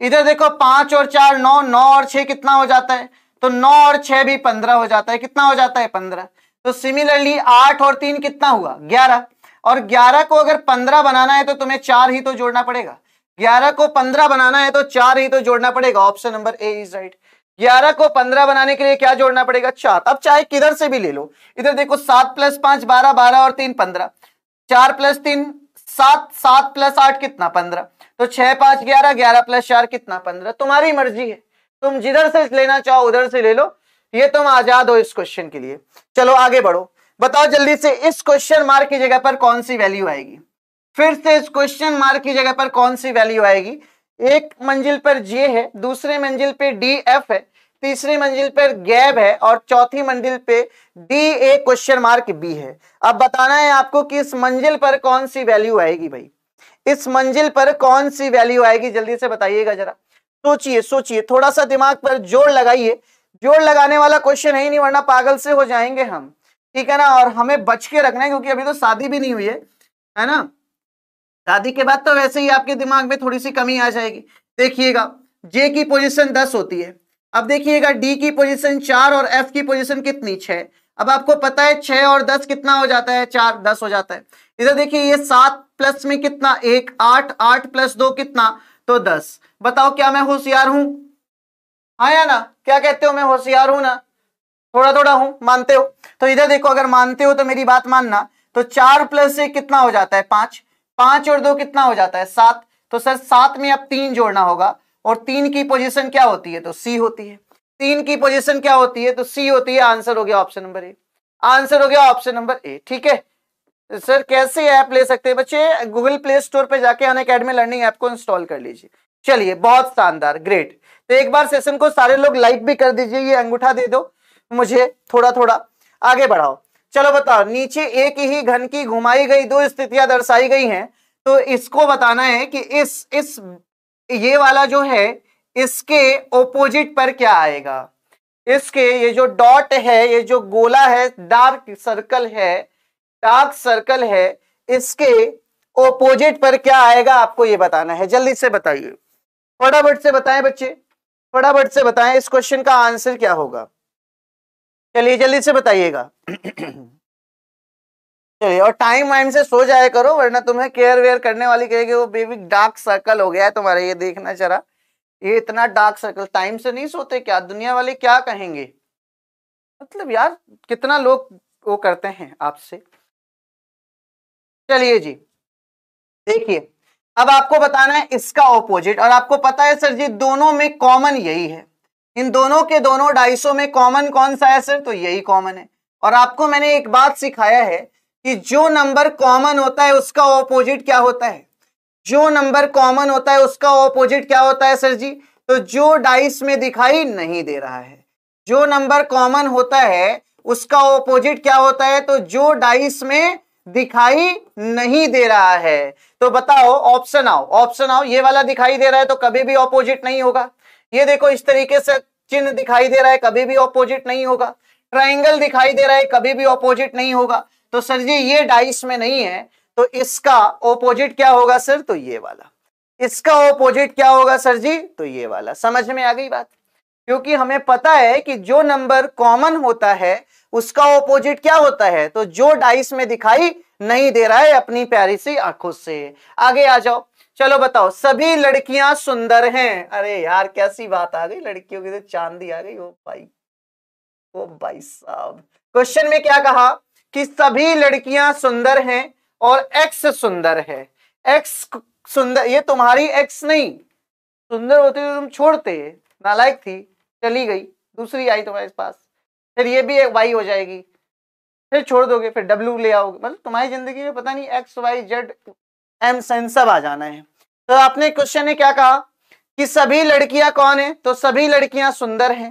Speaker 2: इधर देखो पांच और चार नौ नौ और छह कितना हो जाता है तो नौ और छह भी पंद्रह हो जाता है कितना हो जाता है पंद्रह तो सिमिलरली आठ और तीन कितना हुआ ग्यारह और ग्यारह को अगर पंद्रह बनाना है तो तुम्हें चार ही तो जोड़ना पड़ेगा ग्यारह को पंद्रह बनाना है तो चार ही तो जोड़ना पड़ेगा option number A is right ग्यारह को पंद्रह बनाने के लिए क्या जोड़ना पड़ेगा चार अब चाहे किधर से भी ले लो इधर देखो सात प्लस पांच बारह बारह और तीन पंद्रह चार प्लस तीन सात सात प्लस आठ कितना पंद्रह तो छह पांच ग्यारह ग्यारह प्लस चार कितना पंद्रह तुम्हारी मर्जी है तुम जिधर से लेना चाहो उधर से ले लो ये तुम आजाद हो इस क्वेश्चन के लिए चलो आगे बढ़ो बताओ जल्दी से इस क्वेश्चन मार्क की जगह पर कौन सी वैल्यू आएगी फिर से इस क्वेश्चन मार्क की जगह पर कौन सी वैल्यू आएगी एक मंजिल पर जे है दूसरे मंजिल पर डी एफ है तीसरी मंजिल पर गैब है और चौथी मंजिल पे D A question mark B है अब बताना है आपको कि इस मंजिल पर कौन सी वैल्यू आएगी भाई इस मंजिल पर कौन सी वैल्यू आएगी जल्दी से बताइएगा जरा सोचिए सोचिए थोड़ा सा दिमाग पर जोर लगाइए जोर लगाने वाला क्वेश्चन है ही नहीं वरना पागल से हो जाएंगे हम ठीक है ना और हमें बच के रखना है क्योंकि अभी तो शादी भी नहीं हुई है है ना शादी के बाद तो वैसे ही आपके दिमाग में थोड़ी सी कमी आ जाएगी देखिएगा जे की पोजिशन दस होती है अब देखिएगा डी की पोजीशन चार और एफ की पोजीशन कितनी छह अब आपको पता है छह और दस कितना हो जाता है चार दस हो जाता है इधर देखिए ये सात प्लस में कितना एक आठ आठ प्लस दो कितना तो दस बताओ क्या मैं होशियार हूं आया हाँ ना क्या कहते हो मैं होशियार हूं ना थोड़ा थोड़ा हूं मानते हो तो इधर देखो अगर मानते हो तो मेरी बात मानना तो चार प्लस से कितना हो जाता है पांच पांच और दो कितना हो जाता है सात तो सर सात में अब तीन जोड़ना होगा और तीन की पोजीशन क्या होती है तो सी होती है तीन की पोजीशन क्या होती है तो सी होती है आंसर हो गया ऑप्शन नंबर ए आंसर हो गया ऑप्शन नंबर ए ठीक है सर कैसे ऐप ले सकते हैं बच्चे गूगल प्ले स्टोर पर जाके अन अकेडमी लर्निंग ऐप को इंस्टॉल कर लीजिए चलिए बहुत शानदार ग्रेट तो एक बार सेशन को सारे लोग लाइक भी कर दीजिए ये अंगूठा दे दो मुझे थोड़ा थोड़ा आगे बढ़ाओ चलो बताओ नीचे एक ही घन की घुमाई गई दो स्थितियां दर्शाई गई हैं तो इसको बताना है कि इस इस ये वाला जो है इसके ओपोजिट पर क्या आएगा इसके ये जो डॉट है ये जो गोला है डार्क सर्कल है डार्क सर्कल है इसके ओपोजिट पर क्या आएगा आपको ये बताना है जल्दी से बताइए
Speaker 1: फटाफट से बताएं बच्चे फटाफट से बताएं इस क्वेश्चन का आंसर क्या होगा चलिए जल्दी से बताइएगा चलिए और
Speaker 2: टाइम वाइम से सो जाया करो वरना तुम्हें केयर वेयर करने वाली कहेगी वो बेबी डार्क सर्कल हो गया है तुम्हारा ये देखना जरा ये इतना डार्क सर्कल टाइम से नहीं सोते क्या दुनिया वाले क्या कहेंगे
Speaker 1: मतलब यार कितना लोग वो करते हैं आपसे चलिए जी देखिए अब आपको बताना है इसका ऑपोजिट
Speaker 2: और आपको पता है सर जी दोनों में कॉमन यही है इन दोनों के दोनों डाइसो में कॉमन कौन सा है सर तो यही कॉमन है और आपको मैंने एक बात सिखाया है कि जो नंबर कॉमन होता है उसका ऑपोजिट क्या होता है जो नंबर कॉमन होता है उसका ऑपोजिट क्या होता है सर जी तो जो डाइस में दिखाई नहीं दे रहा है जो नंबर कॉमन होता है उसका ऑपोजिट क्या होता है तो जो डाइस में दिखाई नहीं दे रहा है तो बताओ ऑप्शन आओ ऑप्शन आओ ये वाला दिखाई दे रहा है तो कभी भी ऑपोजिट नहीं होगा ये देखो इस तरीके से चिन्ह दिखाई दे रहा है कभी भी ऑपोजिट नहीं होगा ट्राइंगल दिखाई दे रहा है कभी भी ऑपोजिट नहीं होगा तो सर जी ये डाइस में नहीं है तो इसका ओपोजिट क्या होगा सर तो ये वाला इसका ओपोजिट क्या होगा सर जी तो ये वाला समझ में आ गई बात क्योंकि हमें पता है कि जो नंबर कॉमन होता है उसका ओपोजिट क्या होता है तो जो डाइस में दिखाई नहीं दे रहा है अपनी प्यारी सी आंखों से आगे आ जाओ चलो बताओ सभी लड़कियां सुंदर हैं अरे यार कैसी बात आ गई लड़कियों की तो चांदी आ गई ओ भाई ओ भाई साहब क्वेश्चन में क्या कहा कि सभी लड़कियां सुंदर हैं और एक्स सुंदर है एक्स सुंदर ये तुम्हारी एक्स नहीं सुंदर होती तो तुम छोड़ते नालायक थी चली गई दूसरी आई तुम्हारे पास फिर ये भी एक वाई हो जाएगी फिर छोड़ दोगे फिर डब्ल्यू ले आओगे मतलब तुम्हारी जिंदगी में पता नहीं एक्स वाई जेड एम सेन सब आ जाना है तो आपने क्वेश्चन ने क्या कहा कि सभी लड़कियां कौन है तो सभी लड़कियां सुंदर हैं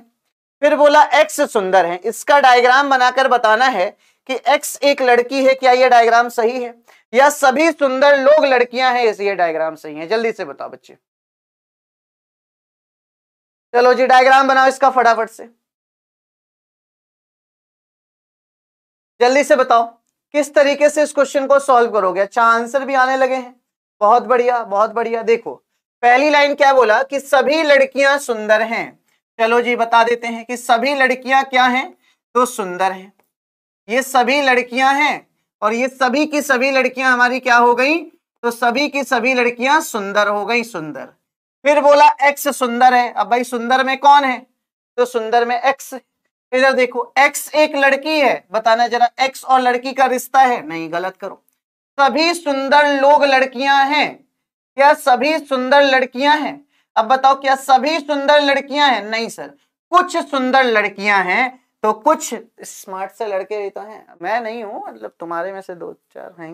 Speaker 2: फिर बोला एक्स सुंदर है इसका डायग्राम बनाकर बताना है कि एक्स एक लड़की है क्या ये डायग्राम
Speaker 1: सही है या सभी सुंदर लोग लड़कियां हैं ये डायग्राम सही है जल्दी से बताओ बच्चे चलो जी डायग्राम बनाओ इसका फटाफट से जल्दी से बताओ किस तरीके से इस क्वेश्चन को सॉल्व करोगे अच्छा आंसर भी आने लगे हैं बहुत बढ़िया बहुत बढ़िया देखो पहली
Speaker 2: लाइन क्या बोला कि सभी लड़कियां सुंदर हैं चलो जी बता देते हैं कि सभी लड़कियां क्या हैं तो सुंदर हैं ये सभी लड़कियां हैं और ये सभी की सभी लड़कियां हमारी क्या हो गई तो सभी की सभी लड़कियां सुंदर हो गई सुंदर फिर बोला एक्स सुंदर है अब भाई सुंदर में कौन है तो सुंदर में एक्स इधर देखो एक्स एक लड़की है बताना जरा एक्स और लड़की का रिश्ता है नहीं गलत करो सभी सुंदर लोग लड़कियां हैं क्या सभी सुंदर लड़कियां हैं अब बताओ क्या सभी सुंदर लड़कियां हैं नहीं सर कुछ सुंदर लड़कियां हैं तो कुछ स्मार्ट से लड़के तो हैं मैं नहीं हूं मतलब तुम्हारे में से दो चार हैं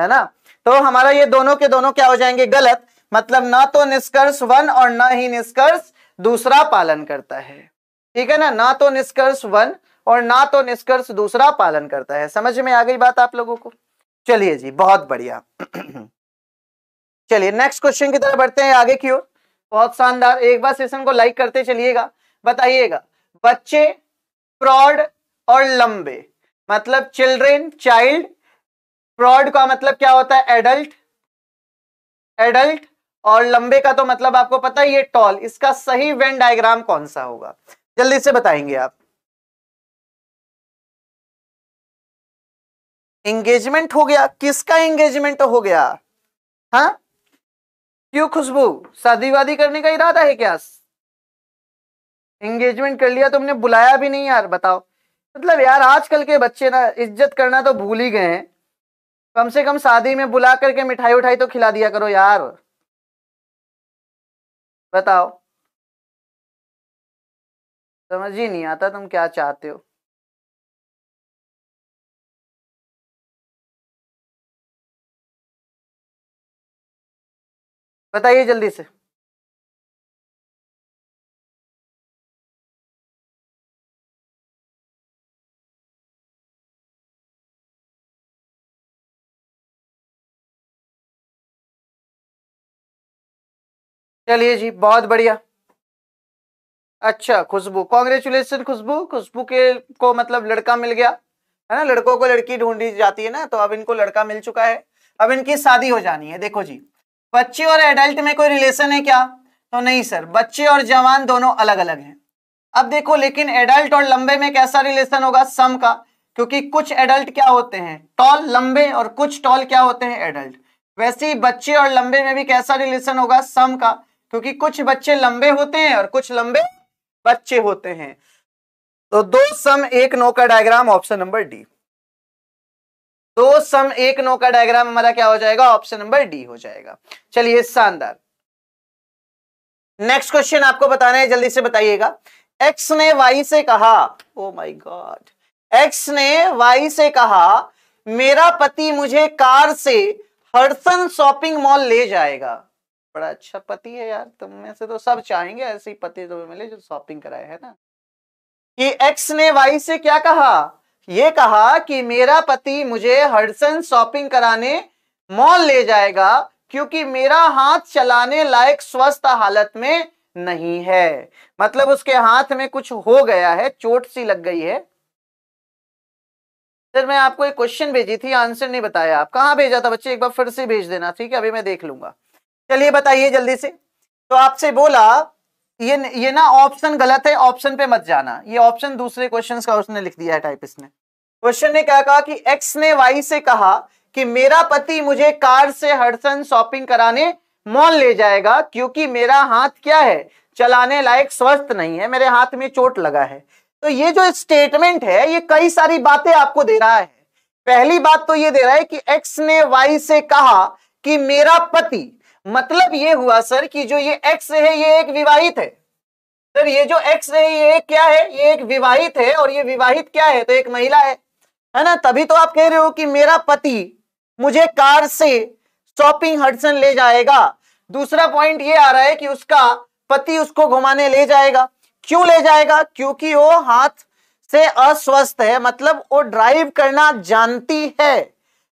Speaker 2: है ना तो हमारा ये दोनों के दोनों क्या हो जाएंगे गलत मतलब ना तो निष्कर्ष वन और ना ही निष्कर्ष दूसरा पालन करता है ठीक है ना ना तो निष्कर्ष वन और ना तो निष्कर्ष दूसरा पालन करता है समझ में आ गई बात आप लोगों को चलिए जी बहुत बढ़िया चलिए नेक्स्ट क्वेश्चन की तरफ बढ़ते हैं आगे की ओर बहुत शानदार एक बार सेशन को लाइक करते चलिएगा बताइएगा बच्चे प्रौड और लंबे मतलब चिल्ड्रेन चाइल्ड प्रॉड का मतलब क्या होता है एडल्ट एडल्ट और लंबे
Speaker 1: का तो मतलब आपको पता है ये टॉल इसका सही वेन डायग्राम कौन सा होगा जल्दी से बताएंगे आप एंगेजमेंट
Speaker 3: हो गया किसका एंगेजमेंट हो गया हा क्यों खुशबू
Speaker 2: शादीवादी करने का इरादा है क्या एंगेजमेंट कर लिया तुमने बुलाया भी नहीं यार बताओ मतलब यार आजकल के बच्चे ना इज्जत करना तो भूल ही गए हैं
Speaker 1: कम से कम शादी में बुला करके मिठाई उठाई तो खिला दिया करो यार बताओ समझ ही नहीं
Speaker 3: आता तुम क्या चाहते हो बताइए जल्दी से चलिए जी बहुत बढ़िया अच्छा खुशबू कॉन्ग्रेचुलेसन
Speaker 2: खुशबू खुशबू के को मतलब लड़का मिल गया है ना लड़कों को लड़की ढूंढी जाती है ना तो अब इनको लड़का मिल चुका है अब इनकी शादी हो जानी है देखो जी बच्चे और एडल्ट में कोई रिलेशन है क्या तो नहीं सर बच्चे और जवान दोनों अलग अलग हैं अब देखो लेकिन एडल्ट और लंबे में कैसा रिलेशन होगा सम का क्योंकि कुछ एडल्ट क्या होते हैं टॉल लंबे और कुछ टॉल क्या होते हैं एडल्ट वैसे ही बच्चे और लंबे में भी कैसा रिलेशन होगा सम का क्योंकि कुछ बच्चे लंबे होते हैं और कुछ लंबे बच्चे होते हैं तो दो सम एक नौ का डायग्राम ऑप्शन नंबर डी दो सम एक नौ का डायग्राम हमारा क्या हो जाएगा ऑप्शन नंबर डी हो जाएगा चलिए शानदार नेक्स्ट क्वेश्चन आपको बताना है जल्दी से बताइएगा एक्स ने वाई से कहा ओ माई गॉड एक्स ने वाई से कहा मेरा पति मुझे कार से हर्सन शॉपिंग मॉल ले जाएगा बड़ा अच्छा पति है यार तुम में से तो सब चाहेंगे ऐसे ही पति तुम्हें मिले जो शॉपिंग कराए है ना कि एक्स ने वाई से क्या कहा ये कहा कि मेरा पति मुझे हडसन शॉपिंग कराने मॉल ले जाएगा क्योंकि मेरा हाथ चलाने लायक स्वस्थ हालत में नहीं है मतलब उसके हाथ में कुछ हो गया है चोट सी लग गई है सर मैं आपको एक क्वेश्चन भेजी थी आंसर नहीं बताया आप कहाँ भेजा था बच्चे एक बार फिर से भेज देना ठीक है अभी मैं देख लूंगा चलिए बताइए जल्दी से तो आपसे बोला ये ये ना ऑप्शन गलत है ऑप्शन पे मत जाना ये ऑप्शन दूसरे क्वेश्चंस का उसने लिख दिया है टाइप इसने क्वेश्चन ने क्या कहा कि एक्स ने वाई से कहा कि मेरा पति मुझे कार से हडसन शॉपिंग कराने मॉल ले जाएगा क्योंकि मेरा हाथ क्या है चलाने लायक स्वस्थ नहीं है मेरे हाथ में चोट लगा है तो ये जो स्टेटमेंट है ये कई सारी बातें आपको दे रहा है पहली बात तो ये दे रहा है कि एक्स ने वाई से कहा कि मेरा पति मतलब ये हुआ सर कि जो ये एक्स है ये एक विवाहित है सर ये जो एक्स है ये एक क्या है ये एक विवाहित है और ये विवाहित क्या है तो एक महिला है है ना तभी तो आप कह रहे हो कि मेरा पति मुझे कार से शॉपिंग हडसन ले जाएगा दूसरा पॉइंट ये आ रहा है कि उसका पति उसको घुमाने ले जाएगा क्यों ले जाएगा क्योंकि वो हाथ से अस्वस्थ है मतलब वो ड्राइव करना जानती है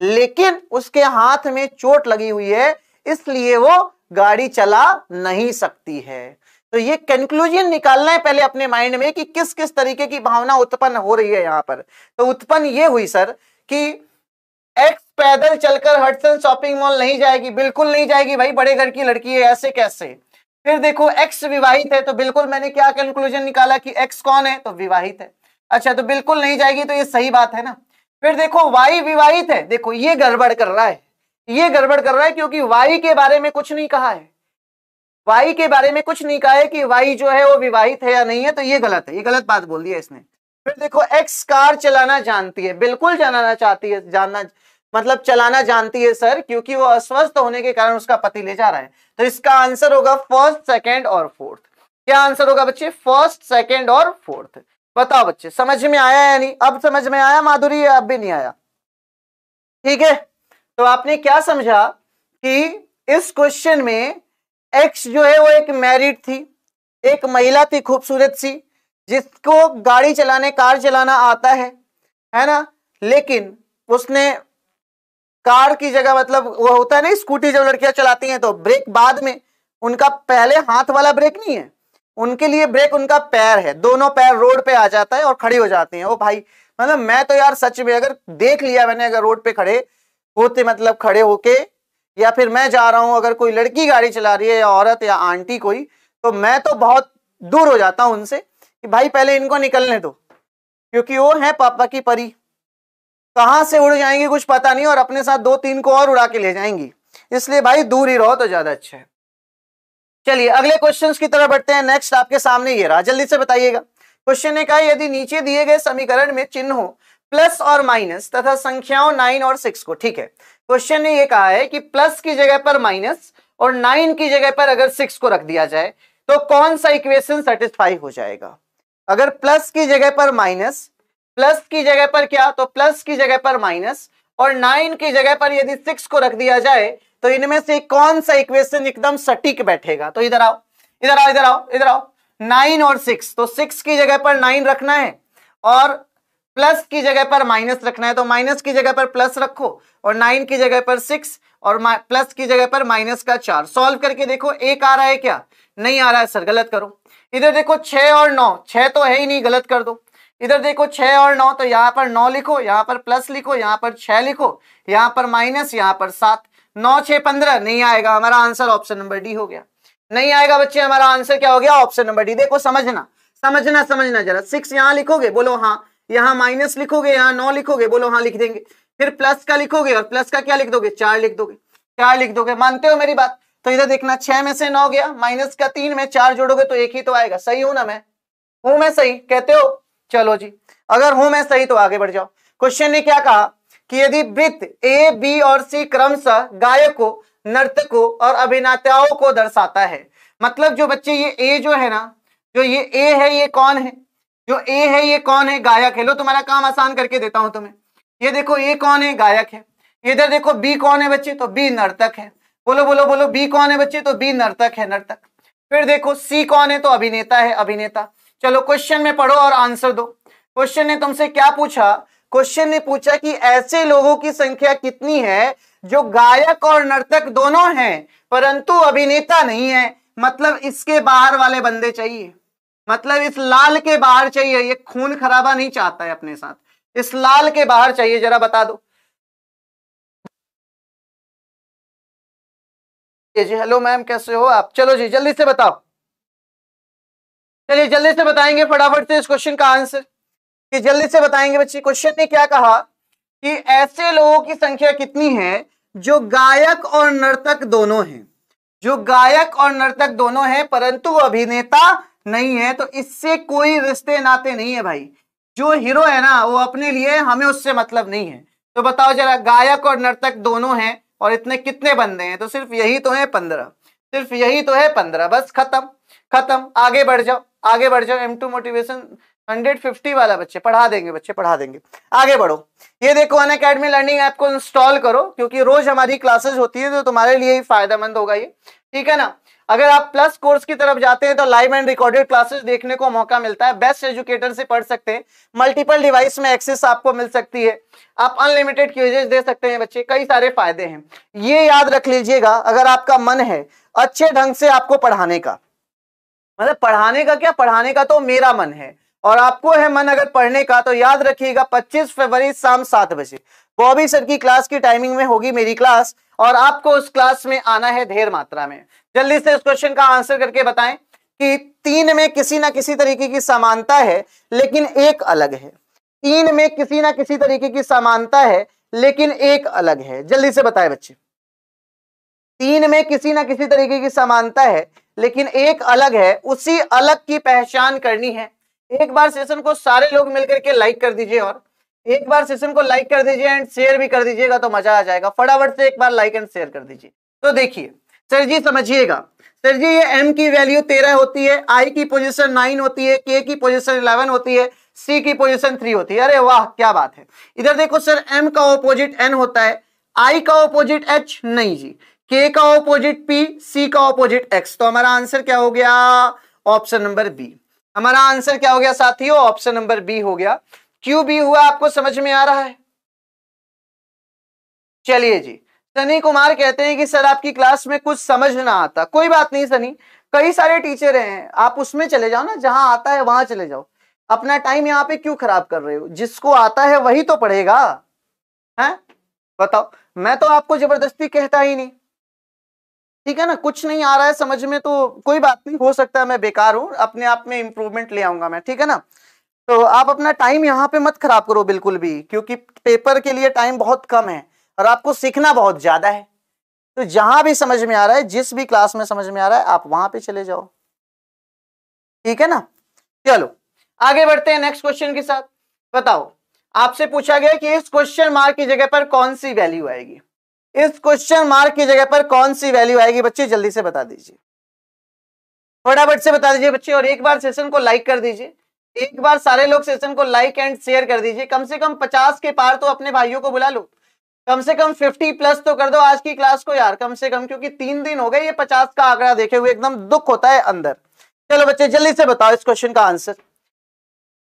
Speaker 2: लेकिन उसके हाथ में चोट लगी हुई है इसलिए वो गाड़ी चला नहीं सकती है तो ये कंक्लूजन निकालना है पहले अपने माइंड में कि किस किस तरीके की भावना उत्पन्न हो रही है यहाँ पर तो उत्पन्न ये हुई सर कि एक्स पैदल चलकर हटसन शॉपिंग मॉल नहीं जाएगी बिल्कुल नहीं जाएगी भाई बड़े घर की लड़की है ऐसे कैसे फिर देखो एक्स विवाहित है तो बिल्कुल मैंने क्या कंक्लूजन निकाला कि एक्स कौन है तो विवाहित है अच्छा तो बिल्कुल नहीं जाएगी तो ये सही बात है ना फिर देखो वाई विवाहित है देखो ये गड़बड़ कर रहा है ये गड़बड़ कर रहा है क्योंकि वाई के बारे में कुछ नहीं कहा है वाई के बारे में कुछ नहीं कहा है कि वाई जो है वो विवाहित है या नहीं है तो ये गलत है ये गलत बात बोल दिया इसने फिर देखो एक्स कार चलाना जानती है बिल्कुल जानना चाहती है जानना मतलब चलाना जानती है सर क्योंकि वो अस्वस्थ होने के कारण उसका पति ले जा रहा है तो इसका आंसर होगा फर्स्ट सेकेंड और फोर्थ क्या आंसर होगा बच्चे फर्स्ट सेकेंड और फोर्थ बताओ बच्चे समझ में आया या नहीं अब समझ में आया माधुरी अब भी नहीं आया ठीक है तो आपने क्या समझा कि इस क्वेश्चन में एक्स जो है वो एक मैरिड थी एक महिला थी खूबसूरत सी जिसको गाड़ी चलाने कार चलाना आता है है ना लेकिन उसने कार की जगह मतलब वो होता है ना स्कूटी जब लड़कियां चलाती हैं तो ब्रेक बाद में उनका पहले हाथ वाला ब्रेक नहीं है उनके लिए ब्रेक उनका पैर है दोनों पैर रोड पे आ जाता है और खड़ी हो जाती हैं ओ भाई मतलब मैं तो यार सच में अगर देख लिया मैंने अगर रोड पे खड़े होते मतलब खड़े होके या फिर मैं जा रहा हूं अगर कोई लड़की गाड़ी चला रही है या औरत या आंटी कोई तो मैं तो बहुत दूर हो जाता हूं उनसे कि भाई पहले इनको निकलने दो क्योंकि वो है पापा की परी कहां से उड़ जाएंगी कुछ पता नहीं और अपने साथ दो तीन को और उड़ा के ले जाएंगी इसलिए भाई दूर ही रहो तो ज्यादा अच्छा है चलिए अगले क्वेश्चन की तरफ बढ़ते हैं नेक्स्ट आपके सामने ये रहा जल्दी से बताइएगा क्वेश्चन ने कहा यदि नीचे दिए गए समीकरण में चिन्ह हो प्लस और माइनस तथा संख्याओं नाइन और सिक्स को ठीक है क्वेश्चन ने यह कहा है कि प्लस की जगह पर माइनस और नाइन की जगह पर अगर सिक्स को रख दिया जाए तो कौन सा इक्वेशन सेटिस्फाई हो जाएगा अगर प्लस की जगह पर माइनस प्लस की जगह पर क्या तो प्लस की जगह पर माइनस और नाइन की जगह पर यदि सिक्स को रख दिया जाए तो इनमें से कौन सा इक्वेशन एकदम सटीक बैठेगा तो इधर आओ इधर आओ इधर आओ इधर आओ नाइन और सिक्स तो सिक्स की जगह पर नाइन रखना है और प्लस की जगह पर माइनस रखना है तो माइनस की जगह पर प्लस रखो और नाइन की जगह पर सिक्स और प्लस की जगह पर माइनस का चार सॉल्व करके देखो एक आ रहा है क्या नहीं आ रहा है सर गलत करो इधर देखो छ और नौ छह तो है ही नहीं गलत कर दो इधर देखो छह और नौ तो यहाँ पर नौ लिखो यहाँ पर प्लस लिखो यहाँ पर छह लिखो यहाँ पर माइनस यहाँ पर सात नौ छह पंद्रह नहीं आएगा हमारा आंसर ऑप्शन नंबर डी हो गया नहीं आएगा बच्चे हमारा आंसर क्या हो गया ऑप्शन नंबर डी देखो समझना समझना समझना जरा सिक्स यहाँ लिखोगे बोलो हाँ यहाँ माइनस लिखोगे यहाँ नौ लिखोगे बोलो हाँ लिख देंगे फिर प्लस का लिखोगे और प्लस का क्या लिख दोगे चार लिख दोगे चार लिख दोगे मानते हो मेरी बात तो इधर देखना छह में से नौ गया माइनस का तीन में चार जोड़ोगे तो एक ही तो आएगा सही हूं ना मैं हूं मैं सही कहते हो चलो जी अगर हूं मैं सही तो आगे बढ़ जाओ क्वेश्चन ने क्या कहा कि यदि वृत्त ए बी और सी क्रमशः गायकों नर्तकों और अभिनेताओं को दर्शाता है मतलब जो बच्चे ये ए जो है ना जो ये ए है ये कौन है जो ए है ये कौन है गायक है लो तुम्हारा काम आसान करके देता हूं तुम्हें ये देखो ए कौन है गायक है इधर देखो बी कौन है बच्चे तो बी नर्तक है बोलो बोलो बोलो बी कौन है बच्चे तो बी नर्तक है नर्तक फिर देखो सी कौन है तो अभिनेता है अभिनेता चलो क्वेश्चन में पढ़ो और आंसर दो क्वेश्चन ने तुमसे क्या पूछा क्वेश्चन ने पूछा कि ऐसे लोगों की संख्या कितनी है जो गायक और नर्तक दोनों हैं परंतु अभिनेता नहीं है मतलब इसके बाहर वाले बंदे चाहिए मतलब इस लाल के बाहर चाहिए ये खून
Speaker 1: खराबा नहीं चाहता है अपने साथ इस लाल के बाहर चाहिए जरा बता दो जी हेलो मैम कैसे हो आप चलो जी जल्दी से बताओ चलिए जल्दी से बताएंगे फटाफट से इस क्वेश्चन का आंसर
Speaker 2: कि जल्दी से बताएंगे बच्चे क्वेश्चन ने क्या कहा कि ऐसे लोगों की संख्या कितनी है जो गायक और नर्तक दोनों हैं जो गायक और नर्तक दोनों हैं परंतु अभिनेता नहीं है तो इससे कोई रिश्ते नाते नहीं है भाई जो हीरो है ना वो अपने लिए हमें उससे मतलब नहीं है तो बताओ जरा गायक और नर्तक दोनों हैं और इतने कितने बंदे हैं तो सिर्फ यही तो है पंद्रह सिर्फ यही तो है पंद्रह बस खत्म खत्म आगे बढ़ जाओ आगे बढ़ जाओ एम टू मोटिवेशन 150 वाला बच्चे पढ़ा देंगे बच्चे पढ़ा देंगे आगे बढ़ो ये देखो अन अकेडमी लर्निंग ऐप को इंस्टॉल करो क्योंकि रोज हमारी क्लासेस होती है तो तुम्हारे लिए ही फायदेमंद होगा ये ठीक है ना अगर आप प्लस कोर्स की तरफ जाते हैं तो लाइव एंड रिकॉर्डेड क्लासेस देखने को मौका मिलता है बेस्ट एजुकेटर से पढ़ सकते हैं मल्टीपल डिवाइस में एक्सेस आपको मिल सकती है आप अनलिमिटेड क्यूजेज दे सकते हैं बच्चे कई सारे फायदे हैं ये याद रख लीजिएगा अगर आपका मन है अच्छे ढंग से आपको पढ़ाने का मतलब पढ़ाने का क्या पढ़ाने का तो मेरा मन है और आपको है मन अगर पढ़ने का तो याद रखिएगा 25 फरवरी शाम सात बजे बॉबी सर की क्लास की टाइमिंग में होगी मेरी क्लास और आपको उस क्लास में आना है ढेर मात्रा में जल्दी से इस क्वेश्चन का आंसर करके बताएं कि तीन में किसी ना किसी तरीके की समानता है लेकिन एक अलग है तीन में किसी ना किसी तरीके की समानता है लेकिन एक अलग है जल्दी से बताए बच्चे तीन में किसी ना किसी तरीके की समानता है लेकिन एक अलग है उसी अलग की पहचान करनी है एक बार सेशन को सारे लोग मिलकर के लाइक कर दीजिए और एक बार सेशन को लाइक कर दीजिए एंड शेयर भी कर दीजिएगा तो मजा आ जाएगा फटाफट से एक बार लाइक एंड शेयर कर दीजिए तो देखिए सर जी समझिएगा सर जी ये एम की वैल्यू तेरह होती है आई की पोजिशन नाइन होती है के की पोजिशन इलेवन होती है सी की पोजिशन थ्री होती है अरे वाह क्या बात है इधर देखो सर एम का ऑपोजिट एन होता है आई का ऑपोजिट एच नहीं जी के का ऑपोजिट पी सी का ऑपोजिट एक्स तो हमारा आंसर क्या हो गया ऑप्शन नंबर बी हमारा आंसर क्या हो गया साथियों ऑप्शन नंबर बी हो गया क्यों बी हुआ आपको समझ में आ रहा है चलिए जी सनी कुमार कहते हैं कि सर आपकी क्लास में कुछ समझ ना आता कोई बात नहीं सनी कई सारे टीचर हैं आप उसमें चले जाओ ना जहां आता है वहां चले जाओ अपना टाइम यहाँ पे क्यों खराब कर रहे हो जिसको आता है वही तो पढ़ेगा है बताओ मैं तो आपको जबरदस्ती कहता ही नहीं ठीक है ना कुछ नहीं आ रहा है समझ में तो कोई बात नहीं हो सकता है मैं बेकार हूँ अपने आप में इम्प्रूवमेंट ले आऊंगा मैं ठीक है ना तो आप अपना टाइम यहाँ पे मत खराब करो बिल्कुल भी क्योंकि पेपर के लिए टाइम बहुत कम है और आपको सीखना बहुत ज्यादा है तो जहां भी समझ में आ रहा है जिस भी क्लास में समझ में आ रहा है आप वहां पे चले जाओ ठीक है ना चलो आगे बढ़ते हैं नेक्स्ट क्वेश्चन के साथ बताओ आपसे पूछा गया कि इस क्वेश्चन मार्क की जगह पर कौन सी वैल्यू आएगी इस क्वेश्चन मार्क की जगह पर कौन सी वैल्यू आएगी बच्चे जल्दी से बता दीजिए फटाफट से बता दीजिए बच्चे और एक बार सेशन को लाइक कर दीजिए एक बार सारे लोग सेशन को लाइक एंड शेयर कर दीजिए कम से कम पचास के पार तो अपने भाइयों को बुला लो कम से कम फिफ्टी प्लस तो कर दो आज की क्लास को यार कम से कम क्योंकि तीन दिन हो गए ये पचास का आंकड़ा देखे हुए एकदम दुख होता है अंदर चलो बच्चे जल्दी से बताओ इस क्वेश्चन का आंसर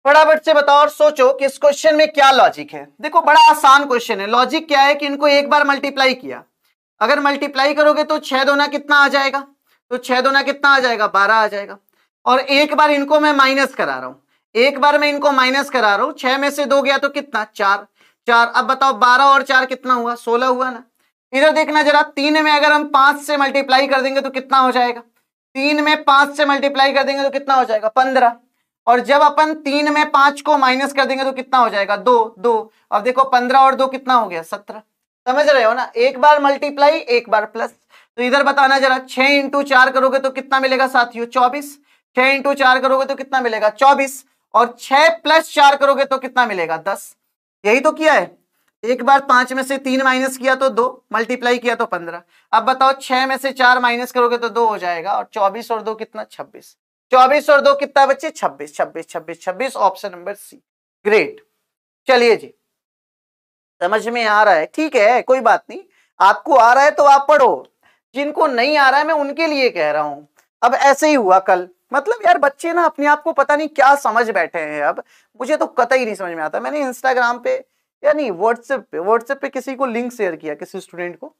Speaker 2: फटाफट से बताओ और सोचो कि इस क्वेश्चन में क्या लॉजिक है देखो बड़ा आसान क्वेश्चन है लॉजिक क्या है कि इनको एक बार मल्टीप्लाई किया अगर मल्टीप्लाई करोगे तो छह दोना कितना आ जाएगा तो छह दोना कितना आ जाएगा बारह आ जाएगा और एक बार इनको मैं माइनस करा रहा हूँ एक बार मैं इनको माइनस करा रहा हूँ छह में से दो गया तो कितना चार चार अब बताओ बारह और चार कितना हुआ सोलह हुआ ना इधर देखना जरा तीन में अगर हम पांच से मल्टीप्लाई कर देंगे तो कितना हो जाएगा तीन में पांच से मल्टीप्लाई कर देंगे तो कितना हो जाएगा पंद्रह और जब अपन तीन में पांच को माइनस कर देंगे तो कितना हो जाएगा दो दो अब देखो पंद्रह और दो कितना हो गया सत्रह समझ रहे हो ना एक बार मल्टीप्लाई एक बार प्लस तो इधर बताना जरा छह इंटू चार करोगे तो कितना मिलेगा साथियों चौबीस छह इंटू चार करोगे तो कितना मिलेगा चौबीस और छह प्लस चार करोगे तो कितना मिलेगा दस यही तो किया है एक बार पांच में से तीन माइनस किया तो दो मल्टीप्लाई किया तो पंद्रह अब बताओ छह में से चार माइनस करोगे तो दो हो जाएगा और चौबीस और दो कितना छब्बीस चौबीस और दो कितना बच्चे छब्बीस छब्बीस छब्बीस छब्बीस ऑप्शन नंबर सी ग्रेट चलिए जी समझ में आ रहा है ठीक है कोई बात नहीं आपको आ रहा है तो आप पढ़ो जिनको नहीं आ रहा है मैं उनके लिए कह रहा हूं अब ऐसे ही हुआ कल मतलब यार बच्चे ना अपने आप को पता नहीं क्या समझ बैठे हैं अब मुझे तो कतई नहीं समझ में आता मैंने इंस्टाग्राम पे या नहीं व्हाट्सएप पे व्हाट्सएप पे किसी को लिंक शेयर किया किसी स्टूडेंट को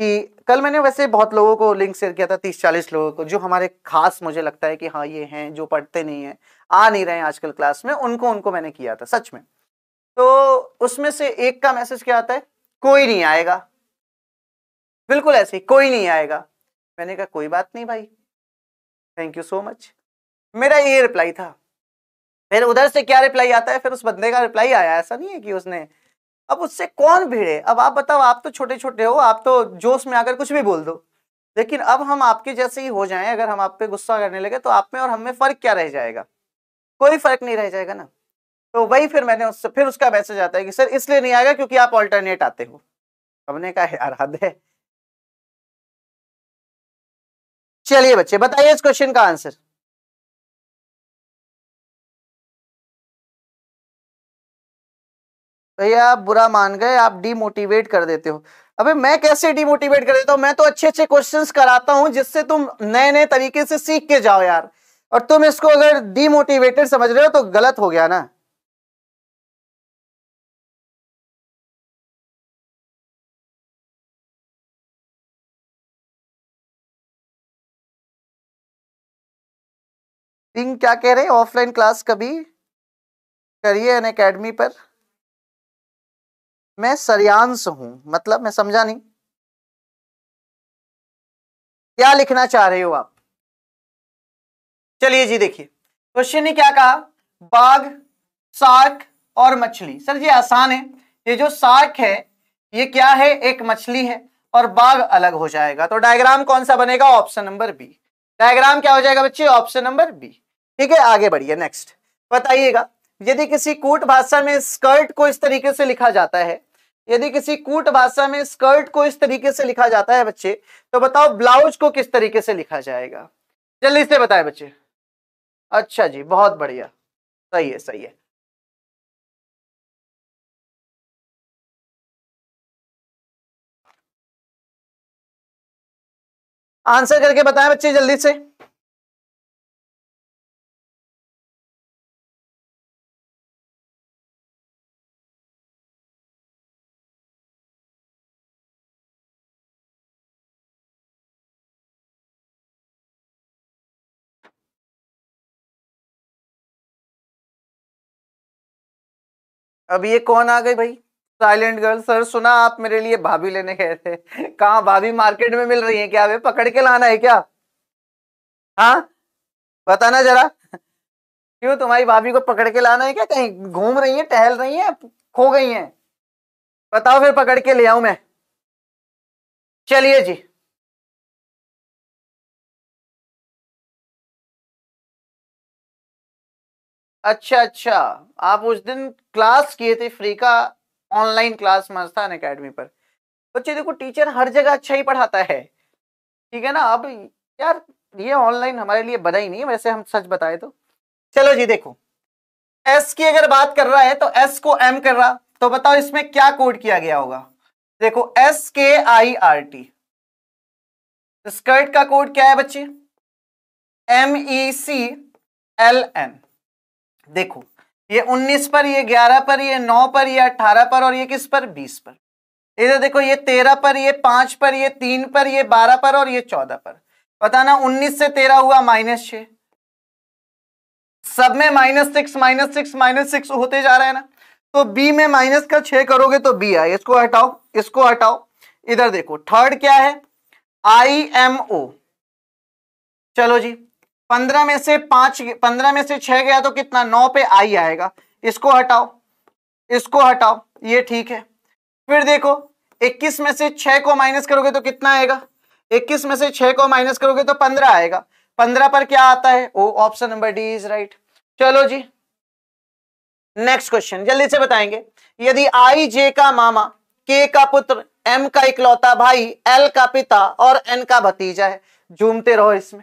Speaker 2: कि कल मैंने वैसे बहुत लोगों को लिंक शेयर किया था तीस चालीस लोगों को जो हमारे खास मुझे लगता है कि हाँ ये हैं जो पढ़ते नहीं हैं आ नहीं रहे हैं आजकल क्लास में उनको उनको मैंने किया था सच में तो उसमें से एक का मैसेज क्या आता है कोई नहीं
Speaker 1: आएगा बिल्कुल ऐसे कोई नहीं आएगा मैंने कहा कोई बात नहीं भाई थैंक यू सो मच मेरा ये रिप्लाई था फिर उधर से क्या
Speaker 2: रिप्लाई आता है फिर उस बंदे का रिप्लाई आया ऐसा नहीं है कि उसने अब उससे कौन भिड़े अब आप बताओ आप तो छोटे छोटे हो आप तो जोश में आकर कुछ भी बोल दो लेकिन अब हम आपके जैसे ही हो जाएं अगर हम आप पे गुस्सा करने लगे तो आप में और हम में फ़र्क क्या रह जाएगा कोई फ़र्क नहीं रह जाएगा ना
Speaker 1: तो वही फिर मैंने उससे फिर उसका मैसेज आता है कि सर इसलिए नहीं आएगा क्योंकि आप ऑल्टरनेट आते हो हमने कहा यार हद है चलिए बच्चे बताइए इस क्वेश्चन का आंसर तो ये आप बुरा मान गए आप डीमोटिवेट कर देते
Speaker 2: हो अबे मैं कैसे डीमोटिवेट कर देता हूँ मैं तो अच्छे अच्छे क्वेश्चंस कराता हूँ जिससे तुम नए नए
Speaker 1: तरीके से सीख के जाओ यार और तुम इसको अगर डीमोटिवेटेड समझ रहे हो तो गलत हो गया ना क्या कह रहे हैं ऑफलाइन क्लास कभी करिए अन अकेडमी पर मैं सर्यांश हूं मतलब मैं समझा नहीं क्या लिखना चाह रहे हो आप चलिए जी देखिए क्वेश्चन ने क्या कहा बाघ
Speaker 2: साक और मछली सर ये आसान है ये जो सार्क है ये क्या है एक मछली है और बाघ अलग हो जाएगा तो डायग्राम कौन सा बनेगा ऑप्शन नंबर बी डायग्राम क्या हो जाएगा बच्चे ऑप्शन नंबर बी ठीक है आगे बढ़िए नेक्स्ट बताइएगा यदि किसी कूट भाषा में स्कर्ट को इस तरीके से लिखा जाता है यदि किसी कूट भाषा में स्कर्ट को इस तरीके से लिखा जाता है बच्चे तो बताओ ब्लाउज को किस तरीके से लिखा जाएगा
Speaker 3: जल्दी से बताए बच्चे अच्छा जी बहुत बढ़िया सही है सही है आंसर करके बताएं बच्चे जल्दी से अब ये कौन आ गई भाई साइलेंट गर्ल सर सुना आप मेरे लिए
Speaker 2: भाभी लेने गए थे कहा भाभी मार्केट में मिल रही है क्या वे पकड़ के लाना है क्या हाँ बताना जरा क्यों तुम्हारी भाभी को पकड़ के लाना है क्या
Speaker 1: कहीं घूम रही है टहल रही है खो गई है बताओ फिर पकड़ के ले आऊ मैं चलिए जी अच्छा अच्छा आप उस दिन क्लास किए थे फ्री का ऑनलाइन क्लास मस्तान अकेडमी पर
Speaker 2: बच्चे देखो टीचर हर जगह अच्छा ही पढ़ाता है ठीक है ना अब यार ये ऑनलाइन हमारे लिए बना ही नहीं है वैसे हम सच बताए तो चलो जी देखो एस की अगर बात कर रहा है तो एस को एम कर रहा तो बताओ इसमें क्या कोड किया गया होगा देखो
Speaker 1: S K I R T skirt का कोड क्या है बच्चे M E C L N देखो ये
Speaker 2: 19 पर ये 11 पर ये 9 पर ये 18 पर और ये किस पर 20 पर इधर देखो ये 13 पर ये 5 पर ये 3 पर ये 12 पर और ये 14 पर पता ना 19 से 13 हुआ माइनस छ सब में minus six minus six minus six होते जा रहा है ना तो बी में माइनस का छ करोगे तो बी आए इसको हटाओ इसको हटाओ इधर देखो थर्ड क्या है आई एम ओ चलो जी पंद्रह में से पांच पंद्रह में से छह गया तो कितना नौ पे आई आएगा इसको हटाओ इसको हटाओ ये ठीक है फिर देखो इक्कीस में से छह को माइनस करोगे तो कितना आएगा इक्कीस में से छह को माइनस करोगे तो पंद्रह आएगा पंद्रह पर क्या आता है oh option number D is right चलो जी नेक्स्ट क्वेश्चन जल्दी से बताएंगे यदि आई जे का मामा के का पुत्र एम का इकलौता भाई एल का पिता और एन का भतीजा है झूमते रहो इसमें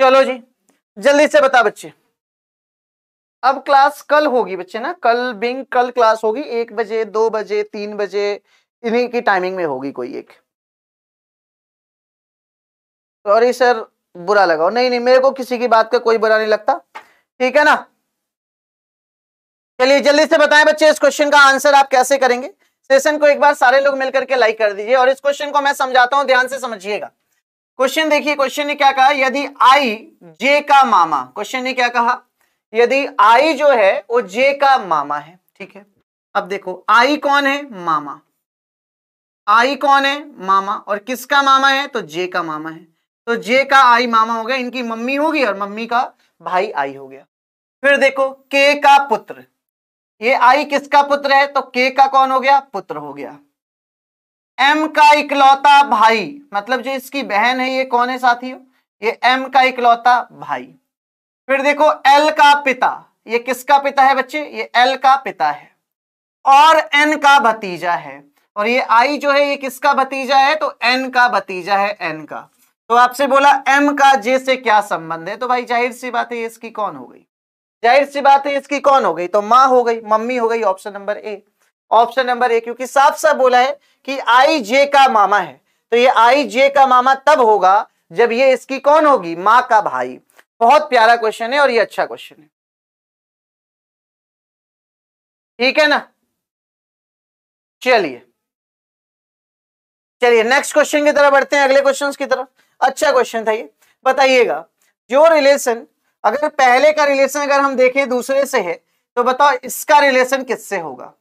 Speaker 2: चलो जी जल्दी से बता बच्चे अब क्लास कल होगी बच्चे ना कल बिंग कल क्लास होगी एक बजे दो बजे तीन बजे इन्हीं की टाइमिंग में होगी कोई एक सॉरी सर बुरा लगा नहीं नहीं मेरे को किसी की बात का कोई बुरा नहीं लगता ठीक है ना चलिए जल्दी से बताएं बच्चे इस क्वेश्चन का आंसर आप कैसे करेंगे सेशन को एक बार सारे लोग मिलकर के लाइक कर दीजिए और इस क्वेश्चन को मैं समझाता हूं ध्यान से समझिएगा क्वेश्चन देखिए क्वेश्चन ने क्या कहा यदि आई जे का मामा क्वेश्चन ने क्या कहा यदि आई जो है वो जे का मामा है ठीक है अब देखो आई कौन है मामा आई कौन है मामा और किसका मामा है तो जे का मामा है तो जे का आई मामा हो गया इनकी मम्मी होगी और मम्मी का भाई आई हो गया फिर देखो के का पुत्र ये आई किसका पुत्र है तो के का कौन हो गया पुत्र हो गया एम का इकलौता भाई मतलब जो इसकी बहन है ये कौन है साथी ये एम का इकलौता भाई फिर देखो एल का पिता ये किसका पिता है बच्चे ये एल का पिता है और एन का भतीजा है और ये आई जो है ये किसका भतीजा है तो एन का भतीजा है एन का तो आपसे बोला एम का जे से क्या संबंध है तो भाई जाहिर सी बात है इसकी कौन हो गई जाहिर सी बात है इसकी कौन हो गई तो माँ हो गई मम्मी हो गई option number A option number A क्योंकि साफ साफ बोला है कि आई जे का मामा है तो ये आई जे का मामा तब होगा
Speaker 1: जब ये इसकी कौन होगी माँ का भाई बहुत प्यारा क्वेश्चन है और ये अच्छा क्वेश्चन है ठीक है ना चलिए
Speaker 3: चलिए नेक्स्ट क्वेश्चन की तरफ बढ़ते हैं अगले क्वेश्चन की तरफ अच्छा
Speaker 2: क्वेश्चन था ये बताइएगा जो रिलेशन अगर पहले का रिलेशन अगर हम देखें दूसरे से है तो बताओ इसका रिलेशन किससे होगा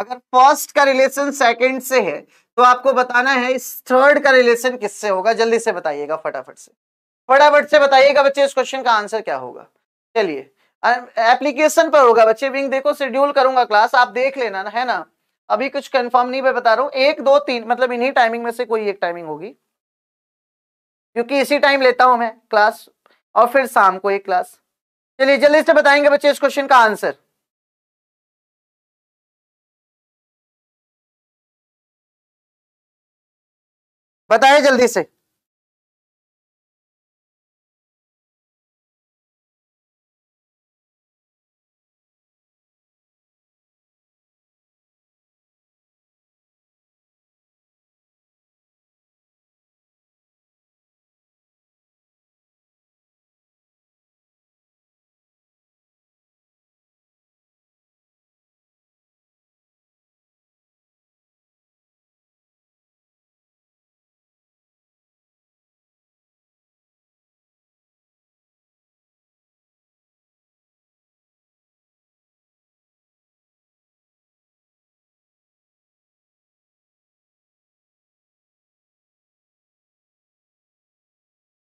Speaker 2: अगर फर्स्ट का रिलेशन सेकंड से है तो आपको बताना है इस थर्ड का रिलेशन किससे होगा जल्दी से बताइएगा फटाफट से फटाफट से बताइएगा बच्चे इस क्वेश्चन का आंसर क्या होगा चलिए एप्लीकेशन पर होगा बच्चे विंग देखो शेड्यूल करूंगा क्लास आप देख लेना है ना अभी कुछ कंफर्म नहीं मैं बता रहा हूँ एक दो तीन मतलब इन्हीं टाइमिंग में से कोई एक टाइमिंग होगी क्योंकि इसी
Speaker 1: टाइम लेता हूँ मैं क्लास और फिर शाम को एक क्लास चलिए जल्दी से बताएंगे बच्चे इस क्वेश्चन का आंसर
Speaker 3: बताइए जल्दी से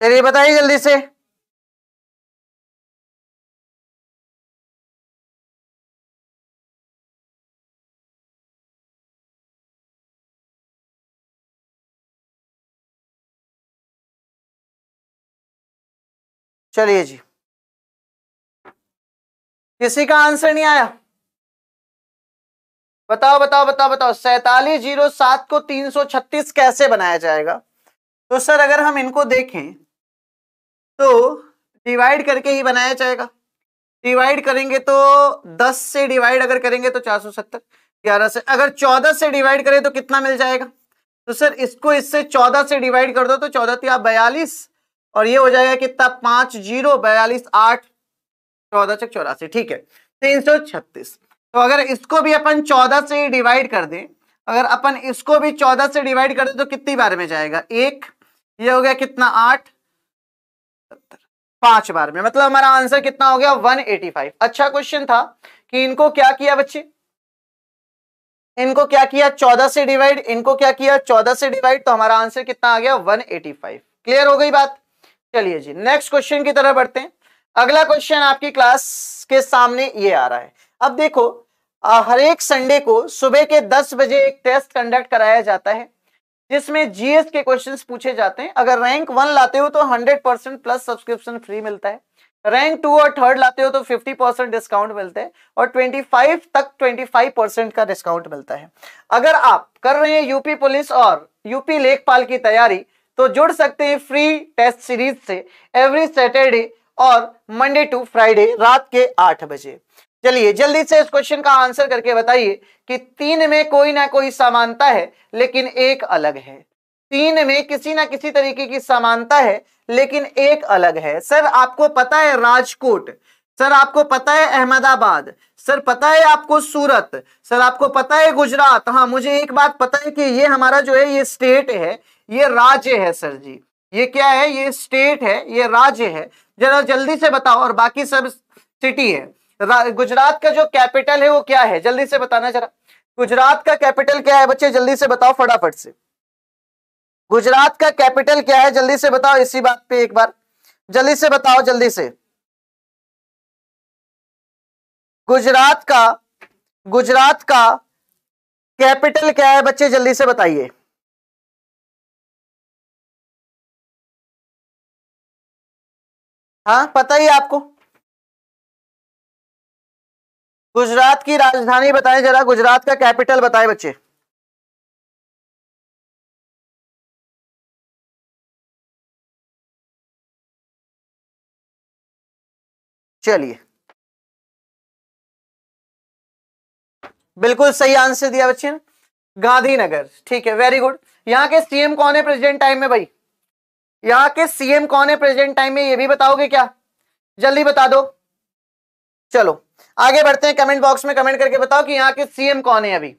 Speaker 3: चलिए बताइए जल्दी से चलिए जी किसी का आंसर नहीं आया बताओ बताओ बताओ बताओ सैतालीस
Speaker 2: जीरो सात को तीन सौ छत्तीस कैसे बनाया जाएगा तो सर अगर हम इनको देखें तो डिवाइड करके ही बनाया जाएगा डिवाइड करेंगे तो 10 से डिवाइड अगर करेंगे तो 470 11 से अगर 14 से डिवाइड करें तो कितना मिल जाएगा तो सर इसको इससे 14 से डिवाइड कर दो तो चौदह तिया बयालीस और ये हो जाएगा कितना पाँच जीरो बयालीस आठ चौदह से चौरासी ठीक है तीन सौ छत्तीस तो अगर इसको भी अपन चौदह से ही डिवाइड कर दें अगर अपन इसको भी चौदह से डिवाइड कर दें तो कितनी बार में जाएगा एक ये हो गया कितना आठ सत्तर पांच बार में मतलब हमारा आंसर कितना हो गया 185 अच्छा क्वेश्चन था कि इनको क्या किया बच्चे इनको क्या किया चौदह से डिवाइड इनको क्या किया चौदह से डिवाइड तो हमारा आंसर कितना आ गया 185 क्लियर हो गई बात चलिए जी नेक्स्ट क्वेश्चन की तरफ बढ़ते हैं अगला क्वेश्चन आपकी क्लास के सामने ये आ रहा है अब देखो हर एक संडे को सुबह के दस बजे एक टेस्ट कंडक्ट कराया जाता है जिसमें जीएस के क्वेश्चंस पूछे जाते हैं अगर रैंक वन लाते हो तो 100 परसेंट प्लस सब्सक्रिप्शन फ्री मिलता है रैंक टू और थर्ड लाते हो तो 50 परसेंट डिस्काउंट मिलते हैं और 25 तक 25 परसेंट का डिस्काउंट मिलता है अगर आप कर रहे हैं यूपी पुलिस और यूपी लेखपाल की तैयारी तो जुड़ सकते हैं फ्री टेस्ट सीरीज से एवरी सैटरडे और मंडे टू फ्राइडे रात के आठ बजे चलिए जल्दी से इस क्वेश्चन का आंसर करके बताइए कि तीन में कोई ना कोई समानता है लेकिन एक अलग है तीन में किसी ना किसी तरीके की समानता है लेकिन एक अलग है सर आपको पता है राजकोट सर आपको पता है अहमदाबाद सर पता है आपको सूरत सर आपको पता है गुजरात हाँ मुझे एक बात पता है कि ये हमारा जो है ये स्टेट है ये राज्य है सर जी ये क्या है ये स्टेट है ये राज्य है जरा जल्दी से बताओ और बाकी सब सिटी है गुजरात का जो कैपिटल है वो क्या है जल्दी से बताना जरा गुजरात का कैपिटल क्या है बच्चे
Speaker 1: जल्दी से बताओ फटाफट से गुजरात का कैपिटल क्या है जल्दी से बताओ इसी बात पे एक बार जल्दी से बताओ जल्दी से गुजरात का गुजरात का कैपिटल क्या है
Speaker 3: बच्चे जल्दी से बताइए
Speaker 1: हाँ पता ही आपको गुजरात की राजधानी बताएं जरा गुजरात का कैपिटल बताएं बच्चे चलिए बिल्कुल सही आंसर दिया बच्चे ने गांधीनगर ठीक है वेरी गुड यहाँ के सीएम कौन है प्रेजिडेंट टाइम में भाई यहाँ के
Speaker 2: सीएम कौन है प्रेजेंट टाइम में ये भी बताओगे क्या जल्दी बता दो चलो आगे बढ़ते हैं कमेंट बॉक्स में कमेंट करके बताओ कि यहाँ के सीएम कौन है अभी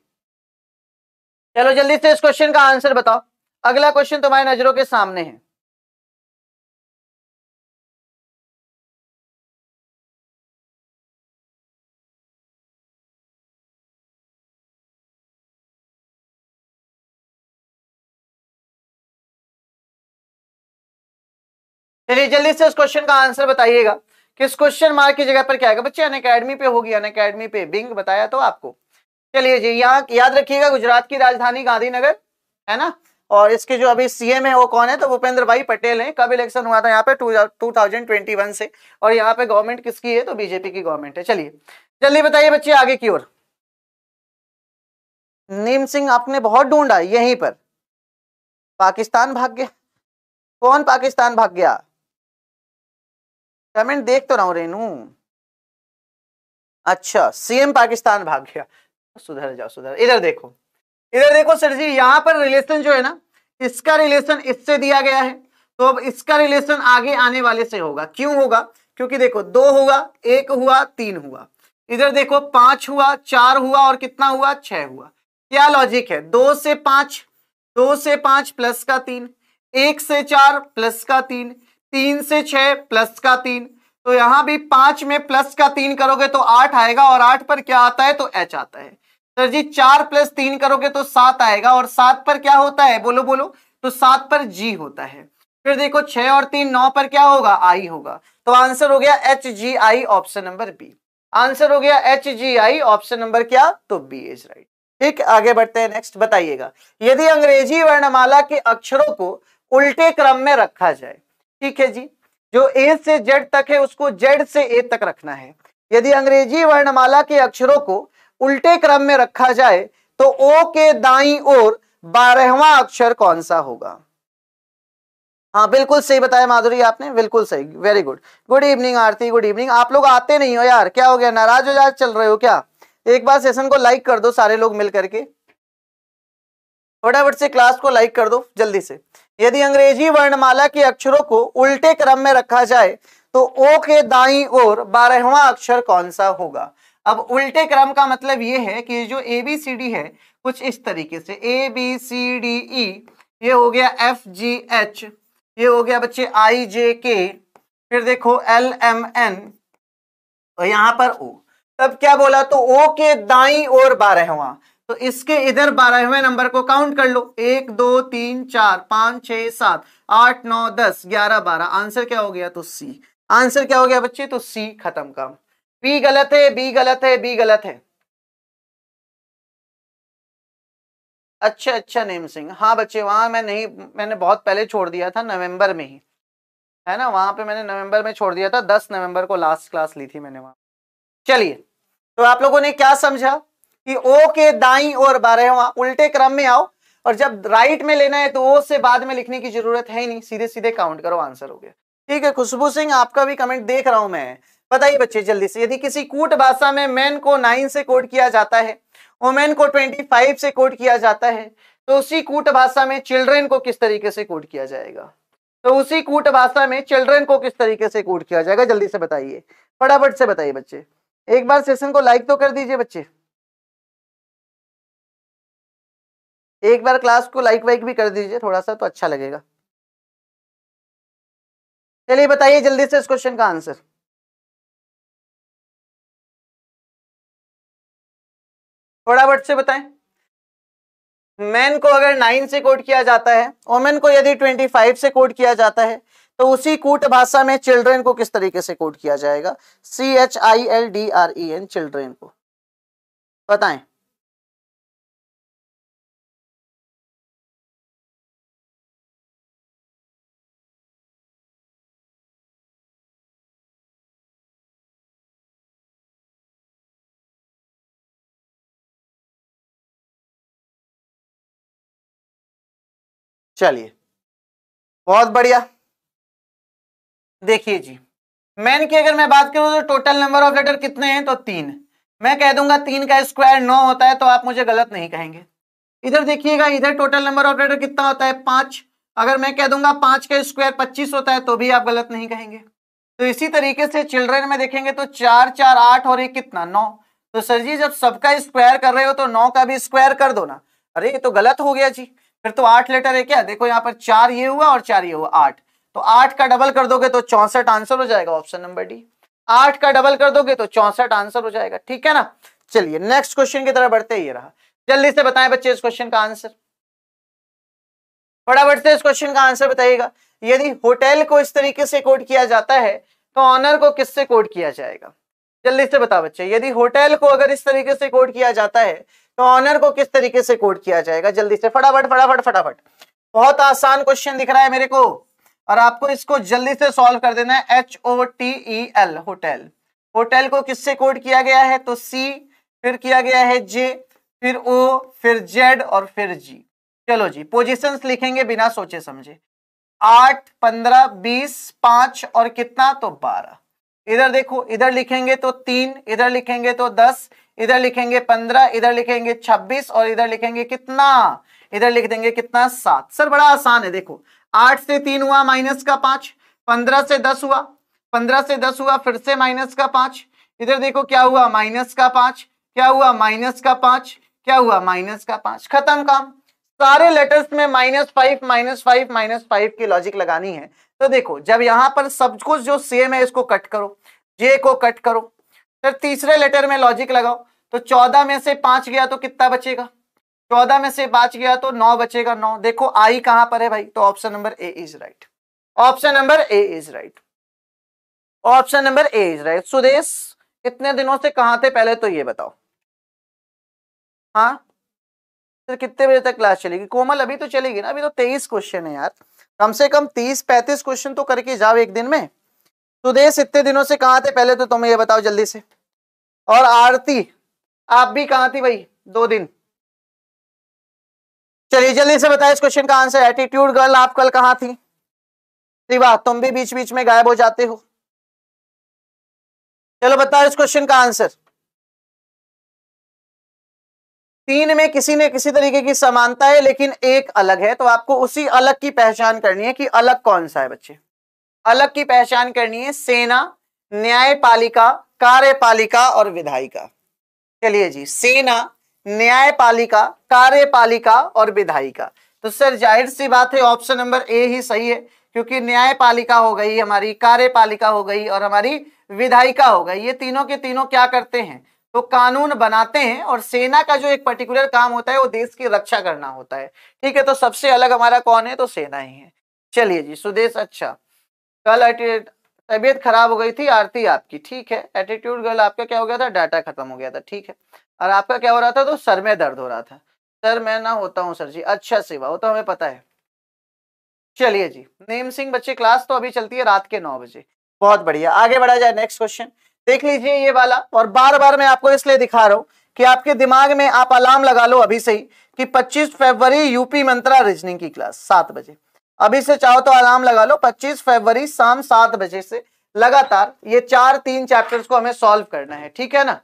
Speaker 3: चलो जल्दी से इस क्वेश्चन का आंसर बताओ अगला क्वेश्चन तुम्हारी नजरों के सामने है चलिए जल्दी से इस क्वेश्चन का आंसर बताइएगा किस क्वेश्चन मार्क की जगह पर क्या आएगा बच्चे अन अकेडमी
Speaker 2: पे होगी अन अकेडमी पे बिंग बताया तो आपको चलिए जी यहाँ याद रखिएगा गुजरात की राजधानी गांधीनगर है ना और इसके जो अभी सीएम है वो कौन है तो भूपेंद्र भाई पटेल हैं कब इलेक्शन हुआ था यहाँ पे टू थाउजेंड ट्वेंटी वन से और यहाँ पे गवर्नमेंट किसकी है तो बीजेपी की गवर्नमेंट है चलिए
Speaker 1: जल्दी बताइए बच्चे आगे की ओर नीम सिंह आपने बहुत ढूंढा यहीं पर पाकिस्तान भाग गया कौन पाकिस्तान भाग गया कमेंट देख तो रहा हूं रेनू अच्छा सीएम पाकिस्तान भाग गया सुधर जाओ सुधर इधर देखो इधर देखो
Speaker 2: सर जी यहाँ पर रिलेशन जो है ना इसका रिलेशन इससे दिया गया है तो अब इसका रिलेशन आगे आने वाले से होगा क्यों होगा क्योंकि देखो दो हुआ एक हुआ तीन हुआ इधर देखो पांच हुआ चार हुआ और कितना हुआ छह हुआ क्या लॉजिक है दो से पांच दो से पांच प्लस का तीन एक से चार प्लस का तीन तीन से छह प्लस का तीन तो यहां भी पांच में प्लस का तीन करोगे तो आठ आएगा और आठ पर क्या आता है तो एच आता है सर जी चार प्लस तीन करोगे तो सात आएगा और सात पर क्या होता है बोलो बोलो तो सात पर जी होता है फिर देखो छह और तीन नौ पर क्या होगा आई होगा तो आंसर हो गया H G I option number B answer हो गया H G I option number क्या तो बी इज राइट ठीक आगे बढ़ते हैं नेक्स्ट बताइएगा यदि अंग्रेजी वर्णमाला के अक्षरों को उल्टे क्रम में रखा जाए ठीक है जी जो ए से जेड तक है उसको जेड से ए तक रखना है यदि अंग्रेजी वर्णमाला के अक्षरों को उल्टे क्रम में रखा जाए तो ओ के दाई ओर बारहवा अक्षर कौन सा होगा हाँ बिल्कुल सही बताया माधुरी आपने बिल्कुल सही very good good evening Aarti good evening आप लोग आते नहीं हो यार क्या हो गया नाराज हो जा चल रहे हो क्या एक बार सेशन को लाइक कर दो सारे लोग मिल करके फटाफट से क्लास को लाइक कर दो जल्दी से यदि अंग्रेजी वर्णमाला के अक्षरों को उल्टे क्रम में रखा जाए तो ओ के दाई और बारहवा अक्षर कौन सा होगा अब उल्टे क्रम का मतलब ये है कि जो ए बी सी डी है कुछ इस तरीके से A B C D E ये हो गया एफ जी एच ये हो गया बच्चे आई जे के फिर देखो एल एम एन और यहां पर ओ तब क्या बोला तो ओ के दाई और बारहवा तो इसके इधर बारहवें नंबर को काउंट कर लो एक दो तीन चार पांच छह सात आठ नौ दस ग्यारह बारह
Speaker 1: आंसर क्या हो गया तो सी आंसर क्या हो गया बच्चे तो सी खत्म काम बी गलत है बी गलत है बी गलत है अच्छा अच्छा नेम सिंह हाँ बच्चे वहां मैं नहीं मैंने बहुत पहले छोड़ दिया था नवंबर में ही
Speaker 2: है ना वहां पे मैंने नवंबर में छोड़ दिया था दस नवंबर को लास्ट क्लास ली थी मैंने वहां चलिए तो आप लोगों ने क्या समझा कि ओ के दाई और बारह उल्टे क्रम में आओ और जब राइट में लेना है तो ओ से बाद में लिखने की जरूरत है ही नहीं सीधे सीधे काउंट करो आंसर हो गया ठीक है खुशबू सिंह आपका भी कमेंट देख रहा हूं मैं बताइए बच्चे जल्दी से यदि किसी कूट भाषा में मैन को नाइन से कोड किया जाता है वोमेन को ट्वेंटी फाइव से कोड किया जाता है तो उसी कूट भाषा में चिल्ड्रेन को किस तरीके से कोड किया जाएगा तो उसी कूट भाषा
Speaker 1: में चिल्ड्रेन को किस तरीके से कोड किया जाएगा जल्दी से बताइए फटाफट से बताइए बच्चे एक बार सेशन को लाइक तो कर दीजिए बच्चे एक बार क्लास को लाइक वाइक भी कर दीजिए थोड़ा सा तो अच्छा लगेगा चलिए बताइए जल्दी से इस क्वेश्चन का आंसर बट से बताएं मैन को अगर नाइन से कोट किया जाता है वोमेन को यदि ट्वेंटी फाइव से कोट किया जाता है तो उसी कूट भाषा में चिल्ड्रेन को किस तरीके से कोट किया जाएगा C H I L D R E N children को बताएं चलिए बहुत बढ़िया देखिए जी मैन की अगर मैं बात करूं तो टोटल नंबर ऑफ लेटर कितने हैं तो
Speaker 2: तीन मैं कह दूंगा तीन का स्क्वायर नौ होता है तो आप मुझे गलत नहीं कहेंगे इधर देखिएगा इधर टोटल नंबर ऑफ लेटर कितना होता है पांच अगर मैं कह दूंगा पांच का स्क्वायर पच्चीस होता है तो भी आप गलत नहीं कहेंगे तो इसी तरीके से चिल्ड्रन में देखेंगे तो चार चार आठ और एक कितना नौ तो सर जी जब सबका स्क्वायर कर रहे हो तो नौ का भी स्क्वायर कर दो ना अरे ये तो गलत हो गया जी फिर तो आठ लेटर है क्या देखो यहाँ पर चार ये हुआ और चार ये हुआ आठ तो आठ का डबल कर दोगे तो चौसठ आंसर हो जाएगा ऑप्शन नंबर डी आठ का डबल कर दोगे तो चौसठ आंसर हो जाएगा ठीक है ना चलिए नेक्स्ट क्वेश्चन की तरफ बढ़ते ही रहा जल्दी से बताएं बच्चे इस क्वेश्चन का आंसर फटाफट से इस क्वेश्चन का आंसर बताइएगा यदि होटल को इस तरीके से कोड किया जाता है तो ऑनर को किससे कोड किया जाएगा जल्दी से बताओ बच्चे यदि होटल को अगर इस तरीके से कोड किया जाता है तो ऑनर को किस तरीके से कोड किया जाएगा जल्दी से फटाफट फटाफट फटाफट बहुत आसान क्वेश्चन दिख रहा है मेरे को और आपको इसको जल्दी से सॉल्व कर देना है H O T E L hotel hotel को किससे कोड किया गया है तो सी फिर किया गया है जे फिर ओ फिर जेड और फिर जी चलो जी पोजिशन लिखेंगे बिना सोचे समझे आठ पंद्रह बीस पांच और कितना तो बारह इधर देखो इधर लिखेंगे तो तीन इधर लिखेंगे तो दस इधर लिखेंगे पंद्रह इधर लिखेंगे छब्बीस और इधर लिखेंगे कितना इधर लिख देंगे कितना सात सर बड़ा आसान है देखो आठ से तीन हुआ माइनस का पांच पंद्रह से दस हुआ पंद्रह से दस हुआ फिर से माइनस का पांच इधर देखो क्या हुआ माइनस का पांच क्या हुआ माइनस का पांच क्या हुआ माइनस का पांच खत्म काम सारे लेटर्स में minus five minus five minus five की लॉजिक लगानी है तो देखो जब यहां पर सब कुछ जो सेम है इसको कट करो जे को कट करो फिर तीसरे लेटर में लॉजिक लगाओ तो चौदह में से पांच गया तो कितना बचेगा चौदह में से पांच गया तो नौ बचेगा नौ देखो आई कहां पर है भाई तो option number A is right option number A
Speaker 1: is right option number A is right Sudesh कितने दिनों से कहां थे पहले तो ये बताओ हाँ तो कितने बजे तक क्लास
Speaker 2: चलेगी कोमल अभी तो चलेगी ना अभी तो तेईस क्वेश्चन है यार कम से कम तीस पैंतीस क्वेश्चन तो करके जाओ एक दिन में सुदेश तो इतने दिनों से कहाँ थे पहले तो तुम्हें ये बताओ जल्दी से
Speaker 1: और आरती आप भी कहाँ थी भाई दो दिन चलिए जल्दी से बताए इस क्वेश्चन का आंसर एटीट्यूड गर्ल आप कल कहाँ थी वाह तुम भी बीच बीच में गायब हो जाते हो चलो बताओ इस क्वेश्चन का आंसर तीन में किसी ने किसी तरीके की समानता है लेकिन एक अलग है तो आपको उसी अलग की पहचान करनी है कि अलग कौन सा है बच्चे
Speaker 2: अलग की पहचान करनी है सेना न्यायपालिका कार्यपालिका और विधायिका चलिए जी सेना न्यायपालिका कार्यपालिका और विधायिका तो सर जाहिर सी बात है ऑप्शन नंबर ए ही सही है क्योंकि न्यायपालिका हो गई हमारी कार्यपालिका हो गई और हमारी विधायिका हो गई ये तीनों के तीनों क्या करते हैं तो कानून बनाते हैं और सेना का जो एक पर्टिकुलर काम होता है वो देश की रक्षा करना होता है ठीक है तो सबसे अलग हमारा कौन है तो सेना ही है चलिए जी सुदेश अच्छा कल तबीयत खराब हो गई थी आरती आपकी ठीक है एटीट्यूड गर्ल आपका क्या हो गया था डाटा खत्म हो गया था ठीक है और आपका क्या हो रहा था तो सर में दर्द हो रहा था सर मैं ना होता हूँ सर जी अच्छा सेवा वो तो हमें पता है चलिए जी नेम सिंह बच्चे क्लास तो अभी चलती है रात के नौ बजे बहुत बढ़िया आगे बढ़ा जाए नेक्स्ट क्वेश्चन देख लीजिए ये वाला और बार बार मैं आपको इसलिए दिखा रहा हूं कि आपके दिमाग में आप अलार्म लगा लो अभी से ही कि 25 फरवरी यूपी मंत्रा रीजनिंग की क्लास सात बजे अभी से चाहो तो अलार्म लगा लो 25 फरवरी
Speaker 1: शाम सात बजे से लगातार ये चार तीन चैप्टर्स को हमें सॉल्व करना है ठीक है ना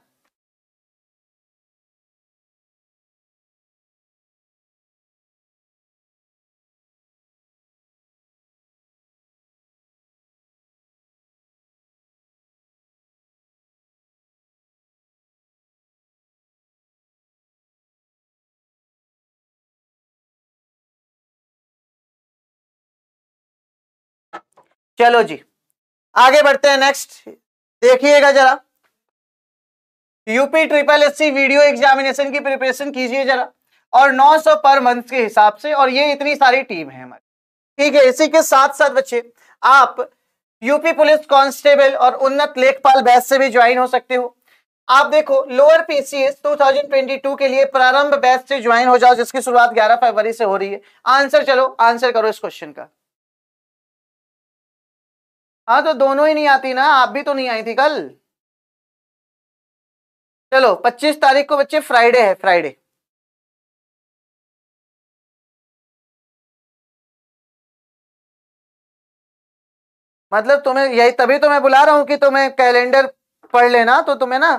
Speaker 3: चलो जी आगे बढ़ते हैं नेक्स्ट देखिएगा जरा
Speaker 2: UP triple SC VDO examination की प्रिपरेशन कीजिए जरा और 900 पर मंथ के हिसाब से और ये इतनी सारी टीम है हमारी ठीक है इसी के साथ साथ बच्चे आप यूपी पुलिस कांस्टेबल और उन्नत लेखपाल बैच से भी ज्वाइन हो सकते हो आप देखो लोअर पीसीएस 2022 के लिए प्रारंभ बैच से ज्वाइन हो जाओ जिसकी शुरुआत 11
Speaker 1: फरवरी से हो रही है आंसर चलो आंसर करो इस क्वेश्चन का हाँ तो दोनों ही नहीं आती ना आप भी तो नहीं आई थी कल चलो 25 तारीख को बच्चे फ्राइडे है फ्राइडे मतलब तुम्हें यही तभी तो मैं बुला रहा हूं कि तुम्हें कैलेंडर पढ़ लेना तो तुम्हें ना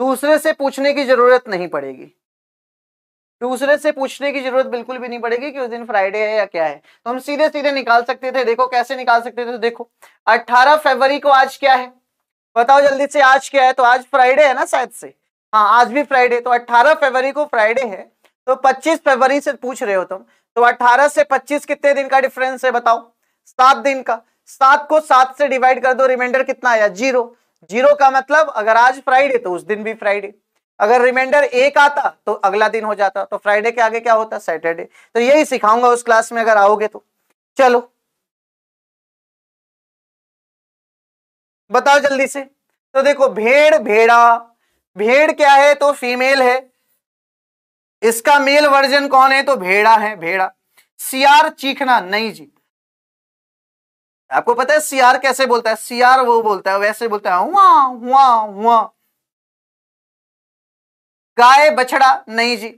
Speaker 2: दूसरे से पूछने की जरूरत नहीं पड़ेगी दूसरे से पूछने की जरूरत बिल्कुल भी नहीं पड़ेगी कि उस दिन फ्राइडे है या क्या है तो हम सीधे सीधे निकाल सकते थे देखो कैसे निकाल सकते थे तो देखो अट्ठारह फरवरी को आज क्या है बताओ जल्दी से आज क्या है तो आज फ्राइडे है ना शायद से हाँ आज भी फ्राइडे तो 18 फरवरी को फ्राइडे है तो 25 फरवरी से पूछ रहे हो तुम तो अट्ठारह से पच्चीस कितने दिन का डिफरेंस है बताओ सात दिन का सात को सात से डिवाइड कर दो रिमाइंडर कितना आया जीरो जीरो का मतलब अगर आज फ्राइडे तो उस दिन भी फ्राइडे अगर रिमाइंडर एक आता तो अगला दिन हो जाता तो फ्राइडे के आगे क्या होता सैटरडे
Speaker 1: तो यही सिखाऊंगा उस क्लास में अगर आओगे तो चलो बताओ जल्दी से तो देखो भेड़ भेड़ा
Speaker 2: भेड़ क्या है तो फीमेल है इसका मेल वर्जन कौन है तो भेड़ा है भेड़ा सियार चीखना नहीं जी आपको पता है सियार कैसे बोलता है सियार वो बोलता है वैसे बोलता है हुआ हुआ हुआ गाय बछड़ा नहीं जी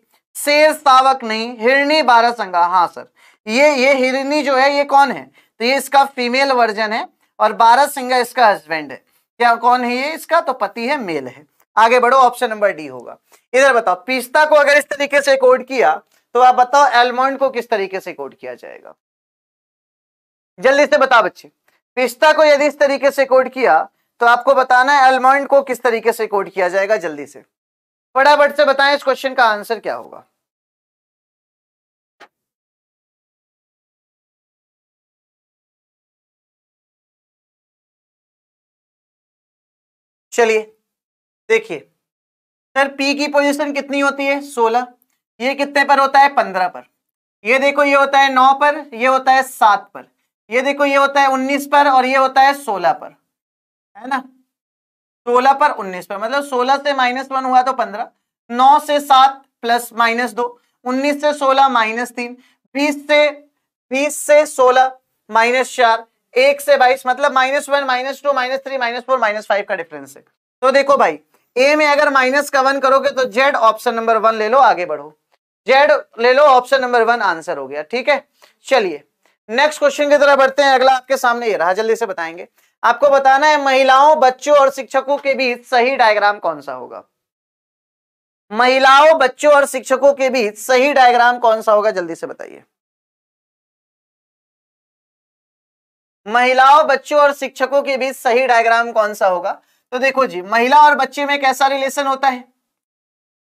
Speaker 2: शेर सावक नहीं हिरनी बारह संगा हाँ सर ये ये हिरनी जो है ये कौन है तो ये इसका फीमेल वर्जन है और बारह सिंगा इसका हस्बैंड है क्या कौन है ये इसका तो पति है मेल है आगे बढ़ो ऑप्शन नंबर डी होगा इधर बताओ पिस्ता को अगर इस तरीके से कोड किया तो आप बताओ एलमंड को किस तरीके से कोड किया जाएगा जल्दी से बताओ बच्चे पिस्ता को यदि इस तरीके से कोड किया तो आपको बताना है एलमंड को किस तरीके से कोड किया जाएगा जल्दी से फटाफट से बताएं इस
Speaker 3: क्वेश्चन का आंसर क्या होगा
Speaker 1: चलिए देखिए सर पी की पोजीशन कितनी होती है सोलह ये कितने पर होता है पंद्रह पर
Speaker 2: ये देखो ये होता है नौ पर ये होता है सात पर ये देखो ये होता है उन्नीस पर और ये होता है सोलह पर है ना सोलह पर उन्नीस पर मतलब सोलह से माइनस वन हुआ तो पंद्रह नौ से सात प्लस माइनस दो उन्नीस से सोलह माइनस तीन बीस से बीस से सोलह माइनस चार एक से बाईस मतलब minus one minus two minus three minus four minus five का डिफरेंस है तो देखो भाई ए में अगर माइनस का वन करोगे तो जेड ऑप्शन नंबर वन ले लो आगे बढ़ो जेड ले लो ऑप्शन नंबर वन आंसर हो गया ठीक है चलिए नेक्स्ट क्वेश्चन की तरफ बढ़ते हैं अगला आपके सामने ये रहा जल्दी से बताएंगे आपको बताना है महिलाओं बच्चों और शिक्षकों के बीच सही डायग्राम कौन सा होगा
Speaker 1: महिलाओं बच्चों और शिक्षकों के बीच सही डायग्राम कौन सा होगा जल्दी से बताइए महिलाओं बच्चों और शिक्षकों के बीच सही डायग्राम कौन सा होगा तो देखो जी महिला और बच्चे में कैसा रिलेशन होता
Speaker 2: है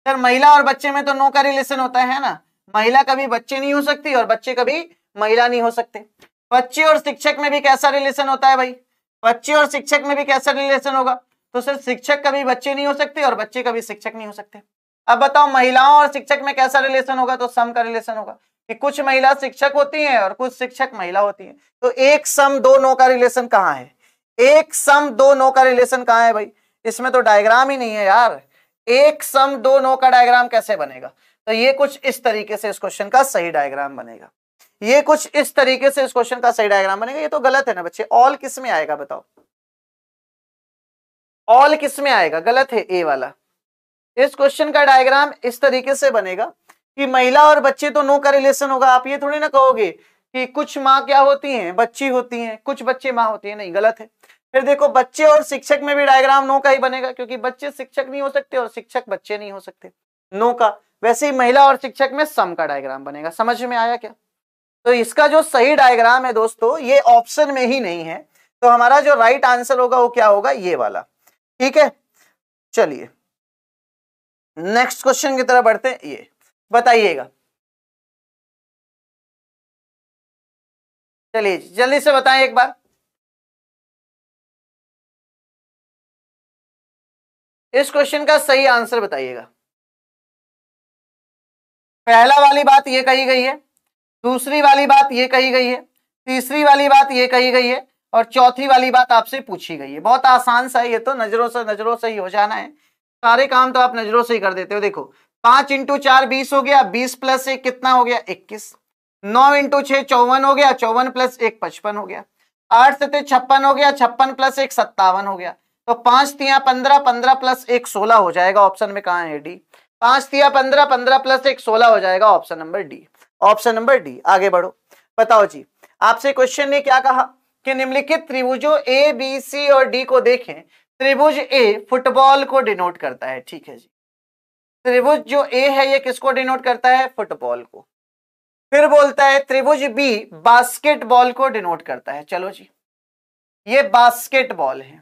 Speaker 2: सर महिला और बच्चे में तो नो का रिलेशन होता है ना महिला कभी बच्चे नहीं हो सकती और बच्चे कभी महिला नहीं हो सकते बच्चे और शिक्षक में भी कैसा रिलेशन होता है भाई बच्चे और शिक्षक में भी कैसा रिलेशन होगा तो सिर्फ शिक्षक कभी बच्चे नहीं हो सकते और बच्चे कभी शिक्षक नहीं हो सकते अब बताओ महिलाओं और शिक्षक में कैसा रिलेशन होगा तो सम का रिलेशन होगा कि कुछ महिला शिक्षक होती हैं और कुछ शिक्षक महिला होती हैं तो एक सम दो नो का रिलेशन कहाँ है एक सम दो नो का रिलेशन कहाँ है भाई इसमें तो डायग्राम ही नहीं है यार एक सम दो नो का डायग्राम कैसे बनेगा तो ये कुछ इस तरीके से इस क्वेश्चन का सही डायग्राम बनेगा ये कुछ इस तरीके से इस क्वेश्चन का सही डायग्राम बनेगा ये तो गलत है ना बच्चे ऑल किस में आएगा बताओ ऑल किस में आएगा गलत है ए वाला इस क्वेश्चन का डायग्राम इस तरीके से बनेगा कि महिला और बच्चे तो नो का रिलेशन होगा आप ये थोड़ी ना कहोगे कि कुछ माँ क्या होती हैं बच्ची होती हैं कुछ बच्चे माँ होती हैं नहीं गलत है फिर देखो बच्चे और शिक्षक में भी डायग्राम नो का ही बनेगा क्योंकि बच्चे शिक्षक नहीं हो सकते और शिक्षक बच्चे नहीं हो सकते नो का वैसे ही महिला और शिक्षक में सम का डायग्राम बनेगा समझ में आया क्या तो इसका जो सही डायग्राम है दोस्तों ये ऑप्शन में ही नहीं है तो हमारा
Speaker 1: जो राइट आंसर होगा वो क्या होगा ये वाला ठीक है चलिए नेक्स्ट क्वेश्चन की तरह बढ़ते हैं ये बताइएगा
Speaker 3: चलिए जल्दी से बताएं एक बार इस क्वेश्चन का सही
Speaker 1: आंसर बताइएगा पहला वाली बात ये कही गई है दूसरी वाली बात ये कही गई है तीसरी वाली बात ये कही गई है और चौथी वाली
Speaker 2: बात आपसे पूछी गई है बहुत आसान सा ये तो नजरों से नजरों से ही हो जाना है सारे काम तो आप नजरों से ही कर देते हो देखो पांच इंटू चार बीस हो गया बीस प्लस एक कितना हो गया इक्कीस नौ इंटू छ चौवन हो गया चौवन प्लस एक पचपन हो गया आठ सते छप्पन हो गया छप्पन प्लस एक सत्तावन हो गया तो पांच तिया पंद्रह पंद्रह प्लस एक सोलह हो जाएगा ऑप्शन में कहा है डी पांच तिया पंद्रह पंद्रह प्लस एक सोलह हो जाएगा option number D option number D आगे बढ़ो बताओ जी आपसे क्वेश्चन ने क्या कहा कि निम्नलिखित त्रिभुजों ए बी सी और डी को देखें त्रिभुज ए फुटबॉल को डिनोट करता है ठीक है जी त्रिभुज जो ए है ये किसको डिनोट करता है फुटबॉल को फिर बोलता है त्रिभुज बी बास्केटबॉल को डिनोट करता है चलो जी ये बास्केटबॉल है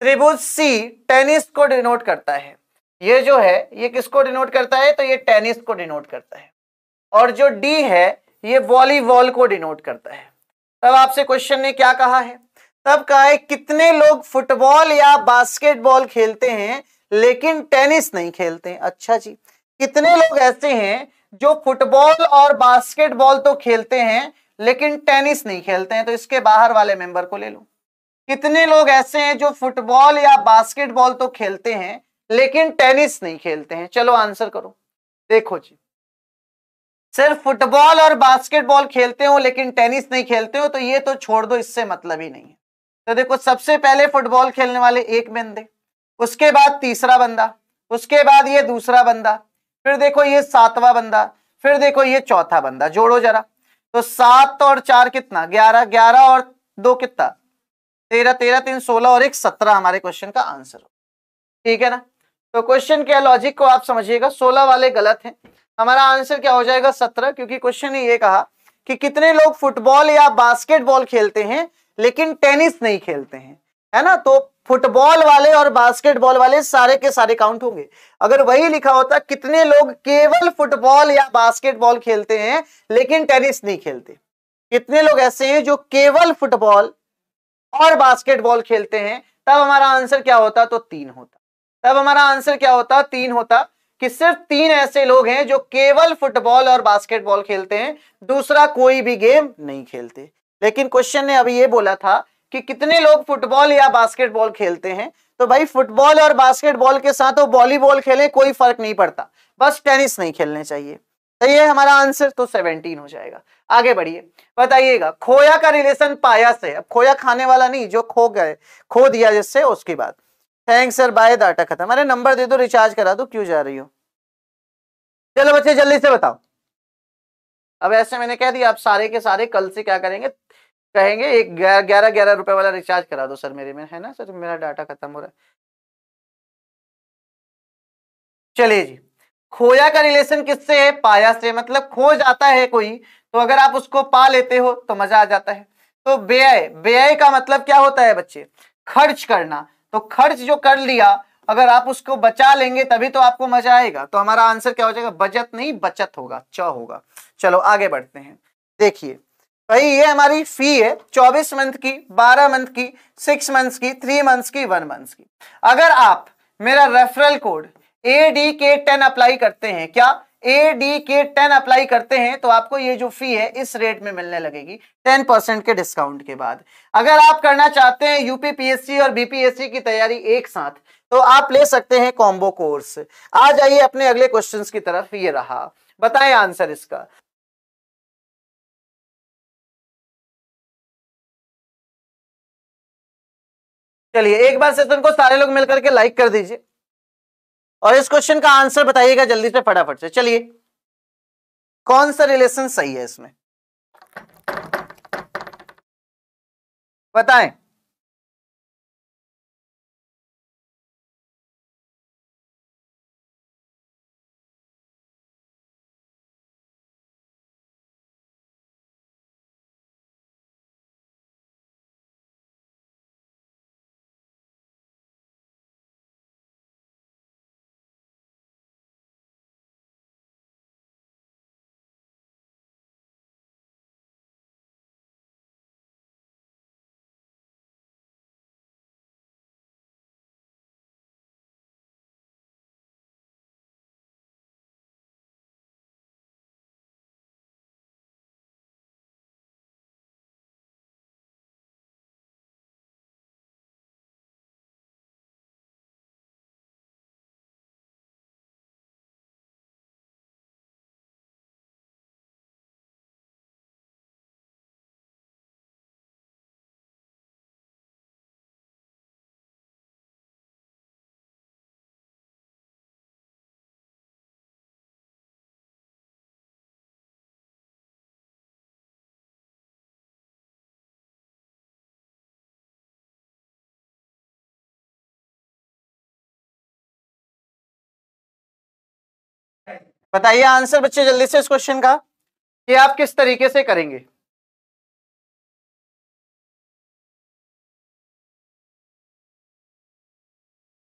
Speaker 2: त्रिभुज सी टेनिस को डिनोट करता है ये जो है ये किसको डिनोट करता है तो ये टेनिस को डिनोट करता है और जो डी है ये वॉलीबॉल को डिनोट करता है तब आपसे क्वेश्चन ने क्या कहा है तब कहा है कितने लोग फुटबॉल या बास्केटबॉल खेलते हैं लेकिन टेनिस नहीं खेलते हैं अच्छा जी कितने लोग ऐसे हैं जो फुटबॉल और बास्केटबॉल तो खेलते हैं लेकिन टेनिस नहीं खेलते हैं तो इसके बाहर वाले मेंबर को ले लो कितने लोग ऐसे हैं जो फुटबॉल या बास्केटबॉल तो खेलते हैं लेकिन टेनिस नहीं खेलते हैं चलो आंसर करो देखो जी सिर्फ फुटबॉल और बास्केटबॉल खेलते हो लेकिन टेनिस नहीं खेलते हो तो ये तो छोड़ दो इससे मतलब ही नहीं है तो देखो सबसे पहले फुटबॉल खेलने वाले एक बंदे उसके बाद तीसरा बंदा उसके बाद ये दूसरा बंदा फिर देखो ये सातवां बंदा फिर देखो ये चौथा बंदा जोड़ो जरा तो सात और चार कितना ग्यारह ग्यारह और दो कितना तेरह तेरह तीन सोलह और एक सत्रह हमारे क्वेश्चन का आंसर हो ठीक है ना तो क्वेश्चन के लॉजिक को आप समझिएगा सोलह वाले गलत हैं हमारा आंसर क्या हो जाएगा सत्रह क्योंकि क्वेश्चन ने ये कहा कि कितने लोग फुटबॉल या बास्केटबॉल खेलते हैं लेकिन टेनिस नहीं खेलते हैं है ना तो फुटबॉल वाले और बास्केटबॉल वाले सारे के सारे काउंट होंगे अगर वही लिखा होता कितने लोग केवल फुटबॉल या बास्केटबॉल खेलते हैं लेकिन टेनिस नहीं खेलते कितने लोग ऐसे हैं जो केवल फुटबॉल और बास्केटबॉल खेलते हैं तब हमारा आंसर क्या होता तो तीन होता तब हमारा आंसर क्या होता तीन होता कि सिर्फ तीन ऐसे लोग हैं जो केवल फुटबॉल और बास्केटबॉल खेलते हैं दूसरा कोई भी गेम नहीं खेलते लेकिन क्वेश्चन ने अभी ये बोला था कि कितने लोग फुटबॉल या बास्केटबॉल खेलते हैं तो भाई फुटबॉल और बास्केटबॉल के साथ वो वॉलीबॉल खेले कोई फर्क नहीं पड़ता बस टेनिस नहीं खेलने चाहिए सही तो है हमारा आंसर तो सेवेंटीन हो जाएगा आगे बढ़िए बताइएगा खोया का रिलेशन पाया से अब खोया खाने वाला नहीं जो खो गए खो दिया जिससे उसकी बात थैंक सर बाय डाटा खत्म अरे नंबर दे दो रिचार्ज करा दो क्यों जा रही हो चलो बच्चे जल्दी से बताओ अब ऐसे मैंने कह दिया आप सारे के सारे कल से क्या करेंगे कहेंगे एक ग्यारह ग्यारह रुपए वाला रिचार्ज करा दो सर मेरे में है ना सर मेरा डाटा खत्म हो रहा है चलिए जी खोया का रिलेशन किससे है पाया से मतलब खो जाता है कोई तो अगर आप उसको पा लेते हो तो मजा आ जाता है तो बेय बेय का मतलब क्या होता है बच्चे खर्च करना तो खर्च जो कर लिया अगर आप उसको बचा लेंगे तभी तो आपको मजा आएगा तो हमारा आंसर क्या हो जाएगा बचत नहीं बचत होगा च होगा चलो आगे बढ़ते हैं देखिए भाई ये हमारी फी है चौबीस मंथ की बारह मंथ की सिक्स मंथ्स की थ्री मंथ्स की वन मंथ्स की अगर आप मेरा referral code A D K ten apply करते हैं क्या A D K ten apply करते हैं तो आपको ये जो फी है इस रेट में मिलने लगेगी टेन परसेंट के डिस्काउंट के बाद अगर आप करना चाहते हैं यूपीपीएससी और बीपीएससी की तैयारी एक साथ तो आप ले सकते हैं कॉम्बो कोर्स
Speaker 3: आ जाइए अपने अगले क्वेश्चन की तरफ ये रहा बताएं आंसर इसका चलिए एक बार सेशन तो को सारे लोग मिलकर के लाइक कर दीजिए और इस
Speaker 1: क्वेश्चन का आंसर बताइएगा जल्दी से फटाफट से चलिए कौन सा रिलेशन सही है इसमें बताएं
Speaker 3: बताइए आंसर बच्चे जल्दी से इस क्वेश्चन का कि आप किस तरीके से करेंगे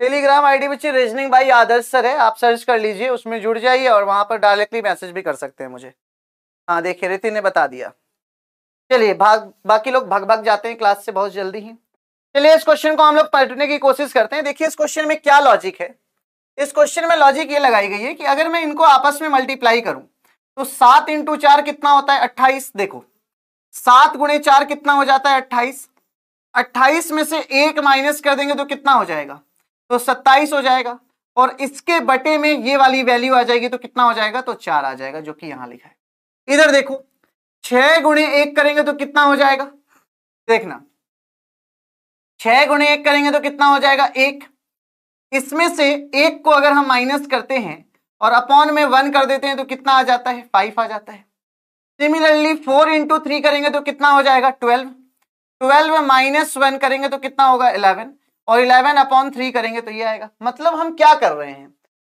Speaker 1: टेलीग्राम आईडी बच्चे रीजनिंग बाई आदर्श सर है आप सर्च कर लीजिए उसमें जुड़ जाइए और वहां पर डायरेक्टली मैसेज भी कर सकते हैं मुझे हाँ देखिए रिति
Speaker 2: ने बता दिया चलिए भाग बाकी लोग भाग भाग जाते हैं क्लास से बहुत जल्दी ही चलिए इस क्वेश्चन को हम लोग पलटने की कोशिश करते हैं देखिए इस क्वेश्चन में क्या लॉजिक है इस क्वेश्चन में लॉजिक ये लगाई गई है कि अगर मैं इनको आपस में मल्टीप्लाई करूं तो सात इंटू चार कितना होता है अट्ठाईस देखो सात गुणे चार कितना हो जाता है अट्ठाईस अट्ठाईस में से एक माइनस कर देंगे तो कितना हो जाएगा तो सत्ताईस हो जाएगा और इसके बटे में ये वाली वैल्यू आ जाएगी तो कितना हो जाएगा तो चार आ जाएगा जो कि यहां लिखा है इधर देखो छह गुणे एक करेंगे तो कितना हो जाएगा देखना छह गुणे एक करेंगे तो कितना हो जाएगा एक इसमें से एक को अगर हम माइनस करते हैं और अपॉन में वन कर देते हैं तो कितना आ जाता है फाइव आ जाता है सिमिलरली फोर इंटू थ्री करेंगे तो कितना हो जाएगा ट्वेल्व ट्वेल्व माइनस वन करेंगे तो कितना होगा इलेवन और इलेवन अपॉन थ्री करेंगे तो ये आएगा मतलब हम क्या कर रहे हैं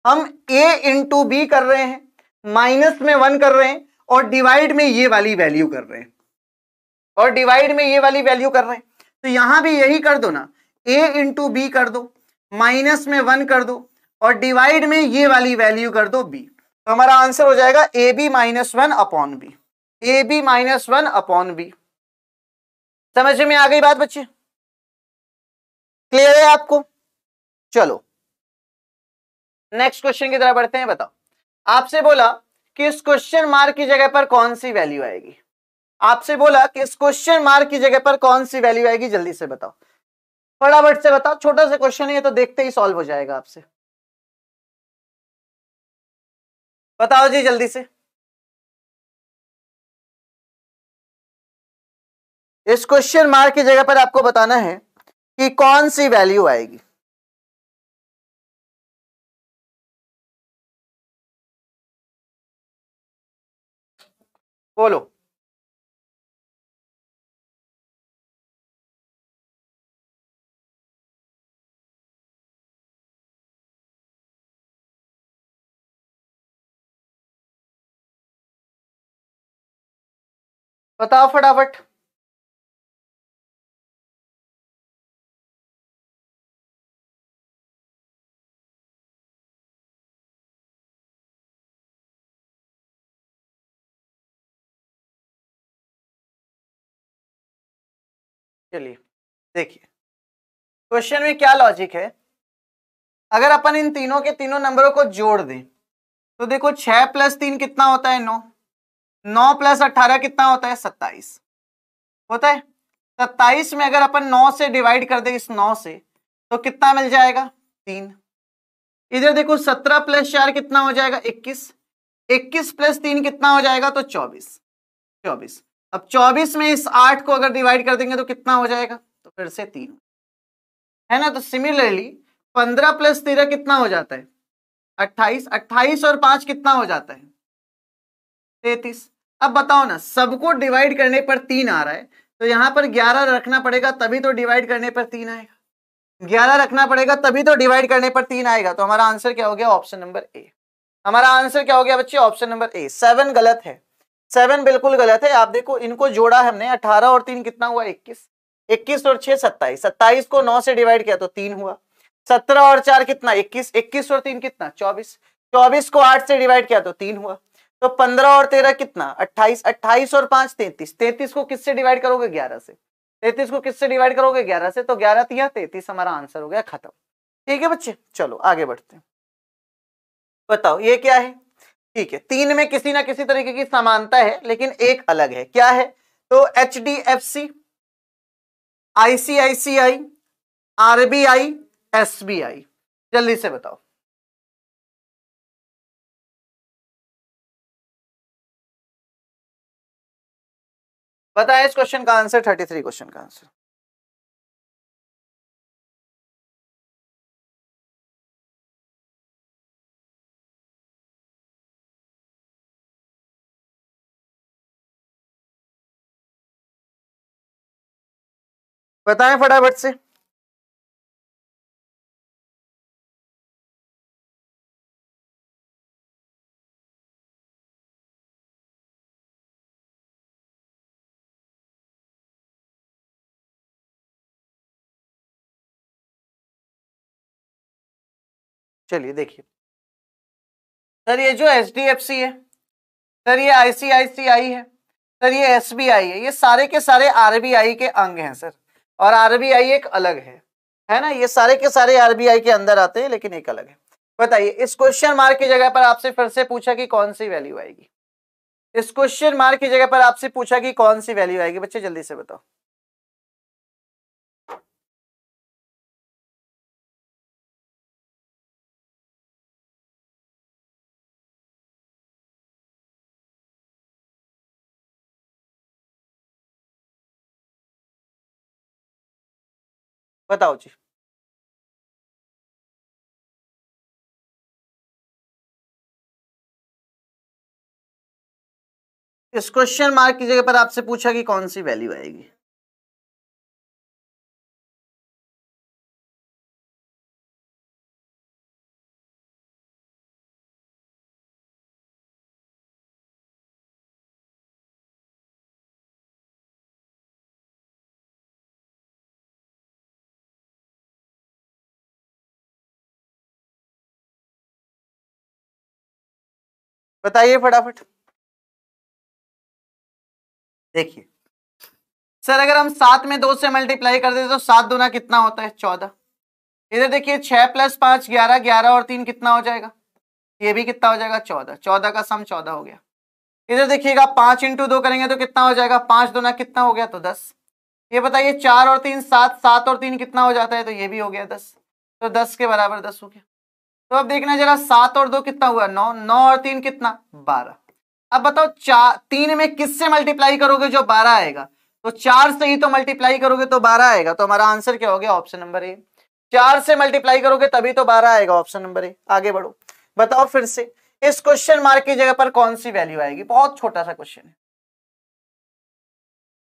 Speaker 2: हम ए इंटू बी कर रहे हैं माइनस में वन कर रहे हैं और डिवाइड में ये वाली वैल्यू कर रहे हैं और डिवाइड में ये वाली वैल्यू कर रहे हैं तो यहां भी यही कर दो ना ए इंटू बी कर दो माइनस में वन कर दो और डिवाइड में ये वाली वैल्यू कर दो बी तो हमारा आंसर हो जाएगा A B minus one upon B
Speaker 1: A B minus one upon B समझ में आ गई बात बच्चे क्लियर है आपको चलो नेक्स्ट क्वेश्चन की तरफ बढ़ते हैं बताओ आपसे बोला कि इस क्वेश्चन मार्क की जगह पर कौन सी वैल्यू
Speaker 2: आएगी आपसे बोला कि इस क्वेश्चन मार्क की जगह पर कौन सी वैल्यू आएगी जल्दी से बताओ
Speaker 3: फटाफट से बताओ छोटा सा क्वेश्चन है तो देखते ही सॉल्व हो जाएगा आपसे बताओ जी जल्दी से इस क्वेश्चन मार्क की जगह पर आपको बताना है कि कौन सी वैल्यू आएगी बोलो बताओ फटाफट चलिए देखिए क्वेश्चन में क्या लॉजिक है अगर अपन इन तीनों के तीनों नंबरों को
Speaker 2: जोड़ दें तो देखो छह प्लस तीन कितना होता है नौ नौ प्लस अट्ठारह कितना होता है सत्ताईस होता है सत्ताईस में अगर अपन नौ से डिवाइड कर दे इस नौ से तो कितना मिल जाएगा तीन इधर देखो सत्रह प्लस चार कितना हो जाएगा इक्कीस इक्कीस प्लस तीन कितना हो जाएगा तो चौबीस चौबीस अब चौबीस में इस आठ को अगर डिवाइड कर देंगे तो कितना हो जाएगा तो फिर से तीन है ना तो सिमिलरली पंद्रह प्लस तेरह कितना हो जाता है अट्ठाईस अट्ठाईस और पांच कितना हो जाता है तैतीस अब बताओ ना सबको डिवाइड करने पर तीन आ रहा है तो यहां पर ग्यारह रखना पड़ेगा तभी तो डिवाइड करने पर तीन आएगा ग्यारह रखना पड़ेगा तभी तो डिवाइड करने पर तीन आएगा तो हमारा आंसर क्या हो गया ऑप्शन नंबर ए हमारा आंसर क्या हो गया बच्चे ऑप्शन नंबर ए सेवन गलत है सेवन बिल्कुल गलत है आप देखो इनको जोड़ा हमने अठारह और तीन कितना हुआ इक्कीस इक्कीस और छह सत्ताईस सत्ताईस को नौ से डिवाइड किया तो तीन हुआ सत्रह और चार कितना इक्कीस इक्कीस और तीन कितना चौबीस चौबीस को आठ से डिवाइड किया तो तीन हुआ तो पंद्रह और तेरह कितना अट्ठाईस अट्ठाईस और पांच तैतीस तैतीस को किससे डिवाइड करोगे ग्यारह से तैतीस को किससे डिवाइड करोगे ग्यारह से तो ग्यारह तिया तो तैतीस हमारा आंसर हो गया खत्म ठीक है बच्चे चलो आगे बढ़ते हैं बताओ ये क्या है ठीक है तीन में किसी ना किसी तरीके की समानता है लेकिन एक
Speaker 1: अलग है क्या है तो H D F C ICICI RBI आई जल्दी से बताओ
Speaker 3: पता है इस क्वेश्चन का आंसर थर्टी थ्री क्वेश्चन का आंसर बताए फटाफट से चलिए देखिए सर ये जो एच है सर ये आईसीआईसीआई है
Speaker 2: सर ये आई है ये सारे के सारे आई के अंग हैं सर और आई एक अलग है है ना ये सारे के सारे आई के अंदर आते हैं लेकिन एक अलग है बताइए इस क्वेश्चन मार्क की जगह पर आपसे फिर से पूछा कि कौन सी वैल्यू आएगी इस क्वेश्चन मार्क की जगह पर
Speaker 3: आपसे पूछा कि कौन सी वैल्यू आएगी बच्चे जल्दी से बताओ बताओ जी इस क्वेश्चन मार्क की जगह पर आपसे पूछा कि कौन सी वैल्यू आएगी
Speaker 1: बताइए फटाफट देखिए सर अगर हम सात में दो से मल्टीप्लाई कर देते तो सात दोना
Speaker 2: कितना होता है चौदह इधर देखिए छह प्लस पांच ग्यारह ग्यारह और तीन कितना हो जाएगा ये भी कितना हो जाएगा चौदह चौदह का सम चौदह हो गया इधर देखिएगा पांच इंटू दो करेंगे तो कितना हो जाएगा पांच दोना कितना हो गया तो दस ये बताइए चार और तीन सात सात और तीन कितना हो जाता है तो ये भी हो गया दस तो दस के बराबर दस हो गया तो अब देखना जरा सात और दो कितना हुआ नौ नौ और तीन कितना बारह अब बताओ चार तीन में किससे मल्टीप्लाई करोगे जो बारह आएगा तो चार से ही तो मल्टीप्लाई करोगे तो बारह आएगा तो हमारा आंसर क्या हो गया ऑप्शन नंबर ए चार से मल्टीप्लाई करोगे तभी तो बारह आएगा ऑप्शन नंबर ए आगे बढ़ो बताओ फिर से इस क्वेश्चन मार्क की जगह पर कौन सी वैल्यू आएगी बहुत छोटा सा क्वेश्चन है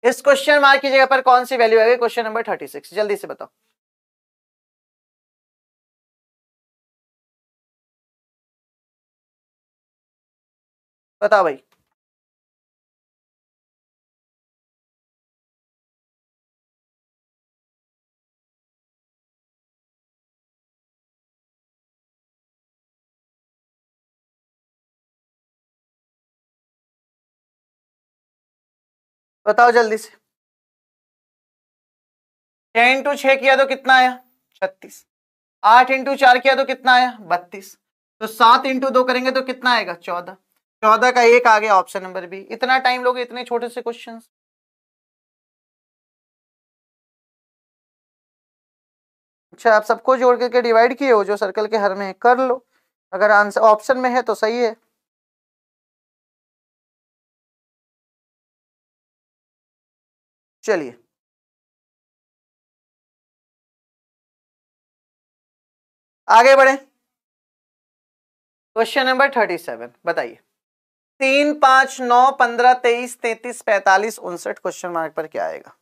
Speaker 3: इस क्वेश्चन मार्क की जगह पर कौन सी वैल्यू आएगी क्वेश्चन नंबर थर्टी सिक्स जल्दी से बताओ बता भाई
Speaker 1: बताओ जल्दी से छह इंटू छ किया तो कितना आया छत्तीस आठ इंटू चार किया तो कितना आया बत्तीस तो सात इंटू दो करेंगे तो कितना आएगा चौदह चौदह का एक आ गया ऑप्शन नंबर बी इतना टाइम लोगे इतने छोटे से क्वेश्चन अच्छा आप सबको जोड़ करके डिवाइड किए हो जो सर्कल के हर में है कर लो अगर आंसर ऑप्शन में है तो सही है चलिए आगे बढ़े क्वेश्चन नंबर थर्टी सेवन बताइए तीन पांच नौ पंद्रह तेईस तैतीस पैंतालीस उनसठ क्वेश्चन मार्क पर क्या आएगा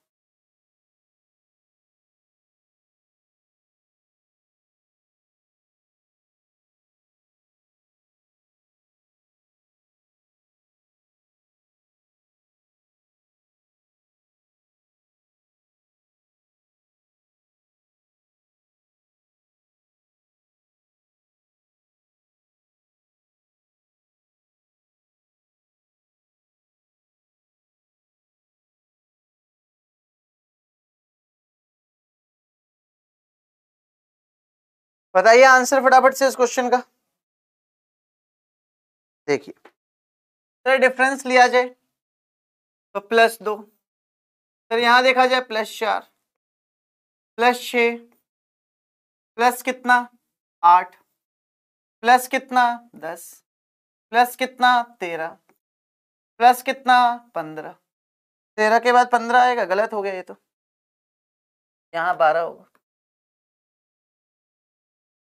Speaker 3: बताइए आंसर फटाफट से इस क्वेश्चन का देखिए सर डिफरेंस लिया जाए
Speaker 1: तो प्लस दो सर यहां देखा जाए प्लस चार प्लस छ प्लस कितना आठ प्लस कितना दस प्लस कितना तेरह प्लस कितना पंद्रह तेरह के बाद पंद्रह आएगा गलत हो गया ये तो यहाँ बारह होगा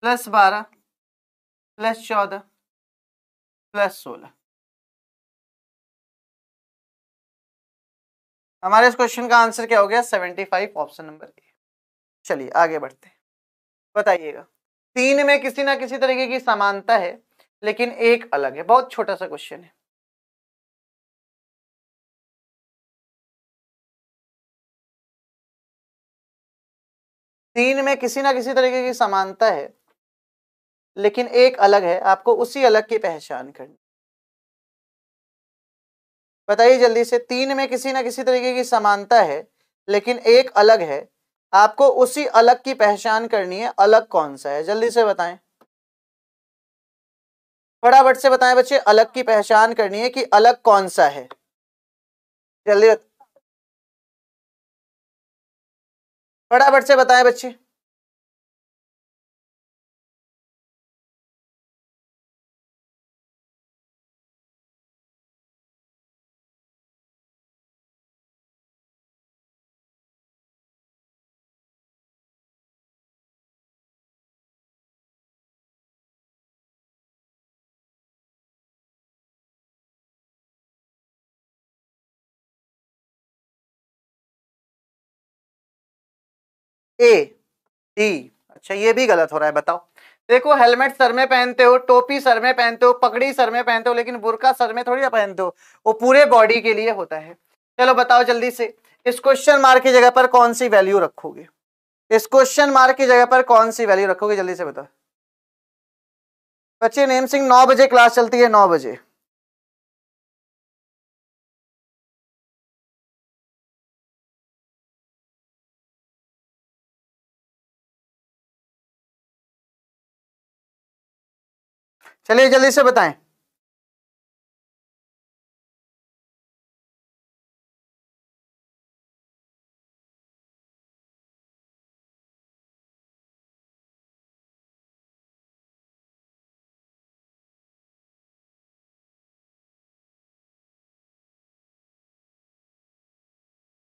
Speaker 1: प्लस बारह प्लस चौदह
Speaker 3: प्लस सोलह हमारे इस क्वेश्चन का आंसर क्या हो गया seventy five option number A चलिए
Speaker 1: आगे बढ़ते हैं बताइएगा तीन में किसी ना किसी तरीके की समानता है लेकिन एक अलग है बहुत छोटा सा क्वेश्चन है तीन में किसी ना किसी तरीके की समानता है लेकिन एक अलग है आपको उसी अलग की पहचान करनी बताइए जल्दी से तीन
Speaker 2: में किसी ना किसी तरीके की समानता है लेकिन एक अलग है आपको उसी अलग की पहचान करनी है अलग कौन सा है जल्दी से बताएं
Speaker 1: फटाफट से बताएं बच्चे अलग की पहचान करनी है कि अलग कौन सा है जल्दी फटाफट से बताएं बच्चे ए डी अच्छा ये भी गलत हो रहा है बताओ देखो हेलमेट सर में पहनते हो टोपी सर में
Speaker 2: पहनते हो पगड़ी सर में पहनते हो लेकिन बुरका सर में थोड़ी ना पहनते हो वो पूरे बॉडी के लिए होता है चलो बताओ जल्दी से इस क्वेश्चन मार्क की जगह पर कौन सी वैल्यू रखोगे इस क्वेश्चन
Speaker 1: मार्क की जगह पर कौन सी वैल्यू रखोगे जल्दी से बताओ बच्चे नेम सिंह नौ बजे क्लास चलती है नौ बजे
Speaker 3: चलिए जल्दी से बताएं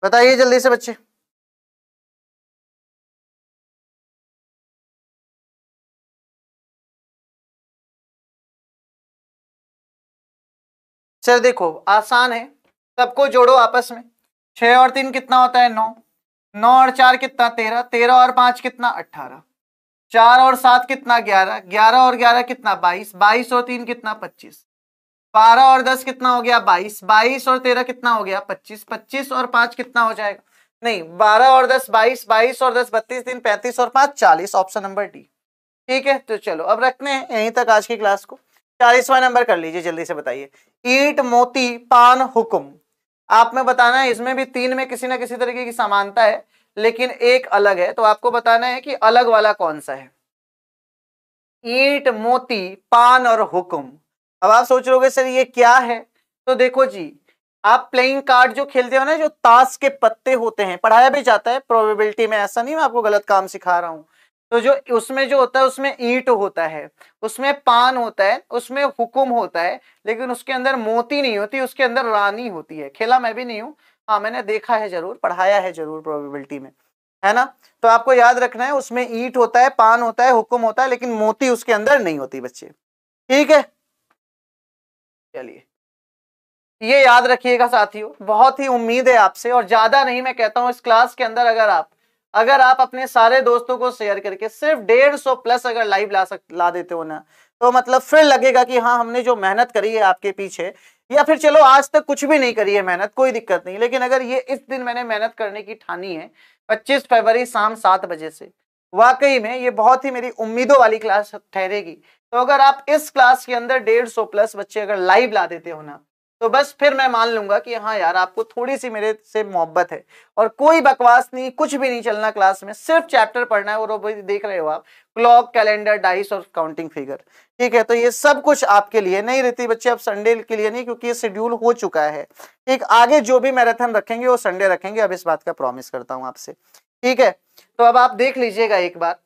Speaker 3: बताइए जल्दी से बच्चे
Speaker 1: चलो देखो आसान है सबको जोड़ो आपस में छ और तीन कितना होता है नौ नौ और चार कितना तेरह तेरह और पांच
Speaker 2: कितना अट्ठारह चार और सात कितना ग्यारह ग्यारह और ग्यारह कितना बाईस बाईस और तीन कितना पच्चीस बारह और दस कितना हो गया बाईस बाईस और तेरह कितना हो गया पच्चीस पच्चीस और पांच कितना हो जाएगा नहीं बारह और दस बाईस बाईस और दस बत्तीस तीन पैंतीस और पांच चालीस ऑप्शन नंबर डी ठीक है तो चलो अब रखते हैं यहीं तक आज की क्लास को चालीसवा नंबर कर लीजिए जल्दी से बताइए ईट मोती पान हुक्म आप में बताना है इसमें भी तीन में किसी ना किसी तरीके की समानता है लेकिन एक अलग है तो आपको बताना है कि अलग वाला कौन सा है ईट मोती पान और हुक्म अब आप सोच रहे सर ये क्या है तो देखो जी आप प्लेइंग कार्ड जो खेलते हो ना जो ताश के पत्ते होते हैं पढ़ाया भी जाता है प्रोबेबिलिटी में ऐसा नहीं मैं आपको गलत काम सिखा रहा हूँ तो जो उसमें जो होता है उसमें ईट होता है उसमें पान होता है उसमें हुकुम होता है लेकिन उसके अंदर मोती नहीं होती उसके अंदर रानी होती है खेला मैं भी नहीं हूँ हाँ मैंने देखा है जरूर पढ़ाया है जरूर प्रोबेबिलिटी में है ना तो आपको याद रखना है उसमें ईट होता है पान होता है हुक्म होता है लेकिन मोती उसके अंदर नहीं होती बच्चे ठीक है चलिए ये याद रखिएगा साथियों बहुत ही उम्मीद है आपसे और ज्यादा नहीं मैं कहता हूँ इस क्लास के अंदर अगर आप अगर आप अपने सारे दोस्तों को शेयर करके सिर्फ डेढ़ सौ प्लस अगर लाइव ला सक ला देते हो ना तो मतलब फिर लगेगा कि हाँ हमने जो मेहनत करी है आपके पीछे या फिर चलो आज तक कुछ भी नहीं करी है मेहनत कोई दिक्कत नहीं लेकिन अगर ये इस दिन मैंने मेहनत करने की ठानी है पच्चीस फरवरी शाम सात बजे से वाकई में ये बहुत ही मेरी उम्मीदों वाली क्लास ठहरेगी तो अगर आप इस क्लास के अंदर डेढ़ सौ प्लस बच्चे अगर लाइव ला देते हो ना तो बस फिर मैं मान लूंगा कि हाँ यार आपको थोड़ी सी मेरे से मोहब्बत है और कोई बकवास नहीं कुछ भी नहीं चलना क्लास में सिर्फ चैप्टर पढ़ना है और देख रहे हो आप क्लॉक कैलेंडर डाइस और काउंटिंग फिगर ठीक है तो ये सब कुछ आपके लिए नहीं रहती बच्चे अब संडे के लिए नहीं क्योंकि ये शेड्यूल हो चुका है ठीक आगे जो भी मैराथन रखेंगे वो संडे रखेंगे अब इस बात का प्रॉमिस करता हूँ आपसे ठीक है तो अब आप देख लीजिएगा एक बार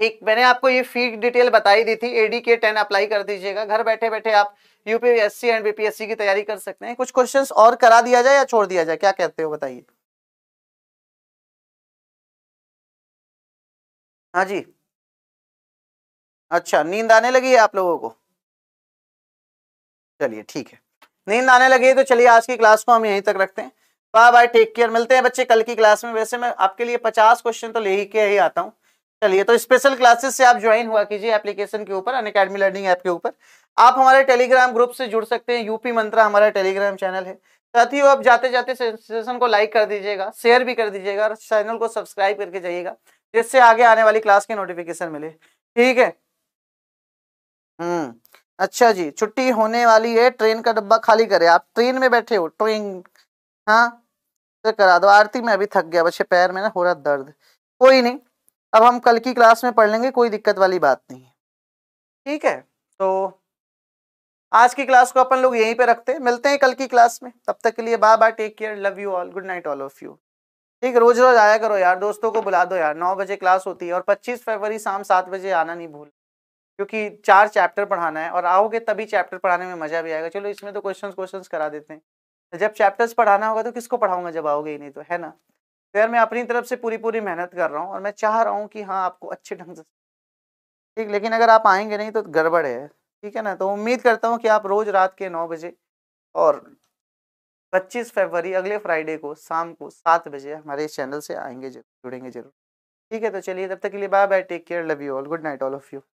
Speaker 2: ठीक मैंने आपको ये फी डिटेल बताई दी थी एडी के टेन अप्लाई कर दीजिएगा घर बैठे बैठे आप यूपीएससी एंड बीपीएससी की तैयारी कर सकते हैं कुछ क्वेश्चंस और करा
Speaker 1: दिया जाए या छोड़ दिया जाए क्या कहते हो बताइए हाँ जी अच्छा नींद आने लगी है आप लोगों को चलिए ठीक है नींद आने लगी है तो चलिए आज की क्लास
Speaker 2: को हम यहीं तक रखते हैं बाय बाय टेक केयर मिलते हैं बच्चे कल की क्लास में वैसे मैं आपके लिए पचास क्वेश्चन तो ले ही के ही आता हूँ चलिए तो स्पेशल क्लासेस से आप ज्वाइन हुआ कीजिए एप्लीकेशन के ऊपर अनकेडमी लर्निंग ऐप के ऊपर आप हमारे टेलीग्राम ग्रुप से जुड़ सकते हैं यूपी मंत्रा हमारा टेलीग्राम चैनल है साथ ही आप जाते जाते सेशन को लाइक कर दीजिएगा शेयर भी कर दीजिएगा और चैनल को सब्सक्राइब करके जाइएगा जिससे आगे आने वाली क्लास की नोटिफिकेशन मिले ठीक है हम्म अच्छा जी छुट्टी होने वाली है ट्रेन का डब्बा खाली करे आप ट्रेन में बैठे हो ट्रेन हाँ तो करा दो आरती में अभी थक गया बच्चे पैर में ना हो रहा दर्द कोई नहीं अब हम कल की क्लास में पढ़ लेंगे कोई दिक्कत वाली बात नहीं है ठीक है तो आज की क्लास को अपन लोग यहीं पे रखते हैं मिलते हैं कल की क्लास में तब तक के लिए bye bye take care love you all good night all of you ठीक रोज रोज आया करो यार दोस्तों को बुला दो यार नौ बजे क्लास होती है और पच्चीस फरवरी शाम सात बजे आना नहीं भूल क्योंकि चार चैप्टर पढ़ाना है और आओगे तभी चैप्टर पढ़ाने में मजा भी आएगा चलो इसमें तो क्वेश्चन क्वेश्चन करा देते हैं जब चैप्टर्स पढ़ाना होगा तो किसको पढ़ाऊंगा जब आओगे ही नहीं तो है ना तो यार मैं अपनी तरफ से पूरी पूरी मेहनत कर रहा हूँ और मैं चाह रहा हूँ कि हाँ आपको अच्छे ढंग से ठीक लेकिन अगर आप आएंगे नहीं तो गड़बड़ है ठीक है ना तो उम्मीद करता हूँ कि आप रोज़ रात के नौ बजे और 25 फरवरी अगले फ्राइडे को शाम को सात बजे हमारे इस चैनल से आएंगे जरूर जुड़ेंगे जरूर
Speaker 3: ठीक है तो चलिए तब तक के लिए bye bye take care love you all good night all of you